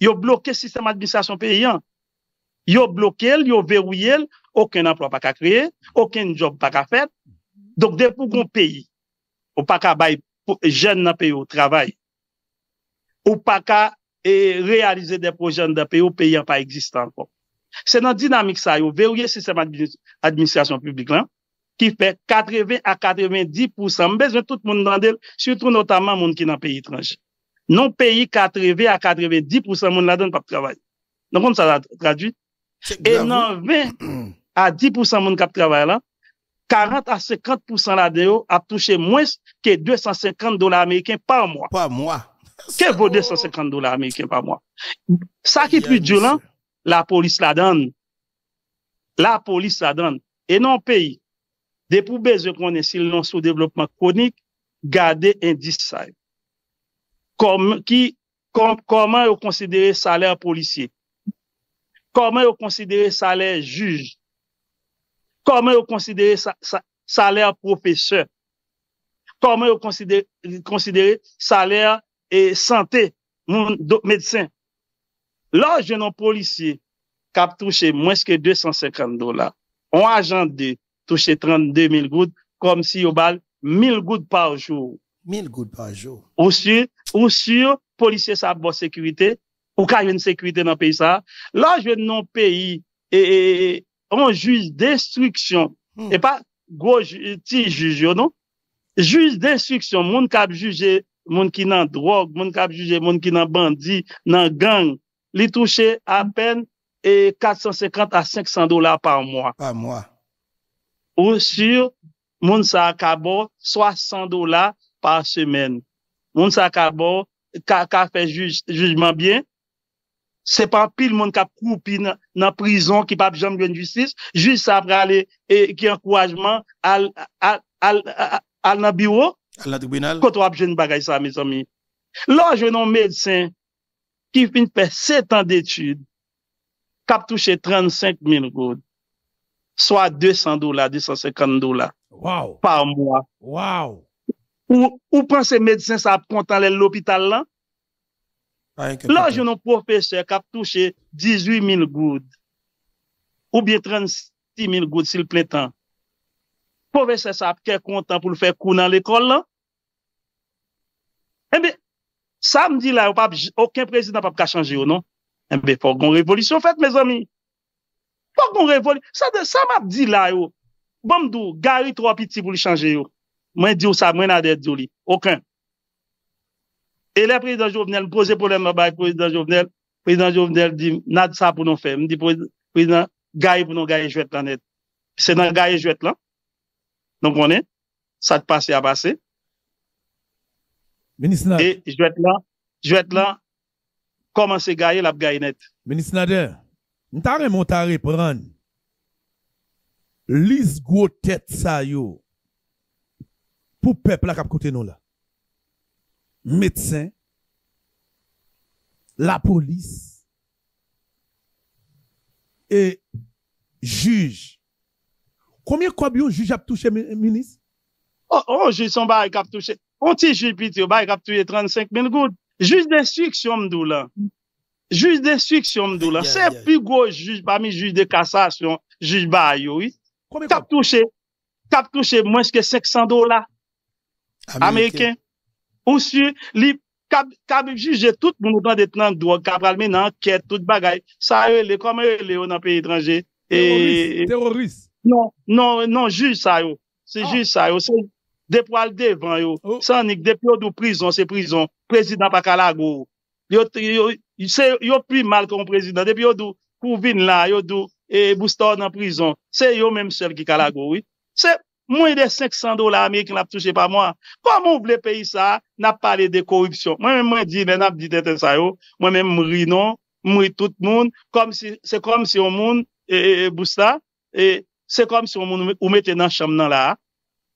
yo bloke sistem administrasyon peyi an, yo bloke l, yo verouye l, Aken emplwa pa ka kreye, aken job pa ka fet, dok de pou kon peyi, ou pa ka bay jen nan peyo trabay, ou pa ka realize depo jen nan peyo, peyi an pa existan. Se nan dinamik sa yo, verye sistem administrasyon publik lan, ki fe 80 a 90% mbezwen tout moun nan del, soutou notaman moun ki nan peyi tranj. Non peyi 80 a 90% moun la den pa pey trabay. Nan kon sa la tradwi. E nan vey, a 10% moun kap trabay lan, 40 a 50% la deyo ap touche mwes ke 250 dolar Ameriken pa mwa. Pa mwa. Ke vo 250 dolar Ameriken pa mwa. Sa ki pwidjou lan, la polis la dan. La polis la dan. E nan peyi, de pou bez yo konen silon sou devlopman konik, gade indis sae. Koman yo konsidere saler polisye? Koman yo konsidere saler juj? Kome yo konsidere salère profeseur? Kome yo konsidere salère e santè mèdisen? La, jenon polisye kap touche mwenske 250 dola. On ajande touche 32 mil gout kom si yo bal mil gout par jow. Mil gout par jow. Ou sur polisye sa bo sekwite ou ka yon sekwite nan peyi sa. La, jenon peyi e... On juj destriksyon. E pa go ti juj yo nou. Juj destriksyon. Moun kap juje moun ki nan drog, moun kap juje moun ki nan bandi, nan gang. Li touche apen e 450 a 500 dolar par mwa. Par mwa. Ou sur moun sa akabo, 600 dolar par semen. Moun sa akabo, kaka fe jujman byen. Se pa pil moun kap koupi nan prizon ki pa ap jom jwen justice, jist sa ap re ale e, ki an kouajman al nan biwo, koto ap jwen bagay sa, miso mi. Lo, jwen nan medisen ki fin pe setan detude, kap touche 35.000 goud, swa 200 dola, 250 dola, pa mwa. Ou pan se medisen sa ap kontan lè l'opital lan, Lò joun nou profese kap touche 18.000 goud, ou bie 36.000 goud sil plè tan. Profese sa ap kè kontan pou lò fè kou nan l'ekol lan? Ebe, sa m di la yo, bon, aucun prezident pa pou ka chanje yo, non? Ebe, fòk goun revolisyon fèt, mè zòmi. Fòk goun revolisyon, sa m ap di la yo, bomdou, gari 3 piti pou li chanje yo. Mwen di yo sa, mwen adè di yo li, okan. Et le président Jovenel pose problème à le président Jovenel. Président Jovenel dit, n'a ça pour nous faire. Me dit, président, gaille pour nous gaille jouette là net. C'est dans gaille jouette là. Donc on est, ça te passe à passer. Ministre Et jouette là, jouette là, comment c'est la gaille net. Ministre Nader, nous t'arrêt mon taré prendre. Lise gros tête ça yo. Pour peuple là cap côté nous là. Metsen, la polis, e juj. Komiye kwa biyo juj ap touche, menis? Oh, oh, juj son ba a ap touche. On ti juj piti, ba a ap touche 35 men gout. Juj de suksyon mdou la. Juj de suksyon mdou la. Se pi goj juj, ba mi juj de kasasyon, juj ba a yo. Kwa mi kwa? Kwa mi kwa? Kwa mi kwa? Kwa mi kwa? Kwa mi kwa? Mwenske seksan dola. Ameriken. Ou si li kabe juje tout moun ou ban det nan drog, kapral men nan anket, tout bagay, sa e le, kama e le ou nan pe itranje. Terrorist? Non, non, non, juj sa yo, se ah. juj sa yo, se depwal devan yo, oh. sanik, depyo ou do prison, se prison, prezident pa kalago. Se yo pli mal kon prezident, depyo ou do Kouvine la, ou do e Boustan nan prison, se yo menm sel ki kalago. Mwen de 500 do la, ame yon ap touche pa mwen. Kwa mwen ouble peyi sa, nap pale de korupsyon. Mwen mwen di, mwen ap di dete sa yo, mwen mwen mwen rinon, mwen mwen tout moun, kom si, se kom si yon moun, e, e, e, Busta, e, se kom si yon moun, ou mette nan cham nan la,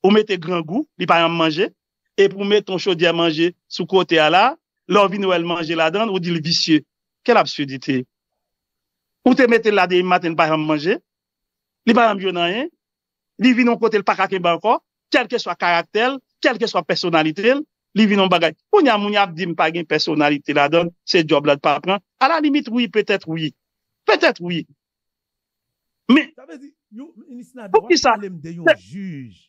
ou mette gran gou, li pa yon manje, e pou met ton chodi a manje, sou kote a la, lor vi nou el manje la dan, ou di li visye. Kel absudite? Ou te mette la dey maten, pa yon manje, li pa yon m Li vinon kote l pa kake mba anko, kelke swa karakter, kelke swa personalite l, li vinon bagay. O nyam ou nyap di mpa gen personalite la don, se job la d pa apren. A la limite, oui, petèt oui. Petèt oui. Mais, pou ki sa? Yon juge,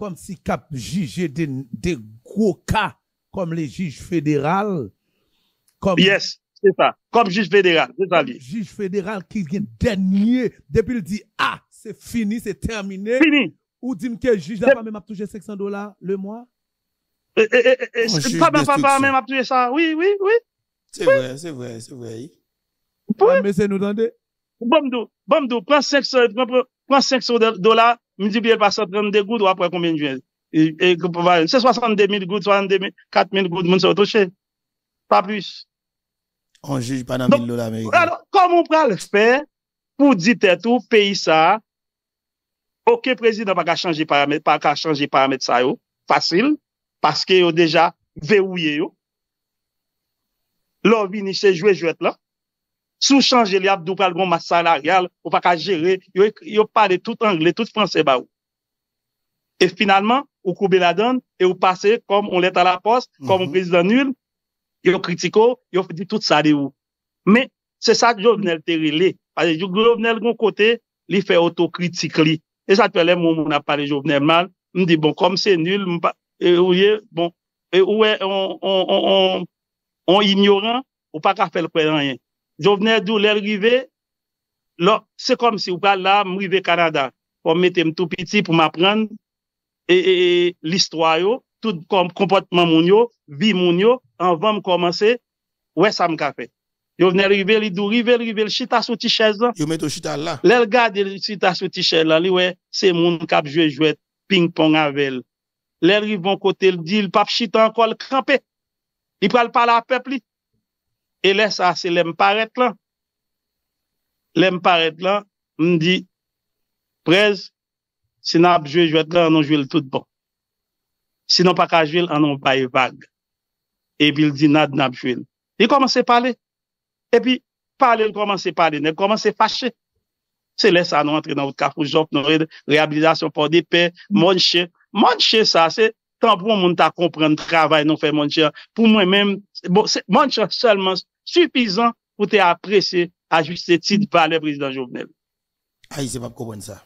kom si kap jije de goka, kom le jije federal, kom... Yes, se pa, kom jije federal, jije federal, ki gen denye, depil di a, ah, a, c'est fini, c'est terminé. Fini. Ou dit que le juge n'a pas même toucher 500 dollars le mois? Oh, pas même pas même ça. Oui, oui, oui. C'est vrai, c'est vrai, c'est vrai. Oui. mais c'est nous donner Bomdo, bomdo, prends 500, prends 500 dollars, multiplié par 132 gouttes, ou après combien de jours? c'est 62 000 gouttes, 62 000, 4 000 gouttes, moun se touché. Pas plus. On juge pas dans 1000 dollars américains. Alors, comment on peut le faire pour dire tout, pays ça, yo ke prezident pa ka chanji paramet sa yo, fasil, paske yo deja veouye yo, lor vini se jwe jwet la, sou chanje li ap dupal gon mas salaryal, yo pa ka jere, yo pale tout angle, tout franse ba yo. E finalman, yo koube la don, yo e pase, kom on leta la post, mhm. kom on prezident nul, yo kritiko, yo fidi tout sa li yo. Me, se sa jo vne l teri li, pa se jo vne l gon kote, li fe otokritik li. E sa twele moun apare jo vene mal, mdi bon kom se nul, mwen pa, e ouye, bon, e ouye, on, on, on, on, on ignoran, ou pa ka fèl kwen anyen. Jo vene dou lè rive, lò, se kom si ou pa la mou rive Kanada, pou mwete mtou piti pou m apren, e, e, e l'istroyo, tout kom kompotman moun yo, vi moun yo, anvan m komanse, ouye sa m ka fè. Yo vene rive li dou, rive li, rive li, chita sou ti chèz lan. Yo met ou chita la. Lè l'gade, chita sou ti chèz lan, li wè, se moun kap jwe jwet, ping pong avèl. Lè rive bon kote, l di, l pap chita an kol krampè. Li pral pala apèp li. E lè sa, se lè mparet lan. Lè mparet lan, m di, prez, se nab jwe jwet lan, anon jwel tout bon. Sinon pa ka jwel, anon baye vage. E bil di nad nab jwel. Li e komanse pale? E pi, palen, koman se palen, ne koman se fache. Se lesa nou entre nan vout kafou, jok nou rey de reabilizasyon pou de pe, mounche, mounche sa, se, tan pou moun ta komprende travay, nou fe mounche, pou mwen men, mounche salman, supizan, pou te aprese, ajwis se tit, pale, prezident Jovnel. Ay, se pap kouwen sa.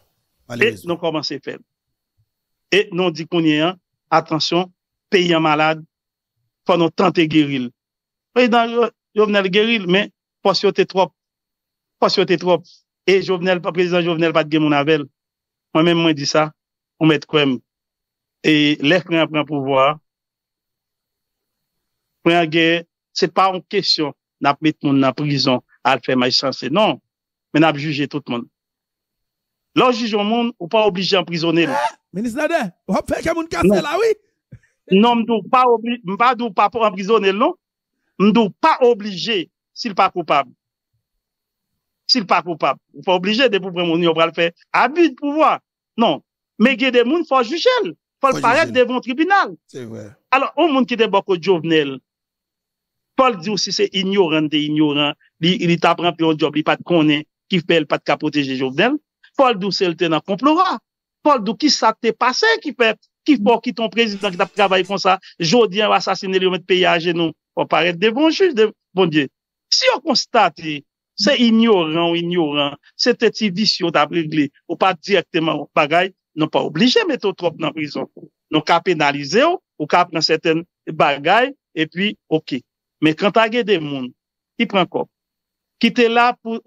E nou koman se fe. E nou di konye, atensyon, peye malade, pou nou tante geril. Ve yon, Jovenel geril, men, pwasyote trop. Pwasyote trop. E, jovenel, prezident jovenel, pat gen moun avel. Mwen men mwen di sa, mwen met kwenm. E, lè kwenm prèm pouvwa. Pwenm gen, se pa an kesyon nap met moun nan prison al fèm ay sanse. Non, men ap juje tout moun. Lò juje moun, ou pa oblije an prisonel. Menis nadè, ou pa fè kè moun kase la, wè? Non, mwen pa dò ou pa prisonel, lò. Ndou pa oblije sil pa koupab. Sil pa koupab. Ou pa oblije de pou prèmoun yo pral fè. Abid pou vwa. Non. Mè gè de moun fò jüjèl. Fò l'parel devon tribunal. Tè wè. Alò, ou moun ki de bò kò jovnel. Fò l'di ou si se ignoran te ignoran. Li ta pran pè yon job li pat konen. Ki fè l pat ka proteje jovnel. Fò l'di ou se l tè nan komplora. Fò l'di ou ki sa te pase ki fè. Ki fò ki ton prezident ki ta pravay fò sa. Jodi an wa sasine li yon met peyaje nou. Bon ou paret devon juj, devon diye. Si ou konstate, se ignoran ou ignoran, se te ti visyon ta prigli ou pa direkteman bagay, nou pa oblije mette ou trop nan prizon pou. Nou ka penalize ou, ou ka pren seten bagay, e pi, okey. Me kanta ge de moun, ki pren kop. Ki te la pou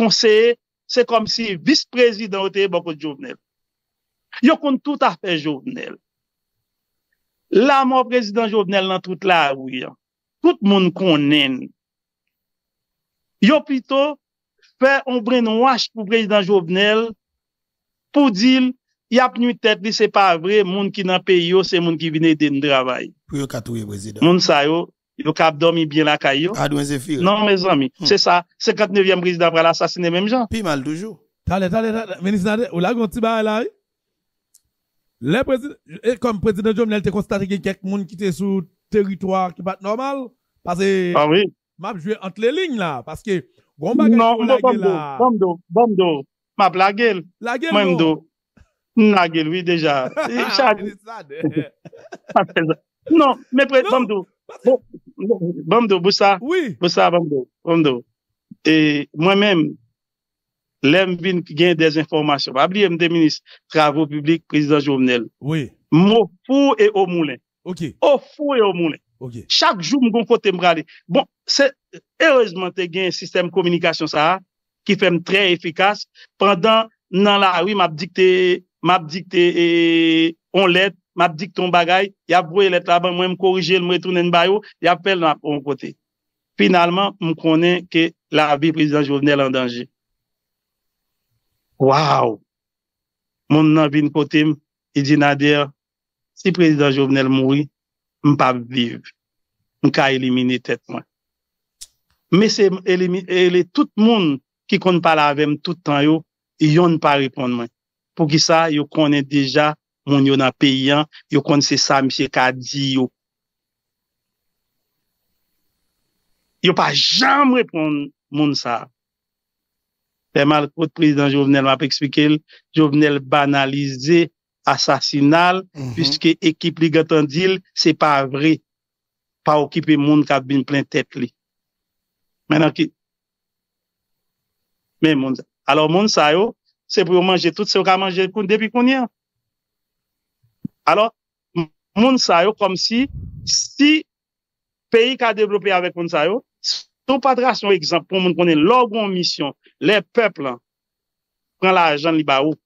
konseye, se kom si vis prezident e te bako jovenel. Yo kon tout a fe jovenel. La mò prezident Jovenel nan tout la avouye. Tout moun konnen. Yo pito fè on brene wach pou prezident Jovenel pou dil yap nye tèt li se pa vre moun ki nan pe yo se moun ki vine den dravay. Pou yo katouye prezident. Moun sayo, yo kap domi bien la kayo. Adwese fil. Non, me zami. Se sa, 59e prezident pral asasine menm jan. Pi mal doujou. Tade, tade, tade, menis nade, ou la gonti ba alay? Eh? Le président, eh, comme président te constaté qu'il quelques qui était sur territoire qui bat normal, parce que, ah oui. entre les lignes là, parce que, non, non, m'a La gueule, oui, déjà. Ah, non, mais Oui. Et moi-même, lèm vin gen des informasyon, wab liye m de minis, travou publik, prezident jounel, mou fou e omoulè, ok, fou e omoulè, ok, chak jou m kon kote m brale, bon, se, heurezman te gen sistem komunikasyon sa, ki fem trey efikas, pandan nan la, oui, m ap dikte, m ap dikte, on let, m ap dikte on bagay, y ap vwe let la ban, mwen m korije, m mwetounen bayo, y ap fel nan m kon kote, finalman, m konen ke, la vi prezident jounel an danje, ok, Waw, moun nan vin kote m, e di nadir, si prezident Jovenel moui, m pa vive, m ka elimine tet mwen. Me se elimine, e le tout moun ki kon pala avem tout tan yo, yo n pa repond mwen. Pou ki sa, yo konen deja moun yo nan peyan, yo konen se sa m che ka di yo. Yo pa jam repond moun sa. Fèman, kote prezident Jovenel, m ap ekspike, Jovenel banalize, asasinal, mhm. pwiske ekip li gaten dil, se pa vre, pa okipe moun kat bin plen tepli. Mè nan ki, mè moun, alo moun sayo, se pou yo manje tout se yo ka manje depi konyen. Alo, moun sayo kom si, si peyi ka devlopi avek moun sayo, Ton patras yon ekzamp pou moun konen lor goun misyon, le pepl, pren la ajan li ba ou.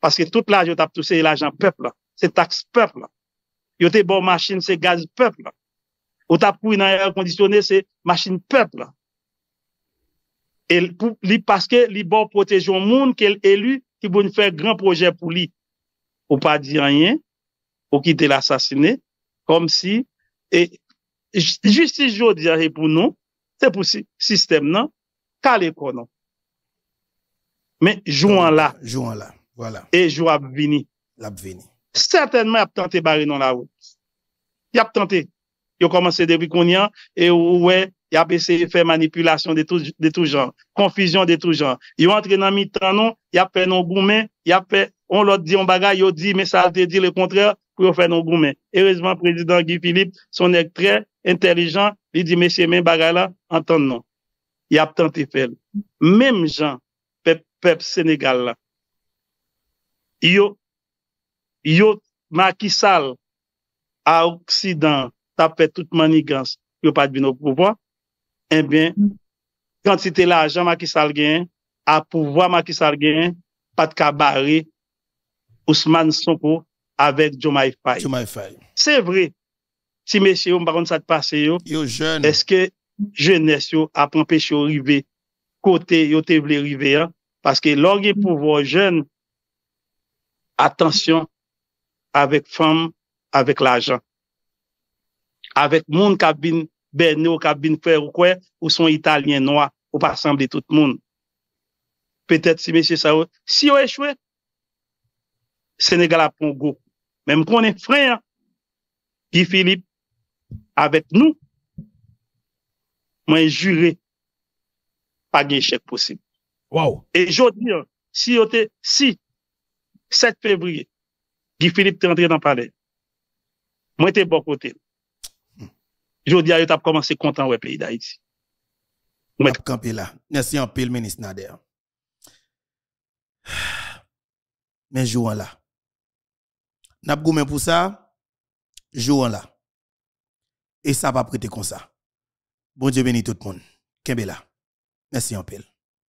Paske tout la ajan pepl, se taks pepl. Yote bon machin se gaz pepl. O tap kou yon air kondisyone, se machin pepl. E li paske li bon protejyon moun, ke elu, ki bon fè gran proje pou li. Ou pa di anyen, ou ki te l'assasine, kom si, e, Justi jo di a repoun nou, se pou si sistem nan, ka le kon nan. Men jou an la, e jou ap vini. Sertenman ap tante bari nan la ou. Yap tante, yo komanse debi kon yan, e ou we, yap ese fe manipulasyon de tou jan, konfijon de tou jan. Yo antre nan mi tan nou, yap pen nou goumen, yap pen, on lot di yon bagay, yo di, men sa te di le kontre, pou yo fè nou goumen. Ewezman, prezident Guy Philippe, son ek trè, entelijan, li di, meshe men bagay la, anton non. Y ap tante fel. Mem jan, pep senegal la. Yo, yo, ma kisal, a oksidan, tap fè tout manigans, yo pat bin nou pouvo, eh en bin, kan ti te la, jan ma kisal gen, a pouvo ma kisal gen, pat ka bari, Ousmane Sonko, avèk Jomay Faye. Se vre, si mesye yo mbaron sa t'pase yo, eske je nes yo apan peche yo rive, kote yo te vle rive, paske lor ye pouvo jen, atensyon, avèk fam, avèk la jan. Avèk moun kabine, bène ou kabine fè ou kwe, ou son italien noa, ou pasambli tout moun. Petèt si mesye sa yo, si yo echwe, Senegal apan go, Mem konen fran, Gifilip, avet nou, mwen jure pa gen chek posib. E jodi, si, 7 fevri, Gifilip te antre nan pale, mwen te bokote. Jodi a yo tap komanse kontan we pley da iti. Tap kampi la. Nesye anpe l menis nadè. Men jowan la. n'a pas pour ça, jouons là. Et ça va prêter comme ça. Bon Dieu bénit tout le monde. Kembela. Merci en pile.